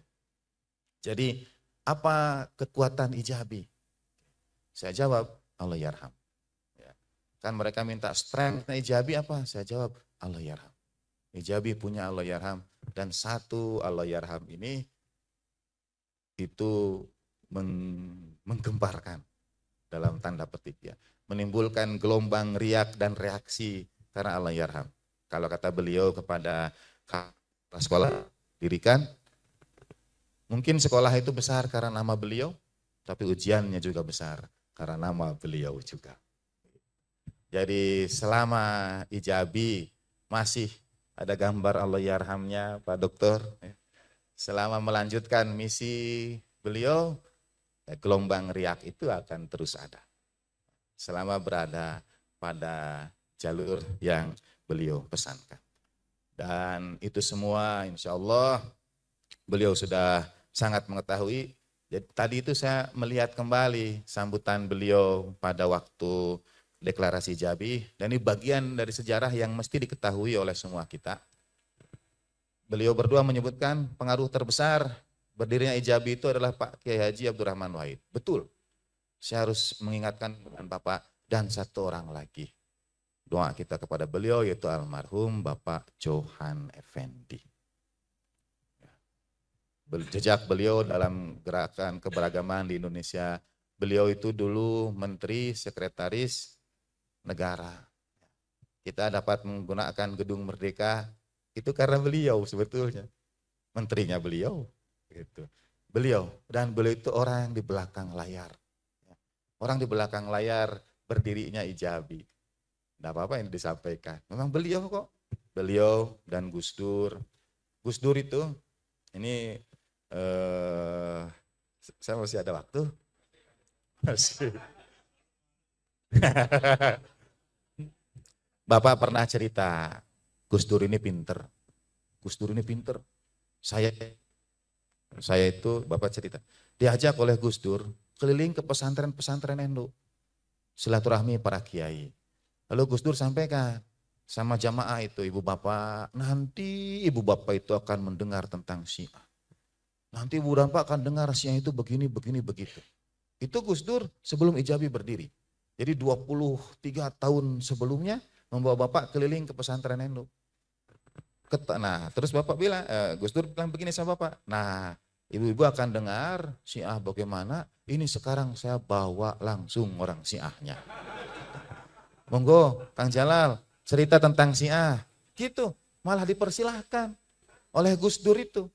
Jadi apa kekuatan ijabi? Saya jawab Allah yarham. Ya. Kan mereka minta strength ijabi apa? Saya jawab Allah yarham. Ijabi punya Allah yarham dan satu Allah yarham ini itu meng, menggemparkan dalam tanda petik ya, menimbulkan gelombang riak dan reaksi karena Allah yarham. Kalau kata beliau kepada kepala sekolah, dirikan, mungkin sekolah itu besar karena nama beliau, tapi ujiannya juga besar karena nama beliau juga. Jadi selama ijabi masih ada gambar Allah yarhamnya Pak Dokter, ya. selama melanjutkan misi beliau, ya, gelombang riak itu akan terus ada. Selama berada pada jalur yang beliau pesankan. Dan itu semua insya Allah beliau sudah sangat mengetahui. Jadi, ya, tadi itu saya melihat kembali sambutan beliau pada waktu deklarasi Jabi. Dan ini bagian dari sejarah yang mesti diketahui oleh semua kita. Beliau berdua menyebutkan pengaruh terbesar berdirinya Ijabi itu adalah Pak Kiai Haji Abdurrahman Wahid. Betul. Saya harus mengingatkan dengan Bapak dan satu orang lagi doa kita kepada beliau yaitu almarhum Bapak Johan Effendi. Ya. Jejak beliau dalam gerakan keberagaman di Indonesia, beliau itu dulu menteri sekretaris negara. Kita dapat menggunakan gedung Merdeka itu karena beliau sebetulnya. Menterinya beliau gitu. Beliau dan beliau itu orang di belakang layar. Ya. Orang di belakang layar berdirinya ijabi tidak apa-apa yang disampaikan. Memang beliau kok. Beliau dan Gus Dur. Gus Dur itu, ini eh, saya masih ada waktu. Masih. Bapak pernah cerita, Gus Dur ini pinter. Gus Dur ini pinter. Saya saya itu, Bapak cerita, diajak oleh Gus Dur keliling ke pesantren-pesantren Endo. Silaturahmi para kiai. Lalu Gus Dur sampaikan sama jamaah itu, ibu bapak, nanti ibu bapak itu akan mendengar tentang Syiah. Nanti ibu bapak akan dengar Syiah itu begini, begini, begitu. Itu Gus Dur sebelum Ijabi berdiri. Jadi 23 tahun sebelumnya membawa bapak keliling ke pesantren Endo. Nah, terus bapak bilang, eh, Gus Dur bilang begini sama bapak. Nah, ibu-ibu akan dengar Syiah bagaimana. Ini sekarang saya bawa langsung orang Syiahnya monggo Kang Jalal cerita tentang si A. Gitu, malah dipersilahkan oleh Gus Dur itu.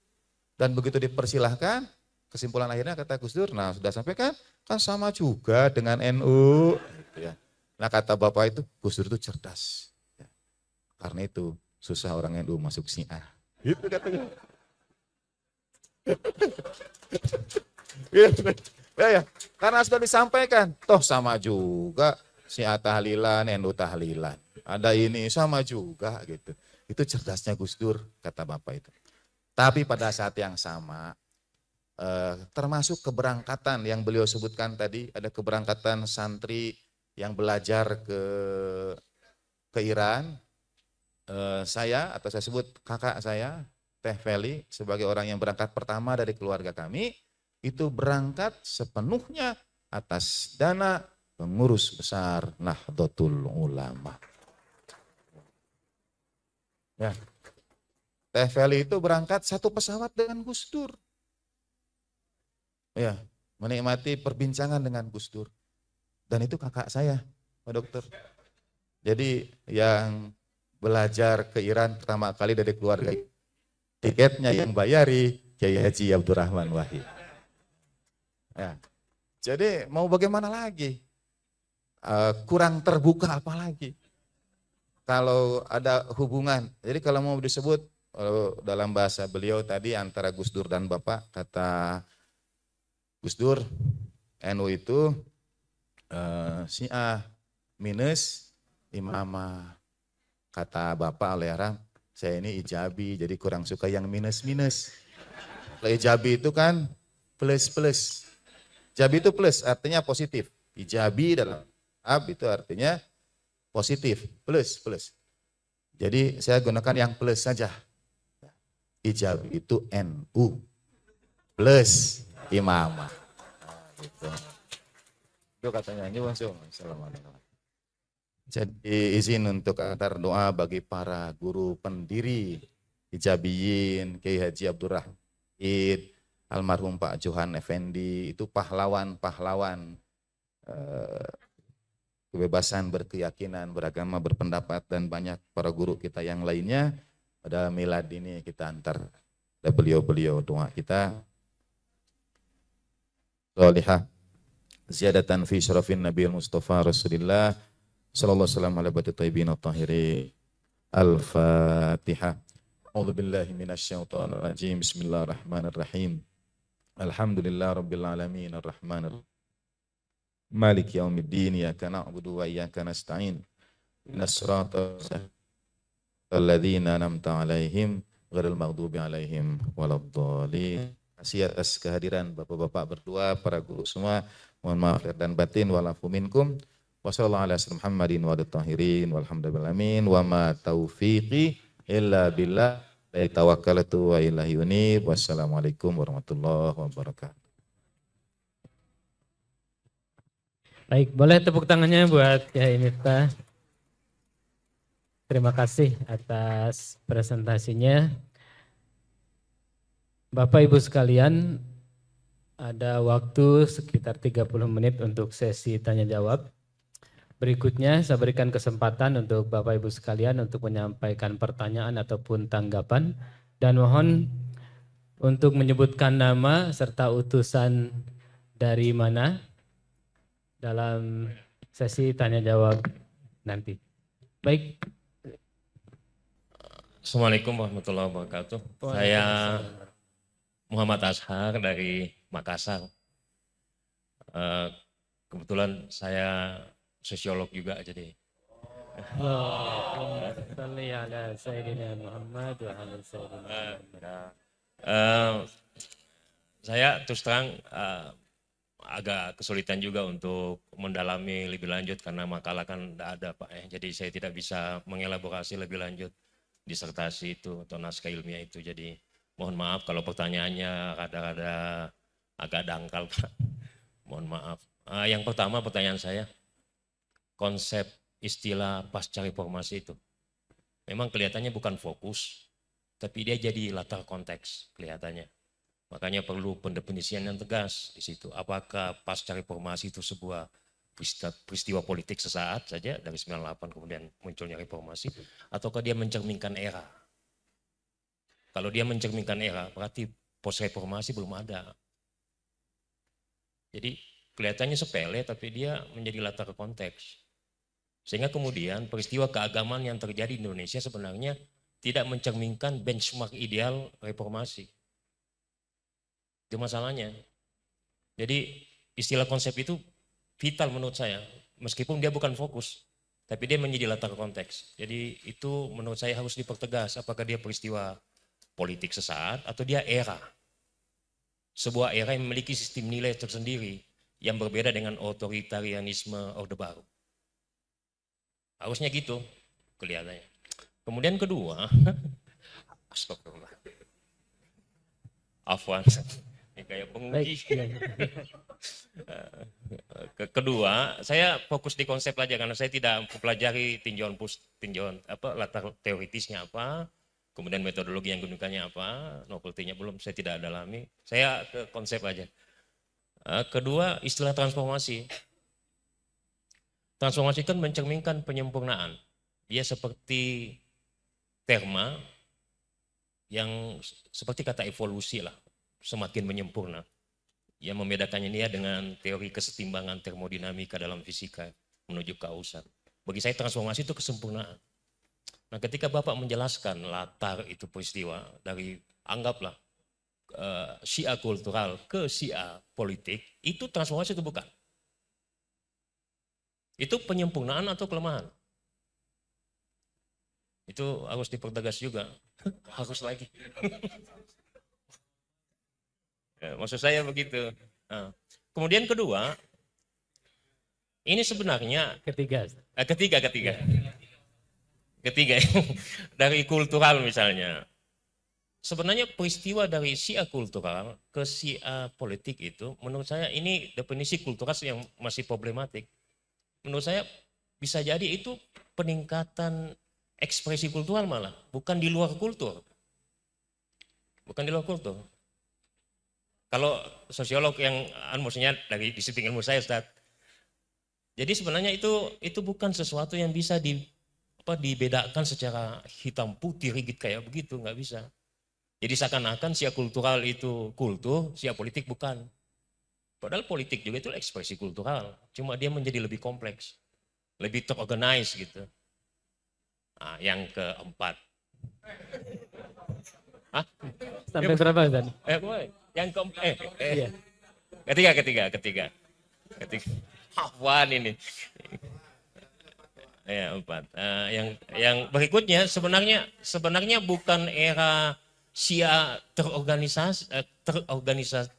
Dan begitu dipersilahkan, kesimpulan akhirnya kata Gus Dur, nah sudah sampai kan, kan sama juga dengan NU. Gitu ya. Nah kata Bapak itu, Gus Dur itu cerdas. Ya. Karena itu susah orang NU masuk si A. Gitu katanya. Gitu. ya, ya, karena sudah disampaikan, toh sama juga si Atta Halilan, Endu Tahlilan. Ada ini sama juga gitu. Itu cerdasnya Gus Dur kata Bapak itu. Tapi pada saat yang sama eh, termasuk keberangkatan yang beliau sebutkan tadi ada keberangkatan santri yang belajar ke ke Iran. Eh, saya atau saya sebut kakak saya Teh Feli sebagai orang yang berangkat pertama dari keluarga kami itu berangkat sepenuhnya atas dana pengurus besar Nahdlatul Ulama. Ya. Teh Feli itu berangkat satu pesawat dengan Gus Dur. Ya, menikmati perbincangan dengan Gus Dur. Dan itu kakak saya, Pak Dokter. Jadi yang belajar ke Iran pertama kali dari keluarga tiketnya yang bayari Kiai Haji Abdurrahman Wahid. Ya. Jadi mau bagaimana lagi? Eh, kurang terbuka apalagi kalau ada hubungan. Jadi kalau mau disebut dalam bahasa beliau tadi antara Gus Dur dan Bapak kata Gus Dur NU itu uh, a minus imama Kata Bapak Aliharam, saya ini ijabi jadi kurang suka yang minus-minus. Kalau ijabi itu kan plus-plus. Jabi itu plus artinya positif. Ijabi dalam Up itu artinya positif, plus, plus. Jadi saya gunakan yang plus saja. Ijab itu NU plus imamah. Nah, gitu. Itu katanya ini langsung. Assalamualaikum. Jadi izin untuk antar doa bagi para guru pendiri Ijabiyin, Kiai Haji Abdurrahman, almarhum Pak Johan Effendi, itu pahlawan-pahlawan eh, kebebasan berkeyakinan, beragama, berpendapat, dan banyak para guru kita yang lainnya pada milad ini kita antar ada beliau-beliau doa kita solihah ziyadatan fi syarafin Nabi mustafa Rasulullah sallallahu alaihi wasallam ala batu tayyibin tahiri al-fatihah A'udzu billahi minasyaitonir rajim. Bismillahirrahmanirrahim. Alhamdulillah rabbil alamin arrahmanir Malik yaumiddin iyyaka na'budu wa iyyaka nasta'in. Ihdinas siratal ladzina an'amta 'alaihim ghairil maghdubi 'alaihim waladdallin. Kasih atas kehadiran Bapak-bapak berdua, para guru semua. Mohon maaf dan batin walafu minkum. Wassalamualaikum warahmatullahi wabarakatuh. Baik, boleh tepuk tangannya buat ya Miftah. Terima kasih atas presentasinya. Bapak Ibu sekalian, ada waktu sekitar 30 menit untuk sesi tanya jawab. Berikutnya saya berikan kesempatan untuk Bapak Ibu sekalian untuk menyampaikan pertanyaan ataupun tanggapan dan mohon untuk menyebutkan nama serta utusan dari mana dalam oh, iya. sesi tanya jawab nanti. Baik. Assalamualaikum warahmatullahi wabarakatuh. Saya Muhammad Ashar dari Makassar. Eh, kebetulan saya sosiolog juga jadi. Eh, eh, saya terus terang uh, agak kesulitan juga untuk mendalami lebih lanjut karena makalah kan tidak ada Pak ya. Jadi saya tidak bisa mengelaborasi lebih lanjut disertasi itu atau naskah ilmiah itu. Jadi mohon maaf kalau pertanyaannya rada-rada agak dangkal Pak. mohon maaf. Uh, yang pertama pertanyaan saya, konsep istilah pasca reformasi itu. Memang kelihatannya bukan fokus, tapi dia jadi latar konteks kelihatannya. Makanya perlu pendefinisian yang tegas di situ. Apakah pasca reformasi itu sebuah peristiwa politik sesaat saja dari 98 kemudian munculnya reformasi ataukah dia mencerminkan era? Kalau dia mencerminkan era berarti pos reformasi belum ada. Jadi kelihatannya sepele tapi dia menjadi latar konteks. Sehingga kemudian peristiwa keagamaan yang terjadi di Indonesia sebenarnya tidak mencerminkan benchmark ideal reformasi. Itu masalahnya. Jadi istilah konsep itu vital menurut saya. Meskipun dia bukan fokus, tapi dia menjadi latar konteks. Jadi itu menurut saya harus dipertegas apakah dia peristiwa politik sesaat atau dia era. Sebuah era yang memiliki sistem nilai tersendiri yang berbeda dengan otoritarianisme Orde Baru. Harusnya gitu kelihatannya. Kemudian kedua, astagfirullah. Afwan ya, kayak penguji. Iya, iya. Eh, kedua, saya fokus di konsep aja karena saya tidak mempelajari tinjauan pus, tinjauan apa latar teoritisnya apa, kemudian metodologi yang gunakannya apa, novelty-nya belum saya tidak dalami. Saya ke konsep aja. Eh, kedua, istilah transformasi. Transformasi kan mencerminkan penyempurnaan. Dia seperti terma yang seperti kata evolusi lah semakin menyempurna. Yang membedakannya ya dengan teori kesetimbangan termodinamika dalam fisika menuju kausan. Bagi saya transformasi itu kesempurnaan. Nah ketika Bapak menjelaskan latar itu peristiwa dari anggaplah uh, eh, sia kultural ke sia politik, itu transformasi itu bukan. Itu penyempurnaan atau kelemahan? Itu harus dipertegas juga. harus lagi. Ya, maksud saya begitu. Kemudian kedua, ini sebenarnya ketiga. Eh, ketiga, ketiga. Ketiga dari kultural misalnya. Sebenarnya peristiwa dari sia kultural ke sia politik itu menurut saya ini definisi kultural yang masih problematik. Menurut saya bisa jadi itu peningkatan ekspresi kultural malah, bukan di luar kultur. Bukan di luar kultur. Kalau sosiolog yang anu, maksudnya dari disiplin ilmu saya Ustaz. Jadi sebenarnya itu itu bukan sesuatu yang bisa di apa dibedakan secara hitam putih rigid kayak begitu nggak bisa. Jadi seakan-akan sia kultural itu kultur, sia politik bukan. Padahal politik juga itu ekspresi kultural, cuma dia menjadi lebih kompleks, lebih terorganize gitu. Nah, yang keempat. Hah? Sampai berapa dan? Eh, yang keempat eh, eh, eh. Iya. ketiga ketiga ketiga ketiga Afwan ini ya empat uh, yang yang berikutnya sebenarnya sebenarnya bukan era sia terorganisasi eh, terorganisasi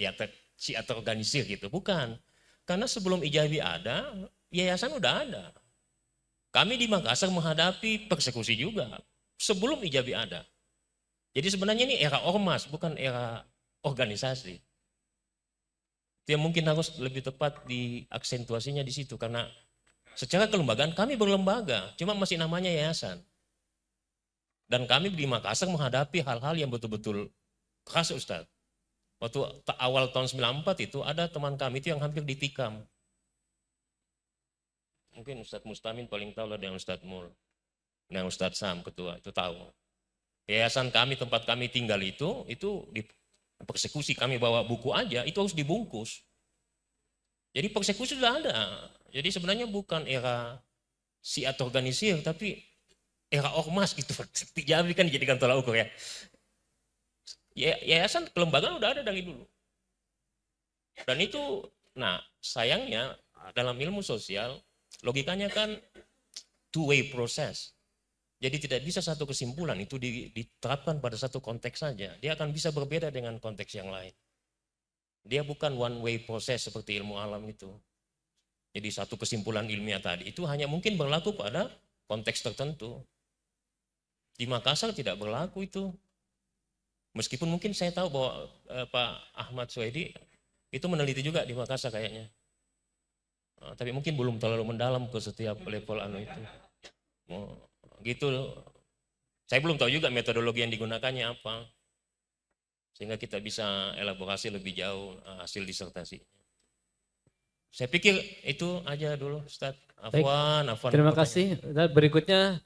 ya ter, sia terorganisir gitu bukan karena sebelum Ijabi ada yayasan udah ada kami di Makassar menghadapi persekusi juga sebelum Ijabi ada jadi sebenarnya ini era ormas bukan era organisasi. Yang mungkin harus lebih tepat di aksentuasinya di situ karena secara kelembagaan kami berlembaga, cuma masih namanya yayasan. Dan kami di Makassar menghadapi hal-hal yang betul-betul keras Ustadz. Waktu awal tahun 94 itu ada teman kami itu yang hampir ditikam. Mungkin Ustadz Mustamin paling tahu lah dengan Ustadz Mul. Nah Ustadz Sam ketua itu tahu. Yayasan kami, tempat kami tinggal itu, itu persekusi kami bawa buku aja itu harus dibungkus jadi persekusi sudah ada jadi sebenarnya bukan era atau organisir tapi era ormas itu Jambi kan dijadikan tolak ukur ya, ya yayasan kelembagaan udah ada dari dulu dan itu nah sayangnya dalam ilmu sosial logikanya kan two way process jadi tidak bisa satu kesimpulan itu diterapkan pada satu konteks saja. Dia akan bisa berbeda dengan konteks yang lain. Dia bukan one way process seperti ilmu alam itu. Jadi satu kesimpulan ilmiah tadi itu hanya mungkin berlaku pada konteks tertentu. Di Makassar tidak berlaku itu. Meskipun mungkin saya tahu bahwa eh, Pak Ahmad Suedi itu meneliti juga di Makassar kayaknya. Nah, tapi mungkin belum terlalu mendalam ke setiap level anu itu. Oh gitu saya belum tahu juga metodologi yang digunakannya apa sehingga kita bisa elaborasi lebih jauh eh, hasil disertasi. Saya pikir itu aja dulu Ustaz. Afwan, afwan. Terima kasih. Dan berikutnya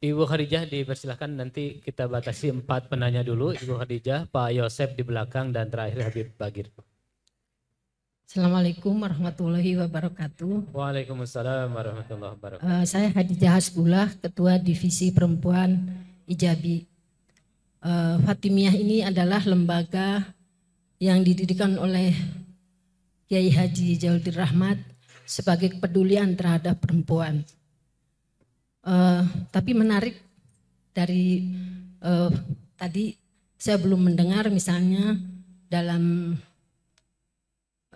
Ibu Khadijah dipersilahkan nanti kita batasi empat penanya dulu. Ibu Khadijah, Pak Yosef di belakang dan terakhir Habib Bagir. Assalamualaikum warahmatullahi wabarakatuh. Waalaikumsalam warahmatullahi wabarakatuh. Uh, saya Hadijah Hasbullah, Ketua Divisi Perempuan Ijabi. Uh, eh, Fatimiyah ini adalah lembaga yang didirikan oleh Kiai Haji Jaudir Rahmat sebagai kepedulian terhadap perempuan. Uh, tapi menarik dari uh, tadi saya belum mendengar misalnya dalam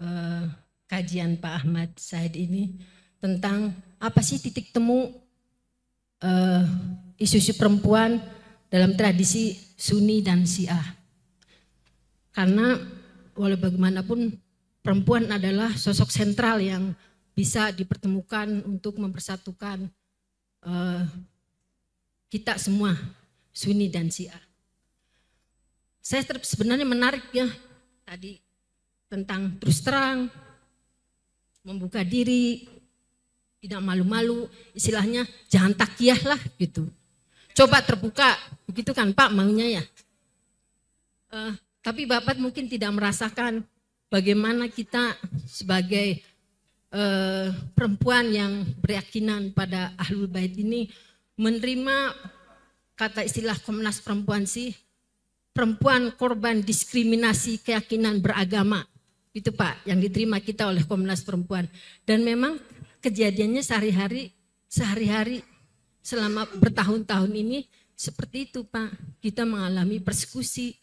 Eh, kajian Pak Ahmad Said ini tentang apa sih titik temu isu eh, isu-isu perempuan dalam tradisi Sunni dan Syiah. Karena walau bagaimanapun perempuan adalah sosok sentral yang bisa dipertemukan untuk mempersatukan uh, kita semua Sunni dan Syiah. Saya sebenarnya menarik ya tadi tentang terus terang, membuka diri, tidak malu-malu, istilahnya jangan takiyah lah gitu. Coba terbuka, begitu kan Pak maunya ya. Uh, tapi Bapak mungkin tidak merasakan bagaimana kita sebagai uh, perempuan yang berkeyakinan pada ahlul bait ini menerima kata istilah Komnas Perempuan sih perempuan korban diskriminasi keyakinan beragama itu Pak yang diterima kita oleh Komnas Perempuan. Dan memang kejadiannya sehari-hari sehari-hari selama bertahun-tahun ini seperti itu Pak. Kita mengalami persekusi.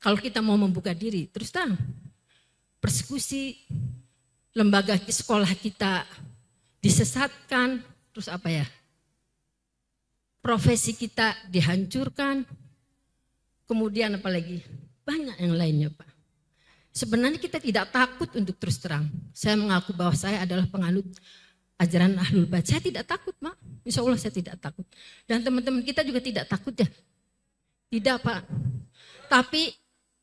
Kalau kita mau membuka diri, terus terang persekusi lembaga sekolah kita disesatkan, terus apa ya? Profesi kita dihancurkan. Kemudian apalagi? Banyak yang lainnya, Pak. Sebenarnya kita tidak takut untuk terus terang. Saya mengaku bahwa saya adalah penganut ajaran Ahlul Bait. Saya tidak takut, Mak. Insya Allah saya tidak takut. Dan teman-teman kita juga tidak takut ya. Tidak, Pak. Tapi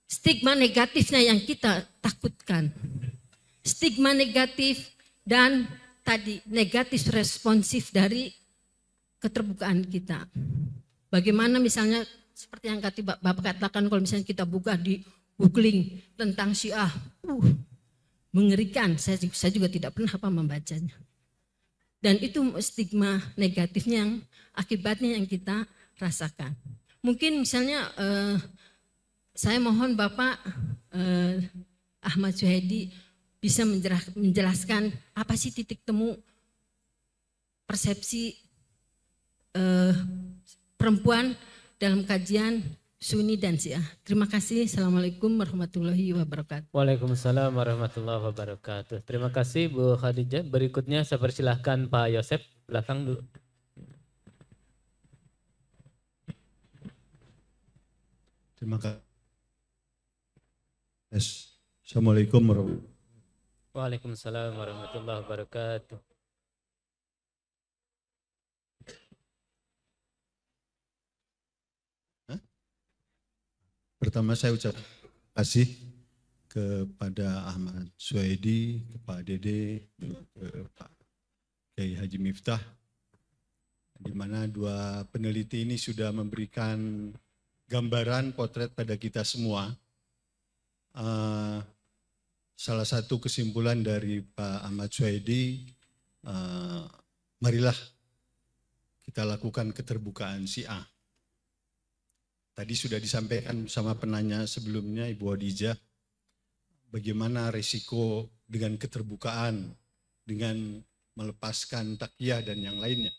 stigma negatifnya yang kita takutkan. Stigma negatif dan tadi negatif responsif dari keterbukaan kita. Bagaimana misalnya seperti yang Bapak katakan kalau misalnya kita buka di googling tentang Syiah. Uh, mengerikan, saya, saya juga tidak pernah apa membacanya. Dan itu stigma negatifnya yang akibatnya yang kita rasakan. Mungkin misalnya eh, saya mohon Bapak eh, Ahmad Suhedi bisa menjelaskan apa sih titik temu persepsi eh, perempuan dalam kajian Suni dan Syiah. Terima kasih. Assalamualaikum warahmatullahi wabarakatuh. Waalaikumsalam warahmatullahi wabarakatuh. Terima kasih Bu Khadijah. Berikutnya saya persilahkan Pak Yosef. Belakang dulu. Terima kasih. Assalamualaikum warahmatullahi wabarakatuh. warahmatullahi wabarakatuh. Pertama saya ucap kasih kepada Ahmad Suhaidi, ke Pak Dede, ke Pak Kiai Haji Miftah, di mana dua peneliti ini sudah memberikan gambaran potret pada kita semua. Uh, salah satu kesimpulan dari Pak Ahmad Suhaidi, uh, marilah kita lakukan keterbukaan si A Tadi sudah disampaikan sama penanya sebelumnya Ibu Adija, bagaimana risiko dengan keterbukaan, dengan melepaskan takiyah dan yang lainnya.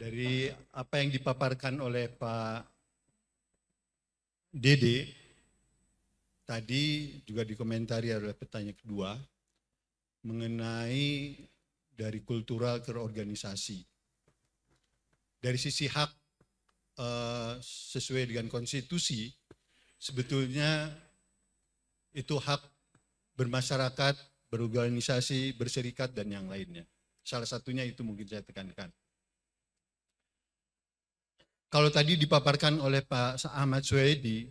Dari apa yang dipaparkan oleh Pak Dede, tadi juga dikomentari oleh petanya kedua, mengenai dari kultural ke organisasi. Dari sisi hak Eh, sesuai dengan konstitusi sebetulnya itu hak bermasyarakat, berorganisasi, berserikat dan yang lainnya. Salah satunya itu mungkin saya tekankan. Kalau tadi dipaparkan oleh Pak Ahmad Swedi,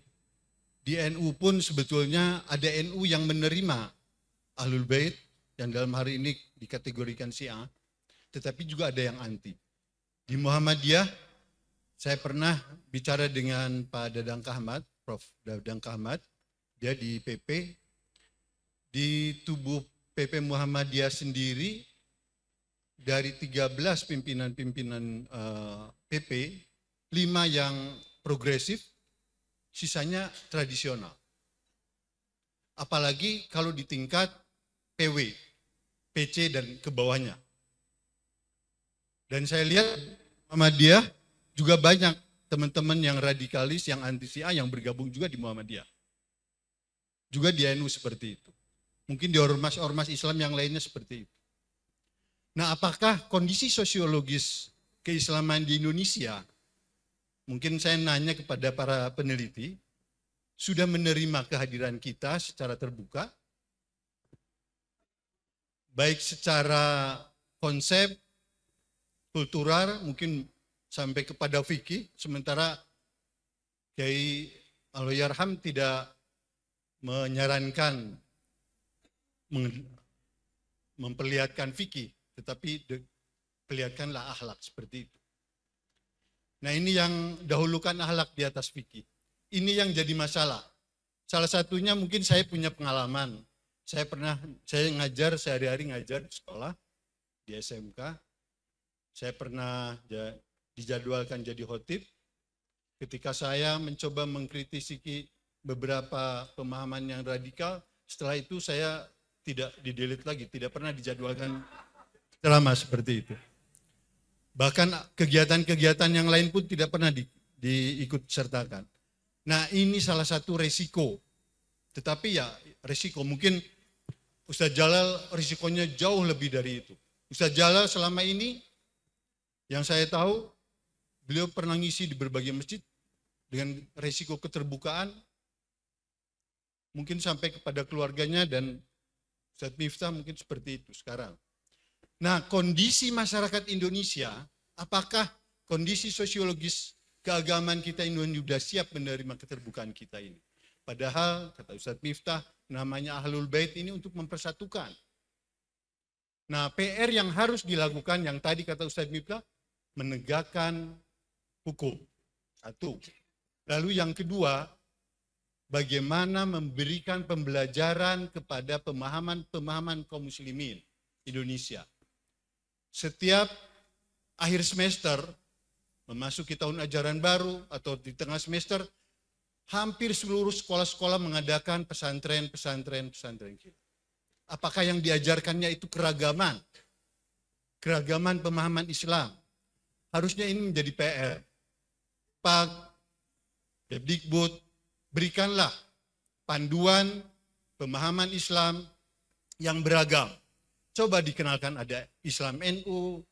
di NU pun sebetulnya ada NU yang menerima Ahlul Bait yang dalam hari ini dikategorikan Syiah, tetapi juga ada yang anti. Di Muhammadiyah saya pernah bicara dengan Pak Dadang Kahmat, Prof. Dadang Kahmat, dia di PP, di tubuh PP Muhammadiyah sendiri, dari 13 pimpinan-pimpinan uh, PP, 5 yang progresif, sisanya tradisional. Apalagi kalau di tingkat PW, PC dan kebawahnya. Dan saya lihat Muhammadiyah juga banyak teman-teman yang radikalis, yang anti CIA, yang bergabung juga di Muhammadiyah. Juga di NU seperti itu. Mungkin di ormas-ormas Islam yang lainnya seperti itu. Nah, apakah kondisi sosiologis keislaman di Indonesia, mungkin saya nanya kepada para peneliti, sudah menerima kehadiran kita secara terbuka, baik secara konsep, kultural, mungkin sampai kepada fikih, sementara Kiai Aloyarham tidak menyarankan memperlihatkan fikih, tetapi perlihatkanlah akhlak seperti itu. Nah ini yang dahulukan akhlak di atas fikih. Ini yang jadi masalah. Salah satunya mungkin saya punya pengalaman. Saya pernah, saya ngajar sehari-hari ngajar di sekolah, di SMK. Saya pernah dijadwalkan jadi khotib, ketika saya mencoba mengkritisi beberapa pemahaman yang radikal, setelah itu saya tidak didelit lagi, tidak pernah dijadwalkan ceramah seperti itu. Bahkan kegiatan-kegiatan yang lain pun tidak pernah di, diikut sertakan. Nah ini salah satu resiko. Tetapi ya resiko mungkin Ustadz Jalal risikonya jauh lebih dari itu. Ustadz Jalal selama ini yang saya tahu Beliau pernah ngisi di berbagai masjid dengan resiko keterbukaan, mungkin sampai kepada keluarganya dan Ustadz Miftah mungkin seperti itu sekarang. Nah kondisi masyarakat Indonesia, apakah kondisi sosiologis keagamaan kita ini sudah siap menerima keterbukaan kita ini? Padahal kata Ustadz Miftah, namanya Ahlul Bait ini untuk mempersatukan. Nah PR yang harus dilakukan yang tadi kata Ustadz Miftah, menegakkan hukum. Satu. Lalu yang kedua, bagaimana memberikan pembelajaran kepada pemahaman-pemahaman kaum muslimin Indonesia. Setiap akhir semester, memasuki tahun ajaran baru atau di tengah semester, hampir seluruh sekolah-sekolah mengadakan pesantren, pesantren, pesantren. Apakah yang diajarkannya itu keragaman? Keragaman pemahaman Islam. Harusnya ini menjadi PR Pak, Kemdikbud, berikanlah panduan pemahaman Islam yang beragam. Coba dikenalkan ada Islam NU,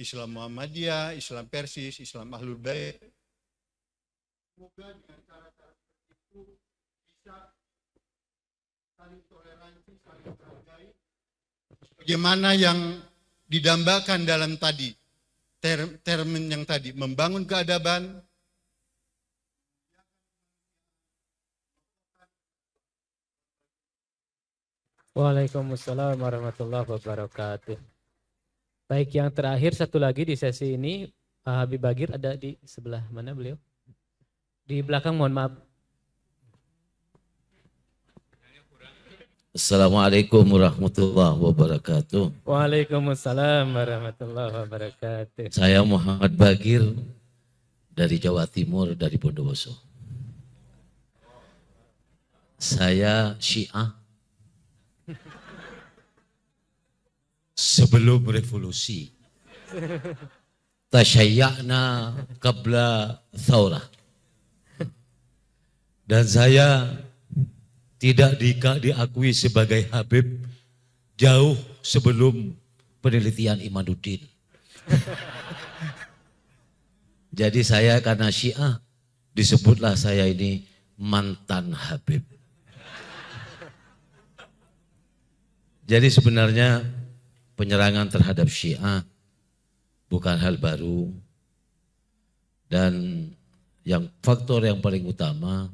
Islam Muhammadiyah, Islam Persis, Islam Ahlul Bayt. Semoga dengan cara-cara seperti bisa saling toleransi, saling menghargai. Bagaimana yang didambakan dalam tadi, term, term yang tadi, membangun keadaban, Waalaikumsalam warahmatullahi wabarakatuh. Baik, yang terakhir satu lagi di sesi ini Pak Habib Bagir ada di sebelah mana beliau? Di belakang mohon maaf. Assalamualaikum warahmatullahi wabarakatuh. Waalaikumsalam warahmatullahi wabarakatuh. Saya Muhammad Bagir dari Jawa Timur dari Bondowoso. Saya Syiah sebelum revolusi. Tasyayakna kabla thawrah. Dan saya tidak di, diakui sebagai Habib jauh sebelum penelitian Imanuddin. Jadi saya karena Syiah disebutlah saya ini mantan Habib. Jadi sebenarnya penyerangan terhadap Syiah bukan hal baru dan yang faktor yang paling utama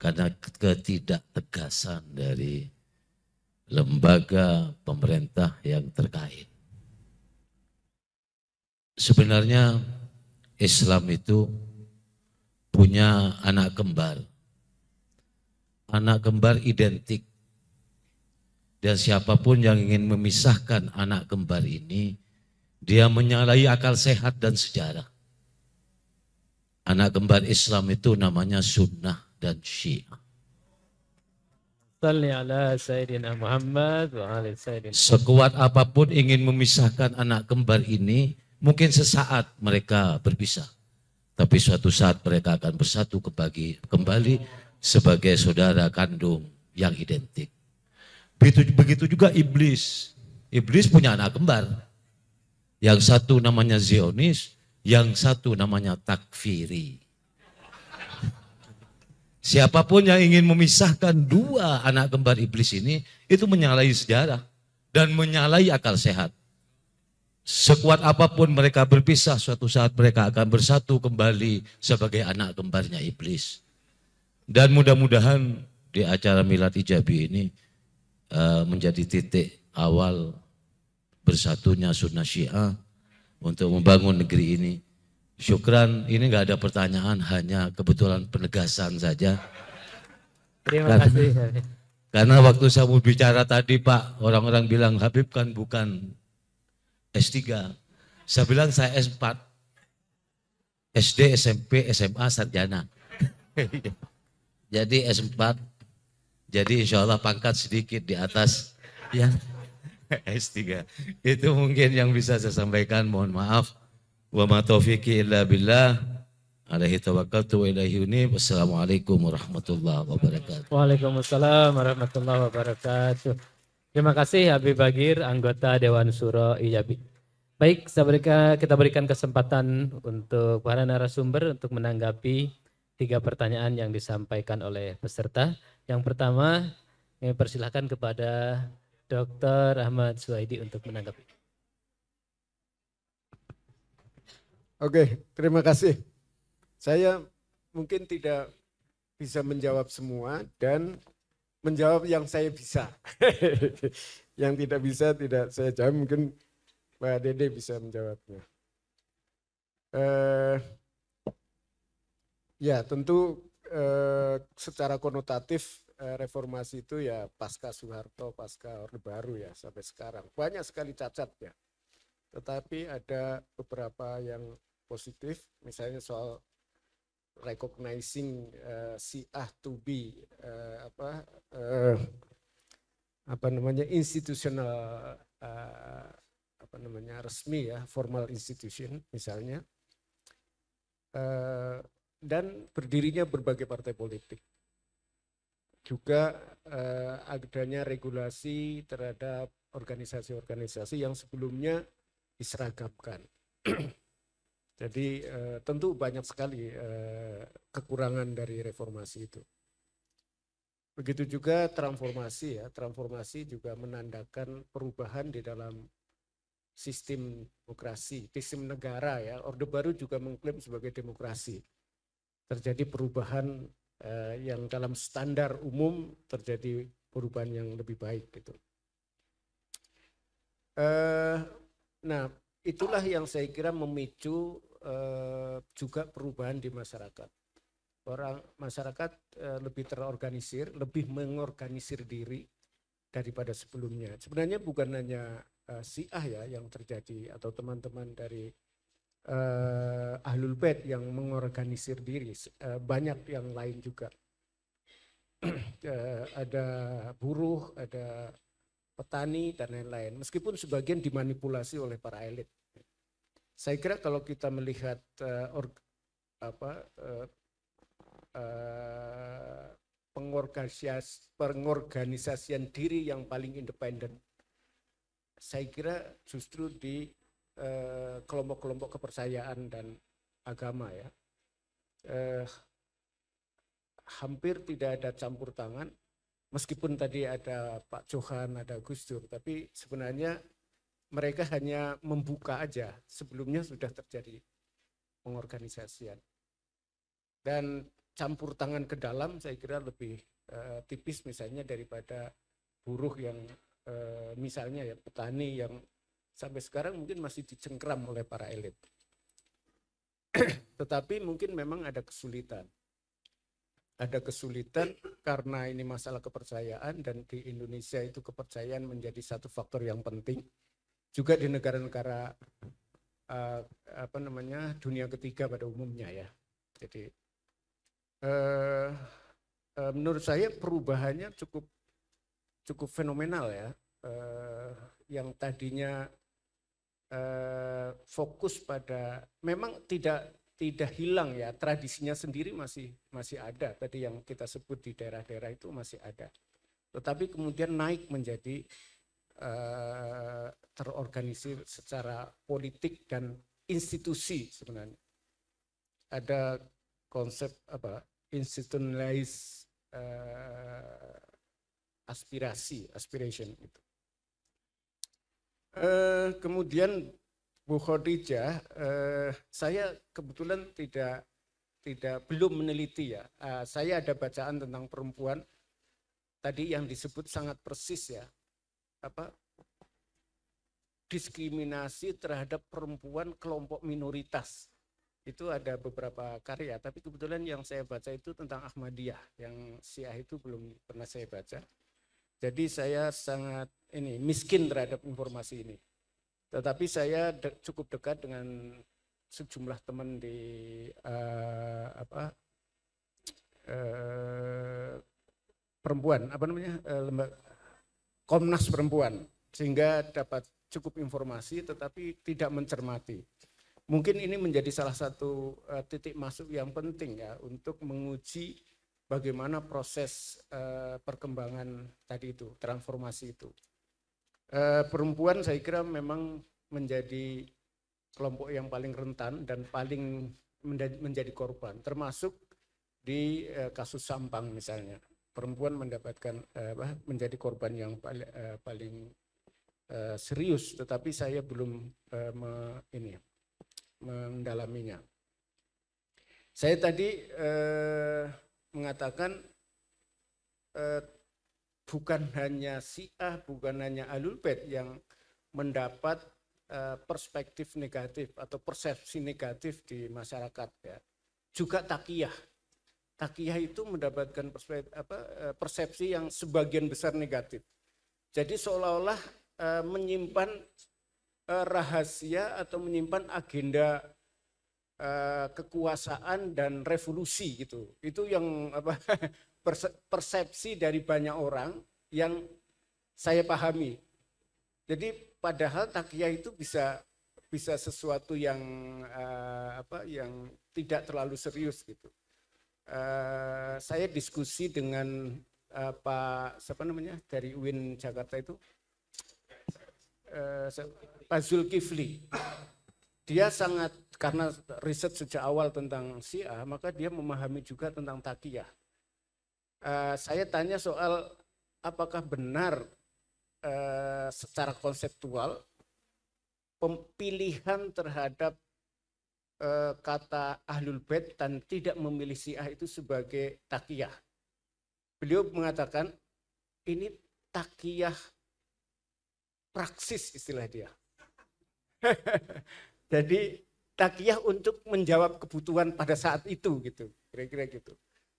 karena ketidaktegasan dari lembaga pemerintah yang terkait. Sebenarnya Islam itu punya anak kembar. Anak kembar identik dan siapapun yang ingin memisahkan anak kembar ini, dia menyalahi akal sehat dan sejarah. Anak kembar Islam itu namanya sunnah dan syiah. Sekuat apapun ingin memisahkan anak kembar ini, mungkin sesaat mereka berpisah. Tapi suatu saat mereka akan bersatu kembali, sebagai saudara kandung yang identik. Begitu, begitu juga iblis. Iblis punya anak kembar. Yang satu namanya Zionis, yang satu namanya takfiri. Siapapun yang ingin memisahkan dua anak kembar iblis ini, itu menyalahi sejarah dan menyalahi akal sehat. Sekuat apapun mereka berpisah, suatu saat mereka akan bersatu kembali sebagai anak kembarnya iblis. Dan mudah-mudahan di acara Milad Ijabi ini, Eh, menjadi titik awal bersatunya sunnah syiah untuk membangun negeri ini. Syukran, ini nggak ada pertanyaan, hanya kebetulan penegasan saja. Terima kasih. Karena, karena waktu saya mau bicara tadi Pak, orang-orang bilang Habib kan bukan S3. Saya bilang saya S4. SD, SMP, SMA, sarjana. Iya. Jadi S4 jadi insya Allah pangkat sedikit di atas ya S3. Itu mungkin yang bisa saya sampaikan. Mohon maaf. Wa ma taufiqi illa billah. Alaihi tawakkaltu wa ilaihi unib. Wassalamualaikum warahmatullahi wabarakatuh. Waalaikumsalam warahmatullahi wabarakatuh. Terima kasih Habib Bagir, anggota Dewan Suro Ijabi. Baik, saya berikan, kita berikan kesempatan untuk para narasumber untuk menanggapi tiga pertanyaan yang disampaikan oleh peserta. Yang pertama, kami persilahkan kepada Dr. Ahmad Suhaidi untuk menanggapi. Oke, terima kasih. Saya mungkin tidak bisa menjawab semua dan menjawab yang saya bisa. yang tidak bisa tidak saya jawab, mungkin Pak Dede bisa menjawabnya. Eh, ya tentu eh, secara konotatif eh, reformasi itu ya pasca Soeharto, pasca Orde Baru ya sampai sekarang. Banyak sekali cacatnya. Tetapi ada beberapa yang positif, misalnya soal recognizing eh, si ah to be eh, apa eh, apa namanya institutional eh, apa namanya resmi ya formal institution misalnya eh, dan berdirinya berbagai partai politik. Juga eh, adanya regulasi terhadap organisasi-organisasi yang sebelumnya diseragamkan. Jadi eh, tentu banyak sekali eh, kekurangan dari reformasi itu. Begitu juga transformasi ya, transformasi juga menandakan perubahan di dalam sistem demokrasi, sistem negara ya. Orde Baru juga mengklaim sebagai demokrasi terjadi perubahan eh, yang dalam standar umum terjadi perubahan yang lebih baik gitu. Eh, nah itulah yang saya kira memicu eh, juga perubahan di masyarakat. Orang masyarakat eh, lebih terorganisir, lebih mengorganisir diri daripada sebelumnya. Sebenarnya bukan hanya eh, si ah ya yang terjadi atau teman-teman dari uh, ahlul bait yang mengorganisir diri, uh, banyak yang lain juga. uh, ada buruh, ada petani dan lain-lain. Meskipun sebagian dimanipulasi oleh para elit. Saya kira kalau kita melihat uh, org, apa uh, uh, pengorganisasi, pengorganisasian diri yang paling independen, saya kira justru di Eh, kelompok-kelompok eh, kepercayaan dan agama ya eh, hampir tidak ada campur tangan meskipun tadi ada Pak Johan ada Gus Dur tapi sebenarnya mereka hanya membuka aja sebelumnya sudah terjadi pengorganisasian dan campur tangan ke dalam saya kira lebih eh, tipis misalnya daripada buruh yang eh, misalnya ya petani yang sampai sekarang mungkin masih dicengkram oleh para elit. Tetapi mungkin memang ada kesulitan. Ada kesulitan karena ini masalah kepercayaan dan di Indonesia itu kepercayaan menjadi satu faktor yang penting. Juga di negara-negara eh, apa namanya dunia ketiga pada umumnya ya. Jadi eh, eh, menurut saya perubahannya cukup cukup fenomenal ya. yang tadinya eh, fokus pada memang tidak tidak hilang ya tradisinya sendiri masih masih ada tadi yang kita sebut di daerah-daerah itu masih ada tetapi kemudian naik menjadi eh, terorganisir secara politik dan institusi sebenarnya ada konsep apa institutionalize eh, aspirasi aspiration itu Eh, kemudian Bu Khadijah, eh, saya kebetulan tidak tidak belum meneliti ya. Eh, saya ada bacaan tentang perempuan tadi yang disebut sangat persis ya. Apa diskriminasi terhadap perempuan kelompok minoritas. Itu ada beberapa karya, tapi kebetulan yang saya baca itu tentang Ahmadiyah, yang Syiah itu belum pernah saya baca. Jadi saya sangat ini miskin terhadap informasi ini. Tetapi saya de cukup dekat dengan sejumlah teman di uh, apa uh, perempuan apa namanya uh, eh, lembaga Komnas Perempuan sehingga dapat cukup informasi tetapi tidak mencermati. Mungkin ini menjadi salah satu uh, titik masuk yang penting ya untuk menguji bagaimana proses uh, perkembangan tadi itu, transformasi itu. Uh, perempuan saya kira memang menjadi kelompok yang paling rentan dan paling menjadi korban, termasuk di uh, kasus Sampang misalnya. Perempuan mendapatkan uh, menjadi korban yang paling, uh, paling uh, serius, tetapi saya belum uh, me, ini mendalaminya. Saya tadi uh, mengatakan eh, bukan hanya Syiah, bukan hanya Alul Bait yang mendapat eh, perspektif negatif atau persepsi negatif di masyarakat ya. Juga takiyah. Takiyah itu mendapatkan perspektif, apa, eh, persepsi yang sebagian besar negatif. Jadi seolah-olah eh, menyimpan eh, rahasia atau menyimpan agenda Eh, kekuasaan dan revolusi gitu. Itu yang apa persepsi dari banyak orang yang saya pahami. Jadi padahal takia itu bisa bisa sesuatu yang uh, apa yang tidak terlalu serius gitu. Uh, saya diskusi dengan uh, Pak siapa namanya dari UIN Jakarta itu uh, Pak Zulkifli. Dia sangat karena riset sejak awal tentang Syiah, maka dia memahami juga tentang takiyah. Uh, saya tanya soal apakah benar uh, secara konseptual pemilihan terhadap uh, kata ahlul bait dan tidak memilih Syiah itu sebagai takiyah. Beliau mengatakan ini takiyah praksis istilah dia. Jadi takiyah untuk menjawab kebutuhan pada saat itu gitu kira-kira gitu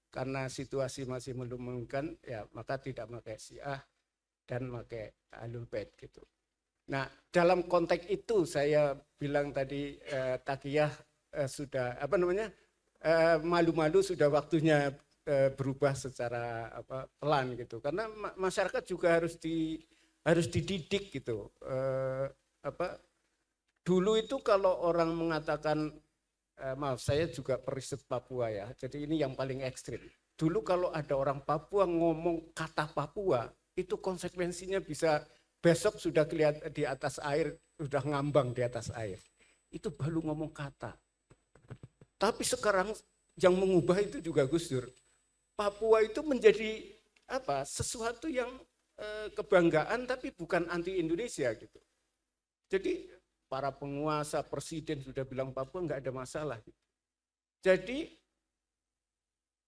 karena situasi masih mendemungkan ya maka tidak pakai syiah dan pakai alul bait gitu nah dalam konteks itu saya bilang tadi eh, takiyah eh, sudah apa namanya eh, malu-malu sudah waktunya eh, berubah secara apa pelan gitu karena ma masyarakat juga harus di harus dididik gitu eh, apa Dulu itu kalau orang mengatakan, eh, maaf saya juga periset Papua ya, jadi ini yang paling ekstrim. Dulu kalau ada orang Papua ngomong kata Papua, itu konsekuensinya bisa besok sudah kelihatan di atas air, sudah ngambang di atas air. Itu baru ngomong kata. Tapi sekarang yang mengubah itu juga Gus Dur. Papua itu menjadi apa sesuatu yang eh, kebanggaan tapi bukan anti Indonesia gitu. Jadi para penguasa, presiden sudah bilang Papua nggak ada masalah. Jadi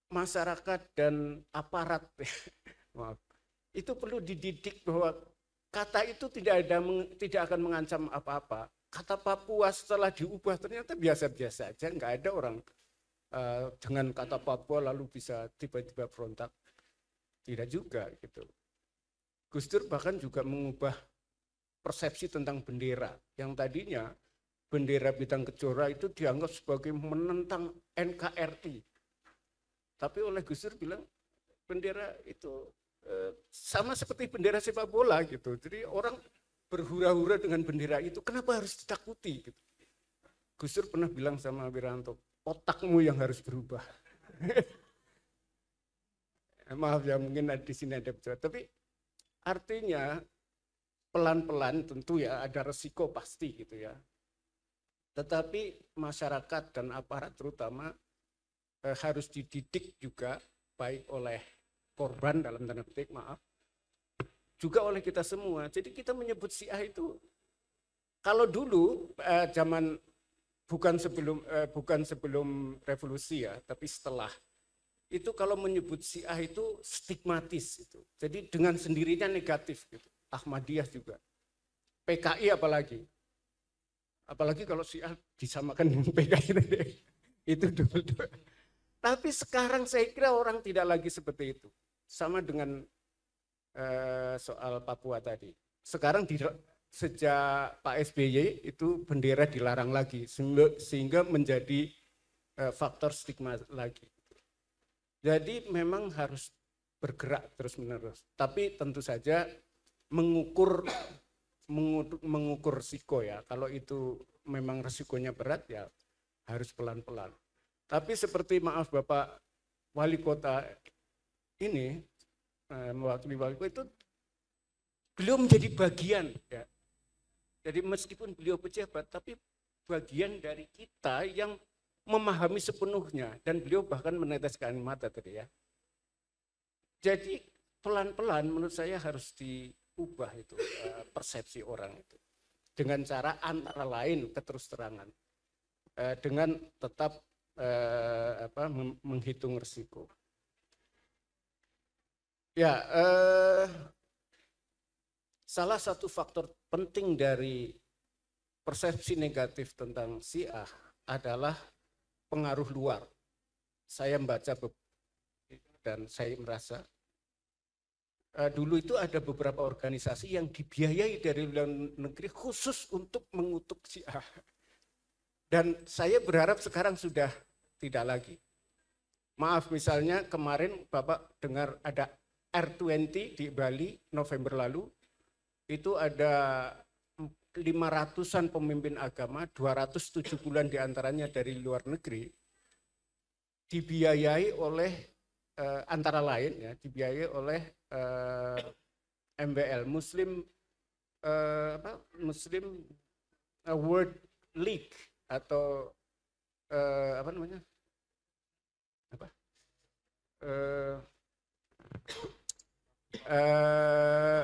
masyarakat dan aparat itu perlu dididik bahwa kata itu tidak ada tidak akan mengancam apa-apa. Kata Papua setelah diubah ternyata biasa-biasa aja, nggak ada orang uh, dengan kata Papua lalu bisa tiba-tiba berontak. Tidak juga gitu. Gus Dur bahkan juga mengubah persepsi tentang bendera yang tadinya bendera bintang kejora itu dianggap sebagai menentang NKRI. Tapi oleh Gus Dur bilang bendera itu eh, sama seperti bendera sepak bola gitu. Jadi orang berhura-hura dengan bendera itu kenapa harus ditakuti gitu. Gus Dur pernah bilang sama Wiranto, otakmu yang harus berubah. Eh, maaf ya mungkin di sini ada bicara, tapi artinya pelan-pelan tentu ya ada resiko pasti gitu ya. Tetapi masyarakat dan aparat terutama eh, harus dididik juga baik oleh korban dalam tanda petik maaf juga oleh kita semua. Jadi kita menyebut A itu kalau dulu eh, zaman bukan sebelum eh, bukan sebelum revolusi ya, tapi setelah itu kalau menyebut A itu stigmatis itu. Jadi dengan sendirinya negatif gitu. Ahmadiyah juga. PKI apalagi. Apalagi kalau Syiah disamakan dengan PKI itu dulu. Tapi sekarang saya kira orang tidak lagi seperti itu. Sama dengan eh, soal Papua tadi. Sekarang tidak sejak Pak SBY itu bendera dilarang lagi sehingga menjadi eh, faktor stigma lagi. Jadi memang harus bergerak terus-menerus. Tapi tentu saja mengukur mengukur risiko ya. Kalau itu memang resikonya berat ya harus pelan-pelan. Tapi seperti maaf Bapak Wali Kota ini eh, mewakili Wali Kota itu beliau menjadi bagian ya. Jadi meskipun beliau pejabat tapi bagian dari kita yang memahami sepenuhnya dan beliau bahkan meneteskan mata tadi ya. Jadi pelan-pelan menurut saya harus di ubah itu eh, persepsi orang itu dengan cara antara lain keterusterangan uh, eh, dengan tetap eh, apa menghitung risiko ya salah satu faktor penting dari persepsi negatif tentang Syiah adalah pengaruh luar saya membaca dan saya merasa uh, dulu itu ada beberapa organisasi yang dibiayai dari luar negeri khusus untuk mengutuk Syiah. Dan saya berharap sekarang sudah tidak lagi. Maaf misalnya kemarin Bapak dengar ada R20 di Bali November lalu itu ada 500-an pemimpin agama, 270-an diantaranya dari luar negeri, dibiayai oleh eh, antara lain ya, dibiayai oleh uh, eh, MBL Muslim uh, apa Muslim eh, World League atau uh, apa namanya apa uh, uh,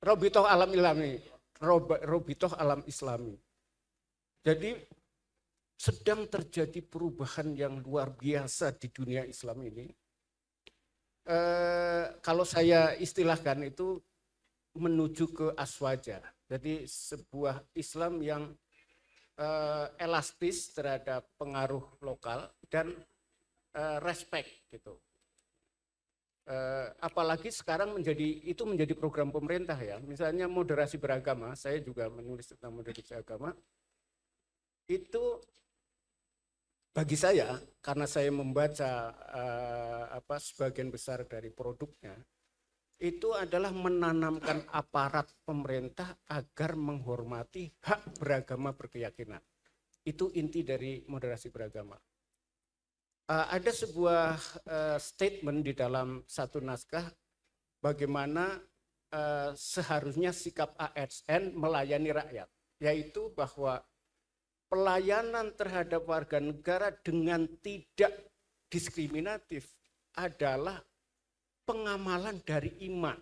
Robitoh Alam Islami Rob, Robitoh Alam Islami jadi sedang terjadi perubahan yang luar biasa di dunia Islam ini Eh, kalau saya istilahkan itu menuju ke aswaja. Jadi sebuah Islam yang eh, elastis terhadap pengaruh lokal dan eh, respect gitu. Eh, apalagi sekarang menjadi itu menjadi program pemerintah ya. Misalnya moderasi beragama, saya juga menulis tentang moderasi agama. Itu bagi saya karena saya membaca uh, apa sebagian besar dari produknya itu adalah menanamkan aparat pemerintah agar menghormati hak beragama berkeyakinan. Itu inti dari moderasi beragama. Uh, ada sebuah uh, statement di dalam satu naskah bagaimana uh, seharusnya sikap ASN melayani rakyat, yaitu bahwa pelayanan terhadap warga negara dengan tidak diskriminatif adalah pengamalan dari iman.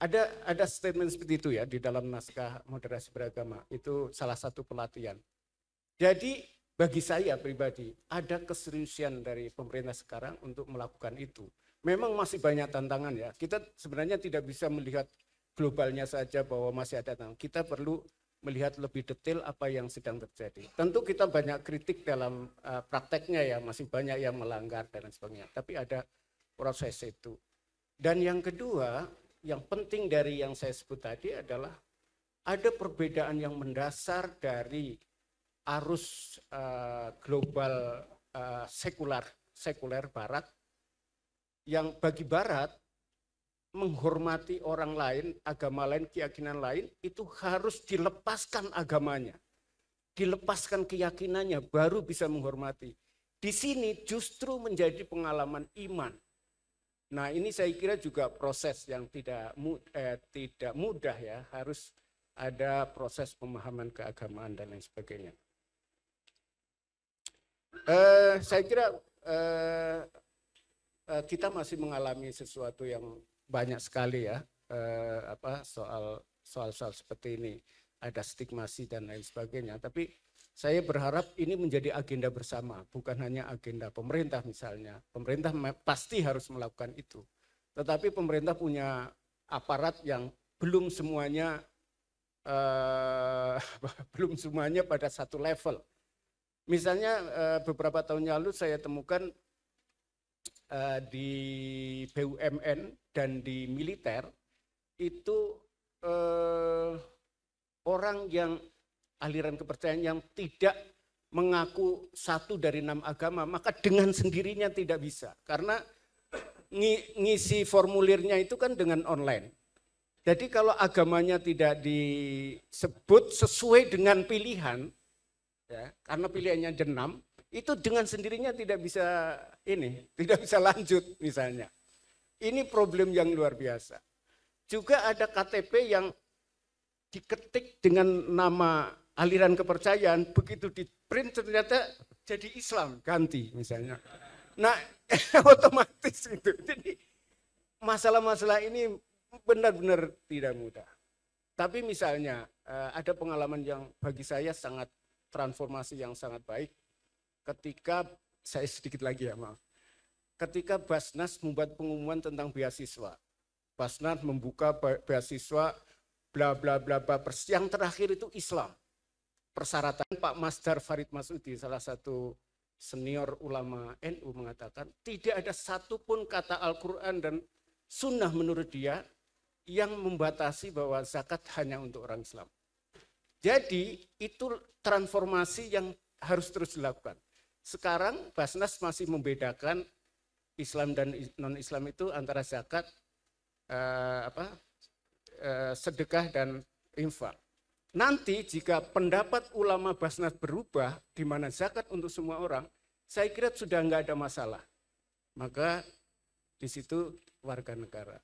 Ada ada statement seperti itu ya di dalam naskah moderasi beragama. Itu salah satu pelatihan. Jadi bagi saya pribadi ada keseriusan dari pemerintah sekarang untuk melakukan itu. Memang masih banyak tantangan ya. Kita sebenarnya tidak bisa melihat globalnya saja bahwa masih ada tantangan. Kita perlu melihat lebih detail apa yang sedang terjadi. Tentu kita banyak kritik dalam uh, prakteknya ya, masih banyak yang melanggar dan sebagainya. Tapi ada proses itu. Dan yang kedua, yang penting dari yang saya sebut tadi adalah ada perbedaan yang mendasar dari arus uh, global uh, sekular sekuler barat yang bagi barat menghormati orang lain, agama lain, keyakinan lain, itu harus dilepaskan agamanya. Dilepaskan keyakinannya, baru bisa menghormati. Di sini justru menjadi pengalaman iman. Nah ini saya kira juga proses yang tidak mudah, eh, tidak mudah ya, harus ada proses pemahaman keagamaan dan lain sebagainya. Eh, saya kira eh, eh kita masih mengalami sesuatu yang banyak sekali ya eh, apa soal soal-soal seperti ini ada stigmasi dan lain sebagainya tapi saya berharap ini menjadi agenda bersama bukan hanya agenda pemerintah misalnya pemerintah pasti harus melakukan itu tetapi pemerintah punya aparat yang belum semuanya eh, belum semuanya pada satu level misalnya eh, beberapa tahun lalu saya temukan uh, di BUMN dan di militer itu uh, orang yang aliran kepercayaan yang tidak mengaku satu dari enam agama, maka dengan sendirinya tidak bisa. Karena ngisi formulirnya itu kan dengan online. Jadi kalau agamanya tidak disebut sesuai dengan pilihan, ya, karena pilihannya jenam itu dengan sendirinya tidak bisa ini, tidak bisa lanjut misalnya. Ini problem yang luar biasa. Juga ada KTP yang diketik dengan nama aliran kepercayaan, begitu di print ternyata jadi Islam, ganti misalnya. Nah, otomatis itu. Jadi masalah-masalah ini benar-benar tidak mudah. Tapi misalnya eh, ada pengalaman yang bagi saya sangat transformasi yang sangat baik ketika saya sedikit lagi ya maaf. Ketika Basnas membuat pengumuman tentang beasiswa, Basnas membuka beasiswa bla bla bla bla pers. Yang terakhir itu Islam. Persyaratan Pak Masdar Farid Masudi, salah satu senior ulama NU mengatakan tidak ada satupun kata Al-Quran dan sunnah menurut dia yang membatasi bahwa zakat hanya untuk orang Islam. Jadi itu transformasi yang harus terus dilakukan. Sekarang Basnas masih membedakan Islam dan non-Islam itu antara zakat, eh, apa, eh, sedekah dan infak. Nanti jika pendapat ulama Basnas berubah, di mana zakat untuk semua orang, saya kira sudah nggak ada masalah. Maka di situ warga negara.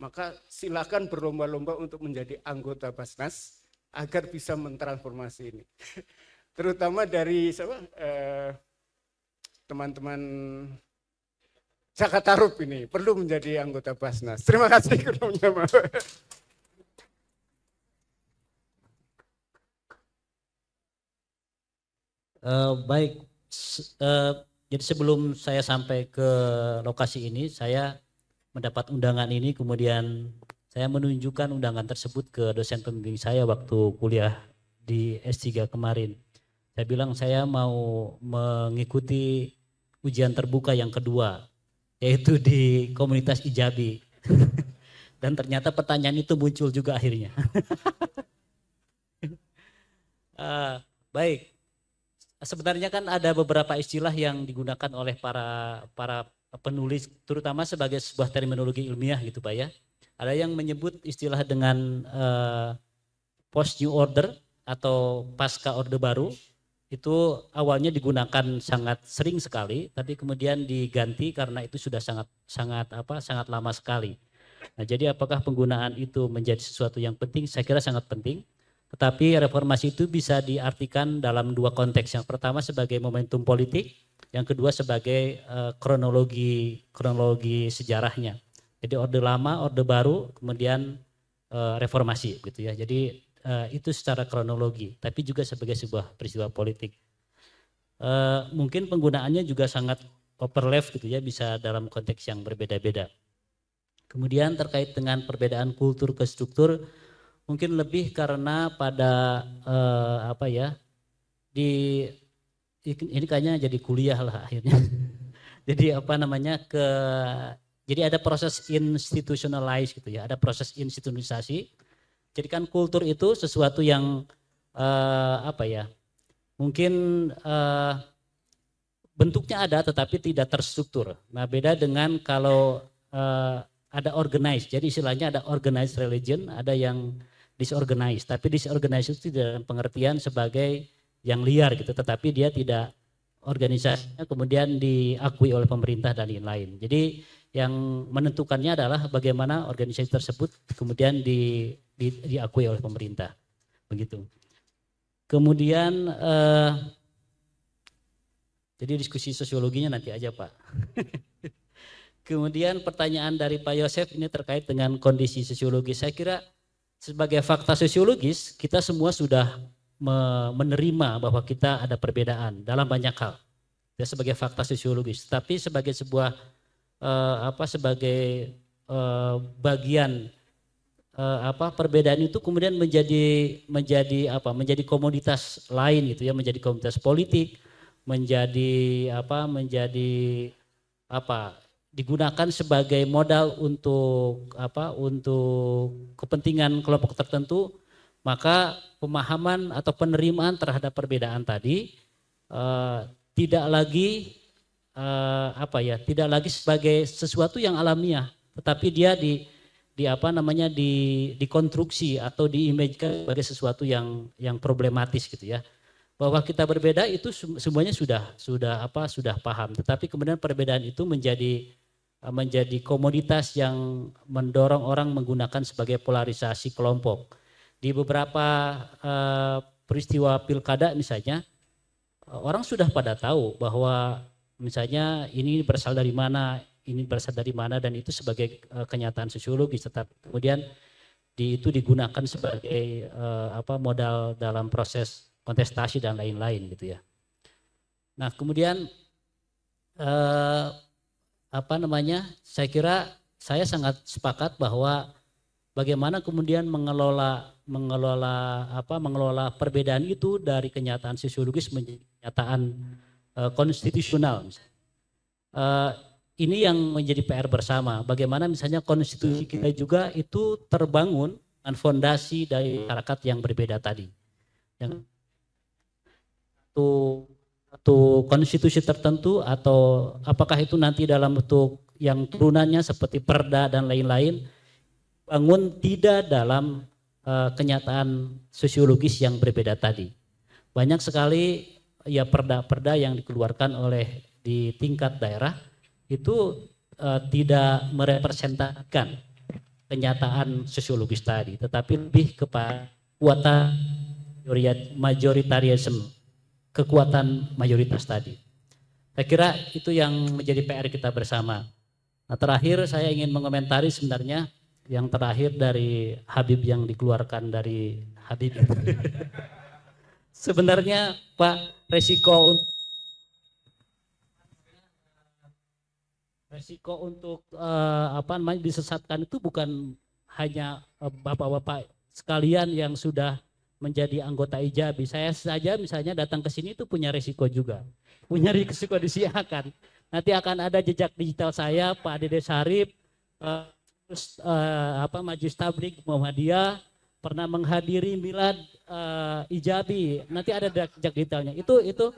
Maka silakan berlomba-lomba untuk menjadi anggota Basnas agar bisa mentransformasi ini. Terutama dari siapa? Eh, teman-teman Sakatarub ini perlu menjadi anggota Basnas. Terima kasih kurangnya Uh, eh, baik, uh, jadi sebelum saya sampai ke lokasi ini, saya mendapat undangan ini, kemudian saya menunjukkan undangan tersebut ke dosen pembimbing saya waktu kuliah di S3 kemarin. Saya bilang saya mau mengikuti ujian terbuka yang kedua, yaitu di komunitas Ijabi. Dan ternyata pertanyaan itu muncul juga akhirnya. uh, baik, sebenarnya kan ada beberapa istilah yang digunakan oleh para para penulis, terutama sebagai sebuah terminologi ilmiah gitu, pak ya. Ada yang menyebut istilah dengan uh, post new order atau pasca order baru itu awalnya digunakan sangat sering sekali, tapi kemudian diganti karena itu sudah sangat sangat apa sangat lama sekali. Nah, jadi apakah penggunaan itu menjadi sesuatu yang penting? Saya kira sangat penting. Tetapi reformasi itu bisa diartikan dalam dua konteks. Yang pertama sebagai momentum politik, yang kedua sebagai eh, kronologi kronologi sejarahnya. Jadi orde lama, orde baru, kemudian eh, reformasi gitu ya. Jadi Eh, itu secara kronologi, tapi juga sebagai sebuah peristiwa politik. Uh, mungkin penggunaannya juga sangat overlap gitu ya, bisa dalam konteks yang berbeda-beda. Kemudian terkait dengan perbedaan kultur ke struktur, mungkin lebih karena pada uh, apa ya di ini kayaknya jadi kuliah lah akhirnya. jadi apa namanya ke jadi ada proses institutionalize gitu ya, ada proses institusionalisasi jadi kan kultur itu sesuatu yang uh, apa ya? Mungkin uh, bentuknya ada tetapi tidak terstruktur. Nah, beda dengan kalau uh, ada organized. Jadi istilahnya ada organized religion, ada yang disorganized. Tapi disorganized itu dalam pengertian sebagai yang liar gitu, tetapi dia tidak organisasinya kemudian diakui oleh pemerintah dan lain-lain. Jadi yang menentukannya adalah bagaimana organisasi tersebut kemudian di di, diakui oleh pemerintah. Begitu. Kemudian eh, jadi diskusi sosiologinya nanti aja Pak. Kemudian pertanyaan dari Pak Yosef ini terkait dengan kondisi sosiologi Saya kira sebagai fakta sosiologis kita semua sudah menerima bahwa kita ada perbedaan dalam banyak hal. Ya, sebagai fakta sosiologis, tapi sebagai sebuah eh, apa sebagai eh, bagian Eh, apa perbedaan itu kemudian menjadi menjadi apa menjadi komoditas lain gitu ya menjadi komoditas politik menjadi apa menjadi apa digunakan sebagai modal untuk apa untuk kepentingan kelompok tertentu maka pemahaman atau penerimaan terhadap perbedaan tadi uh, tidak lagi uh, apa ya tidak lagi sebagai sesuatu yang alamiah tetapi dia di di apa namanya di dikonstruksi atau diimajikan sebagai sesuatu yang yang problematis gitu ya bahwa kita berbeda itu semuanya sudah sudah apa sudah paham tetapi kemudian perbedaan itu menjadi menjadi komoditas yang mendorong orang menggunakan sebagai polarisasi kelompok di beberapa uh, peristiwa pilkada misalnya orang sudah pada tahu bahwa misalnya ini berasal dari mana ini berasal dari mana dan itu sebagai uh, kenyataan sosiologis tetap kemudian di, itu digunakan sebagai uh, apa modal dalam proses kontestasi dan lain-lain gitu ya. Nah kemudian uh, apa namanya saya kira saya sangat sepakat bahwa bagaimana kemudian mengelola mengelola apa mengelola perbedaan itu dari kenyataan sosiologis menjadi kenyataan uh, konstitusional. Uh, ini yang menjadi PR bersama. Bagaimana misalnya konstitusi hmm, kita hmm. juga itu terbangun dengan fondasi dari masyarakat yang berbeda tadi. Yang satu, satu konstitusi tertentu atau apakah itu nanti dalam bentuk yang turunannya seperti perda dan lain-lain bangun tidak dalam uh, kenyataan sosiologis yang berbeda tadi. Banyak sekali ya perda-perda yang dikeluarkan oleh di tingkat daerah itu uh, tidak merepresentasikan kenyataan sosiologis tadi, tetapi lebih kepada kekuatan majoritarianisme, kekuatan mayoritas tadi. Saya kira itu yang menjadi PR kita bersama. Nah, terakhir saya ingin mengomentari sebenarnya yang terakhir dari Habib yang dikeluarkan dari Habib. sebenarnya Pak resiko resiko untuk uh, apa namanya disesatkan itu bukan hanya eh, bapak-bapak sekalian yang sudah menjadi anggota ijabi. Saya saja misalnya datang ke sini itu punya resiko juga. Punya resiko disiakan. Nanti akan ada jejak digital saya, Pak Dede Sarip, uh, terus uh, apa Majelis Tablik Muhammadiyah pernah menghadiri milad uh, ijabi. Nanti ada jejak digitalnya. Itu itu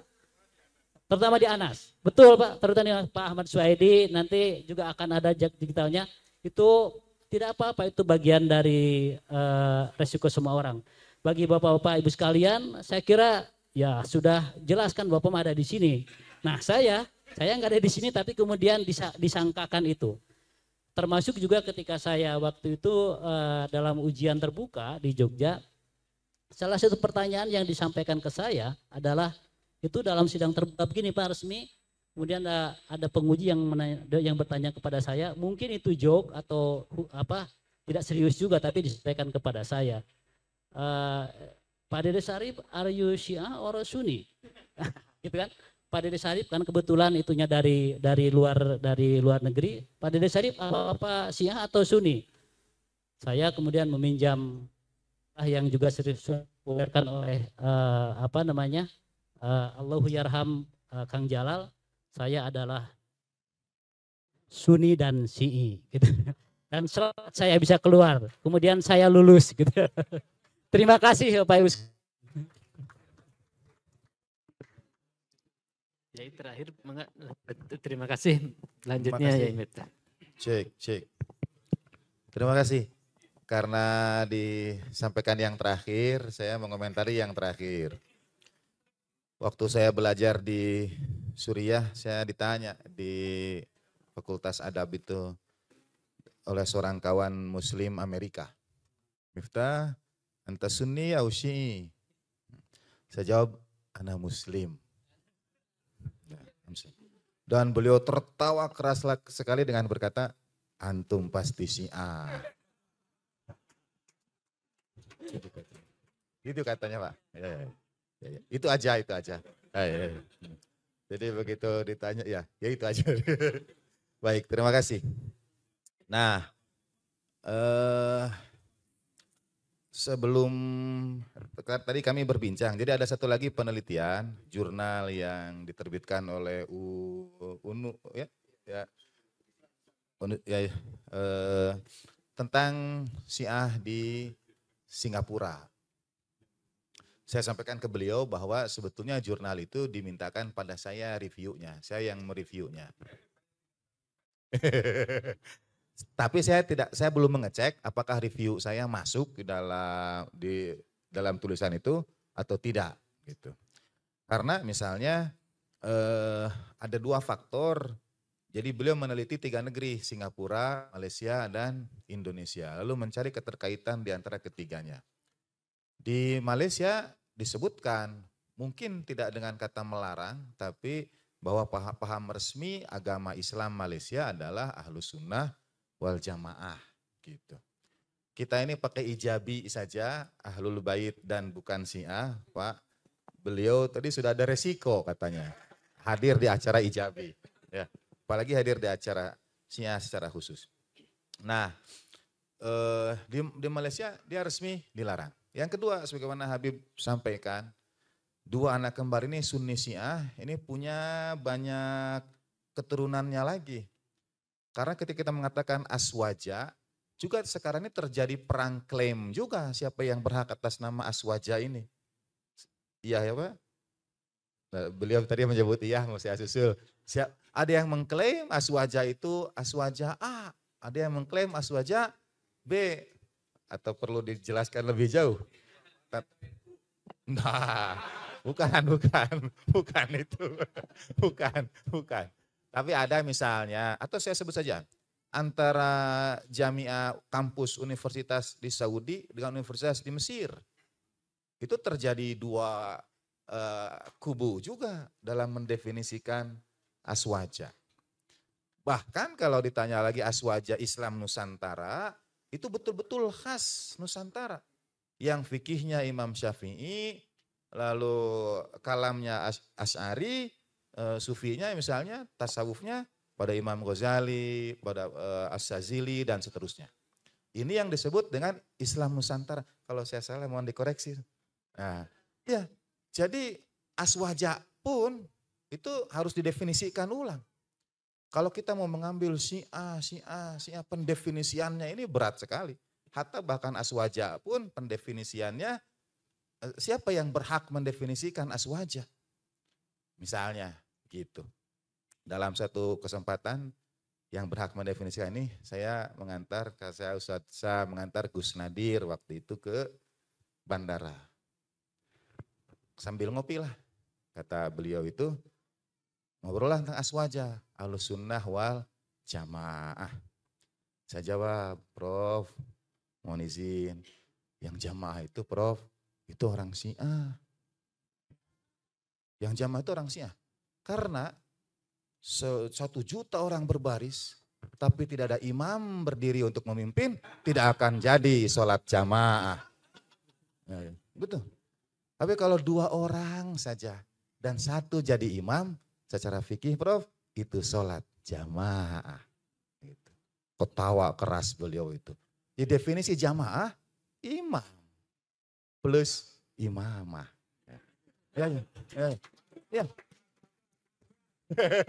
terutama di Anas. Betul Pak, terutama Pak Ahmad Suhaidi nanti juga akan ada jak digitalnya. Itu tidak apa-apa, itu bagian dari uh, resiko semua orang. Bagi Bapak-bapak Ibu sekalian, saya kira ya sudah jelaskan Bapak ada di sini. Nah, saya saya nggak ada di sini tapi kemudian disangkakan itu. Termasuk juga ketika saya waktu itu uh, dalam ujian terbuka di Jogja, salah satu pertanyaan yang disampaikan ke saya adalah itu dalam sidang terbuka begini Pak resmi. Kemudian ada, eh, ada penguji yang menanya, yang bertanya kepada saya, mungkin itu joke atau apa tidak serius juga tapi disampaikan kepada saya. Uh, Pak Dede Sarif, are you Syiah or Sunni? gitu kan? Pak Dede Sarif kan kebetulan itunya dari dari luar dari luar negeri. Pak Dede Sarif apa, apa Syiah atau Sunni? Saya kemudian meminjam ah, yang juga serius oleh uh, apa namanya uh, Allahu yarham uh, Kang Jalal, saya adalah Sunni dan Syi'i gitu. Dan selamat saya bisa keluar. Kemudian saya lulus gitu. Terima kasih ya, Pak Yus. Jadi ya, terakhir terima kasih lanjutnya ya Imita. Cek, cek. Terima kasih. Karena disampaikan yang terakhir, saya mengomentari yang terakhir. Waktu saya belajar di Suriah, saya ditanya di Fakultas Adab itu oleh seorang kawan Muslim Amerika. Miftah, entah sunni ya syi'i? Saya jawab, anak muslim. Ya, Dan beliau tertawa keras sekali dengan berkata, antum pasti syiah. Gitu, gitu katanya Pak. Ya, ya. ya ya, ya. Itu aja, itu aja. Ah, ya, ya. Jadi begitu ditanya, ya, ya itu aja. Baik, terima kasih. Nah, eh, sebelum tadi kami berbincang, jadi ada satu lagi penelitian jurnal yang diterbitkan oleh U, UNU, ya, ya, UNU, ya, ya eh, tentang Syiah di Singapura saya sampaikan ke beliau bahwa sebetulnya jurnal itu dimintakan pada saya reviewnya, saya yang mereviewnya. Tapi saya tidak, saya belum mengecek apakah review saya masuk di dalam di dalam tulisan itu atau tidak gitu. Karena misalnya eh, ada dua faktor. Jadi beliau meneliti tiga negeri, Singapura, Malaysia, dan Indonesia. Lalu mencari keterkaitan di antara ketiganya. Di Malaysia disebutkan mungkin tidak dengan kata melarang tapi bahwa paham resmi agama Islam Malaysia adalah ahlu sunnah wal jamaah gitu. Kita ini pakai ijabi saja ahlul bait dan bukan syiah, Pak. Beliau tadi sudah ada resiko katanya hadir di acara ijabi ya. Apalagi hadir di acara syiah secara khusus. Nah, eh, di, di Malaysia dia resmi dilarang yang kedua, sebagaimana Habib sampaikan, dua anak kembar ini Sunni Syiah, ini punya banyak keturunannya lagi. Karena ketika kita mengatakan aswaja, juga sekarang ini terjadi perang klaim juga siapa yang berhak atas nama aswaja ini. Iya ya Pak? Nah, beliau tadi menyebut iya masih asusul. Siap. Ada yang mengklaim aswaja itu aswaja A, ada yang mengklaim aswaja B. Atau perlu dijelaskan lebih jauh? Nah, bukan, bukan, bukan itu. Bukan, bukan. Tapi ada misalnya, atau saya sebut saja, antara jamiah kampus universitas di Saudi dengan universitas di Mesir. Itu terjadi dua uh, kubu juga dalam mendefinisikan aswaja. Bahkan kalau ditanya lagi aswaja Islam Nusantara, itu betul-betul khas Nusantara. Yang fikihnya Imam Syafi'i, lalu kalamnya as As'ari, eh, sufinya misalnya, tasawufnya pada Imam Ghazali, pada eh, As-Sazili, dan seterusnya. Ini yang disebut dengan Islam Nusantara. Kalau saya salah mohon dikoreksi. Nah, ya, jadi aswaja pun itu harus didefinisikan ulang. Kalau kita mau mengambil si si A, A, si A, pendefinisiannya ini berat sekali. Hatta bahkan aswaja pun pendefinisiannya, eh, siapa yang berhak mendefinisikan aswaja? Misalnya, gitu. Dalam satu kesempatan, yang berhak mendefinisikan ini saya mengantar saya Ustaz saya mengantar Gus Nadir waktu itu ke bandara sambil ngopi lah kata beliau itu Ngobrol tentang aswaja, alus sunnah wal jamaah. Saya jawab, Prof, mohon izin. Yang jamaah itu Prof, itu orang Syiah. Yang jamaah itu orang Syiah. Karena satu juta orang berbaris, tapi tidak ada imam berdiri untuk memimpin, tidak akan jadi sholat jamaah. Ya, ya. betul. Tapi kalau dua orang saja dan satu jadi imam, Secara fikih Prof, itu sholat jamaah. Gitu. Ketawa keras beliau itu. Di definisi jamaah, imam. Plus imamah. Ya, ya, ya. ya.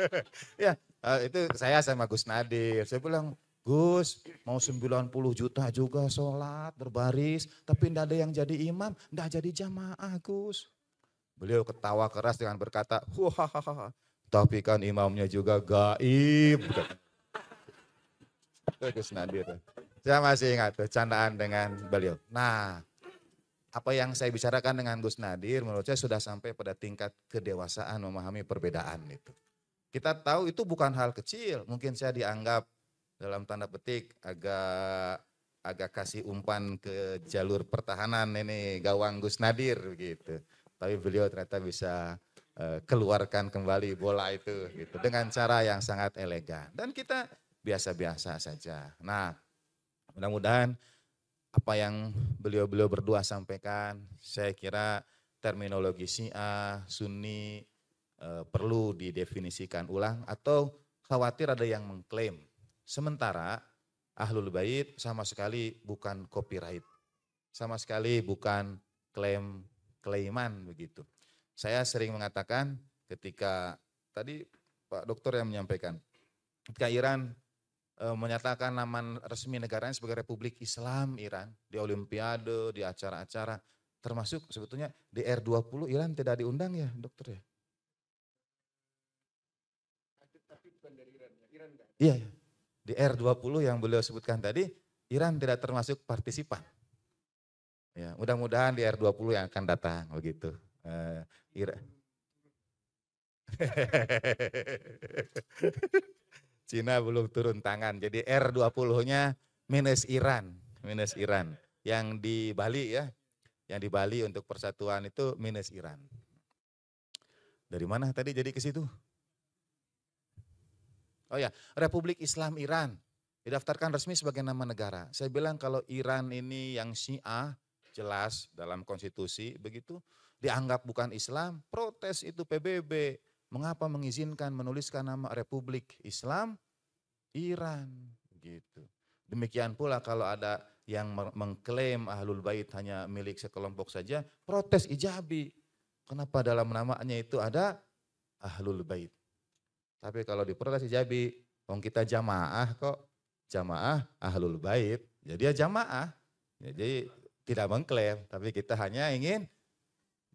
ya, eh, itu saya sama Gus Nadir. Saya bilang, Gus, mau 90 juta juga sholat berbaris, tapi tidak ada yang jadi imam, tidak jadi jamaah, Gus. Beliau ketawa keras dengan berkata, wah, tapi kan imamnya juga gaib. Terus Nadir. Saya masih ingat tuh candaan dengan beliau. Nah, apa yang saya bicarakan dengan Gus Nadir menurut saya sudah sampai pada tingkat kedewasaan memahami perbedaan itu. Kita tahu itu bukan hal kecil. Mungkin saya dianggap dalam tanda petik agak agak kasih umpan ke jalur pertahanan ini gawang Gus Nadir gitu. Tapi beliau ternyata bisa Eh, keluarkan kembali bola itu gitu dengan cara yang sangat elegan dan kita biasa-biasa saja. Nah, mudah-mudahan apa yang beliau-beliau berdua sampaikan, saya kira terminologi Syiah, Sunni e, perlu didefinisikan ulang atau khawatir ada yang mengklaim. Sementara Ahlul Bait sama sekali bukan copyright. Sama sekali bukan klaim klaiman begitu. Saya sering mengatakan ketika tadi Pak Dokter yang menyampaikan, ketika Iran e, menyatakan nama resmi negaranya sebagai Republik Islam Iran di Olimpiade, di acara-acara, termasuk sebetulnya di R20 Iran tidak diundang ya dokter ya? Iya, ya. di R20 yang beliau sebutkan tadi, Iran tidak termasuk partisipan. Ya, mudah-mudahan di R20 yang akan datang begitu. Uh, Ira. Cina belum turun tangan. Jadi R20-nya minus Iran, minus Iran. Yang di Bali ya, yang di Bali untuk persatuan itu minus Iran. Dari mana tadi jadi ke situ? Oh ya, Republik Islam Iran didaftarkan resmi sebagai nama negara. Saya bilang kalau Iran ini yang Syiah jelas dalam konstitusi begitu, dianggap bukan Islam, protes itu PBB. Mengapa mengizinkan menuliskan nama Republik Islam Iran gitu. Demikian pula kalau ada yang mengklaim Ahlul Bait hanya milik sekelompok saja, protes ijabi. Kenapa dalam namanya itu ada Ahlul Bait? Tapi kalau diprotes ijabi, wong kita jamaah kok. Jamaah Ahlul Bait. Jadi ya jamaah. Ya, jadi tidak mengklaim, tapi kita hanya ingin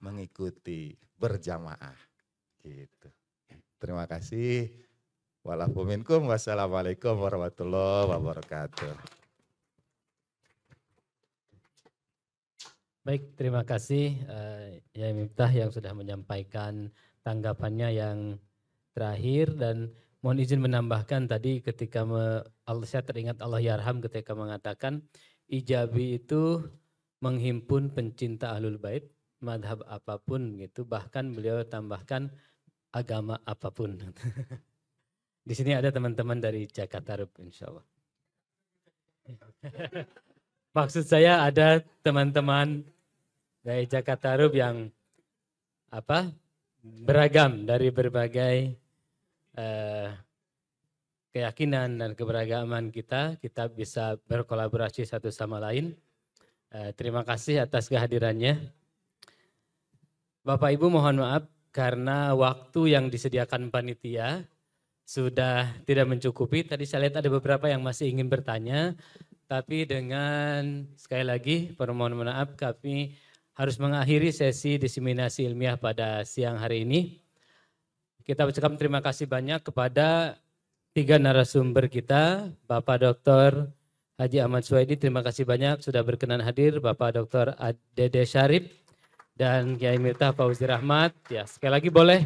mengikuti berjamaah. Gitu. Terima kasih. Walafuminkum. Wassalamualaikum warahmatullahi wabarakatuh. Baik, terima kasih uh, Yai Miftah yang sudah menyampaikan tanggapannya yang terakhir dan mohon izin menambahkan tadi ketika me, saya teringat Allah Yarham ketika mengatakan ijabi itu menghimpun pencinta ahlul bait madhab apapun gitu, bahkan beliau tambahkan agama apapun. Di sini ada teman-teman dari Jakarta Rub, insya Allah. Maksud saya ada teman-teman dari Jakarta Rub yang apa beragam dari berbagai eh, keyakinan dan keberagaman kita, kita bisa berkolaborasi satu sama lain. Eh, terima kasih atas kehadirannya. Bapak Ibu mohon maaf karena waktu yang disediakan panitia sudah tidak mencukupi. Tadi saya lihat ada beberapa yang masih ingin bertanya, tapi dengan sekali lagi permohon maaf kami harus mengakhiri sesi diseminasi ilmiah pada siang hari ini. Kita ucapkan terima kasih banyak kepada tiga narasumber kita, Bapak Dr. Haji Ahmad Suwaidi, terima kasih banyak sudah berkenan hadir, Bapak Dr. Dede Syarif, dan Kiai Mirta Fauzi Rahmat. Ya, sekali lagi boleh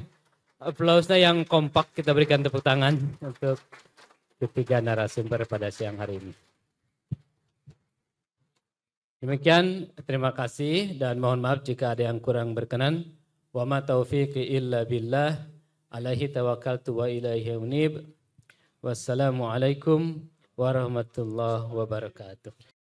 aplausnya yang kompak kita berikan tepuk tangan untuk ketiga narasumber pada siang hari ini. Demikian, terima kasih dan mohon maaf jika ada yang kurang berkenan. Wa ma taufiqi illa billah, alaihi tawakkaltu wa ilaihi unib. Wassalamualaikum warahmatullahi wabarakatuh.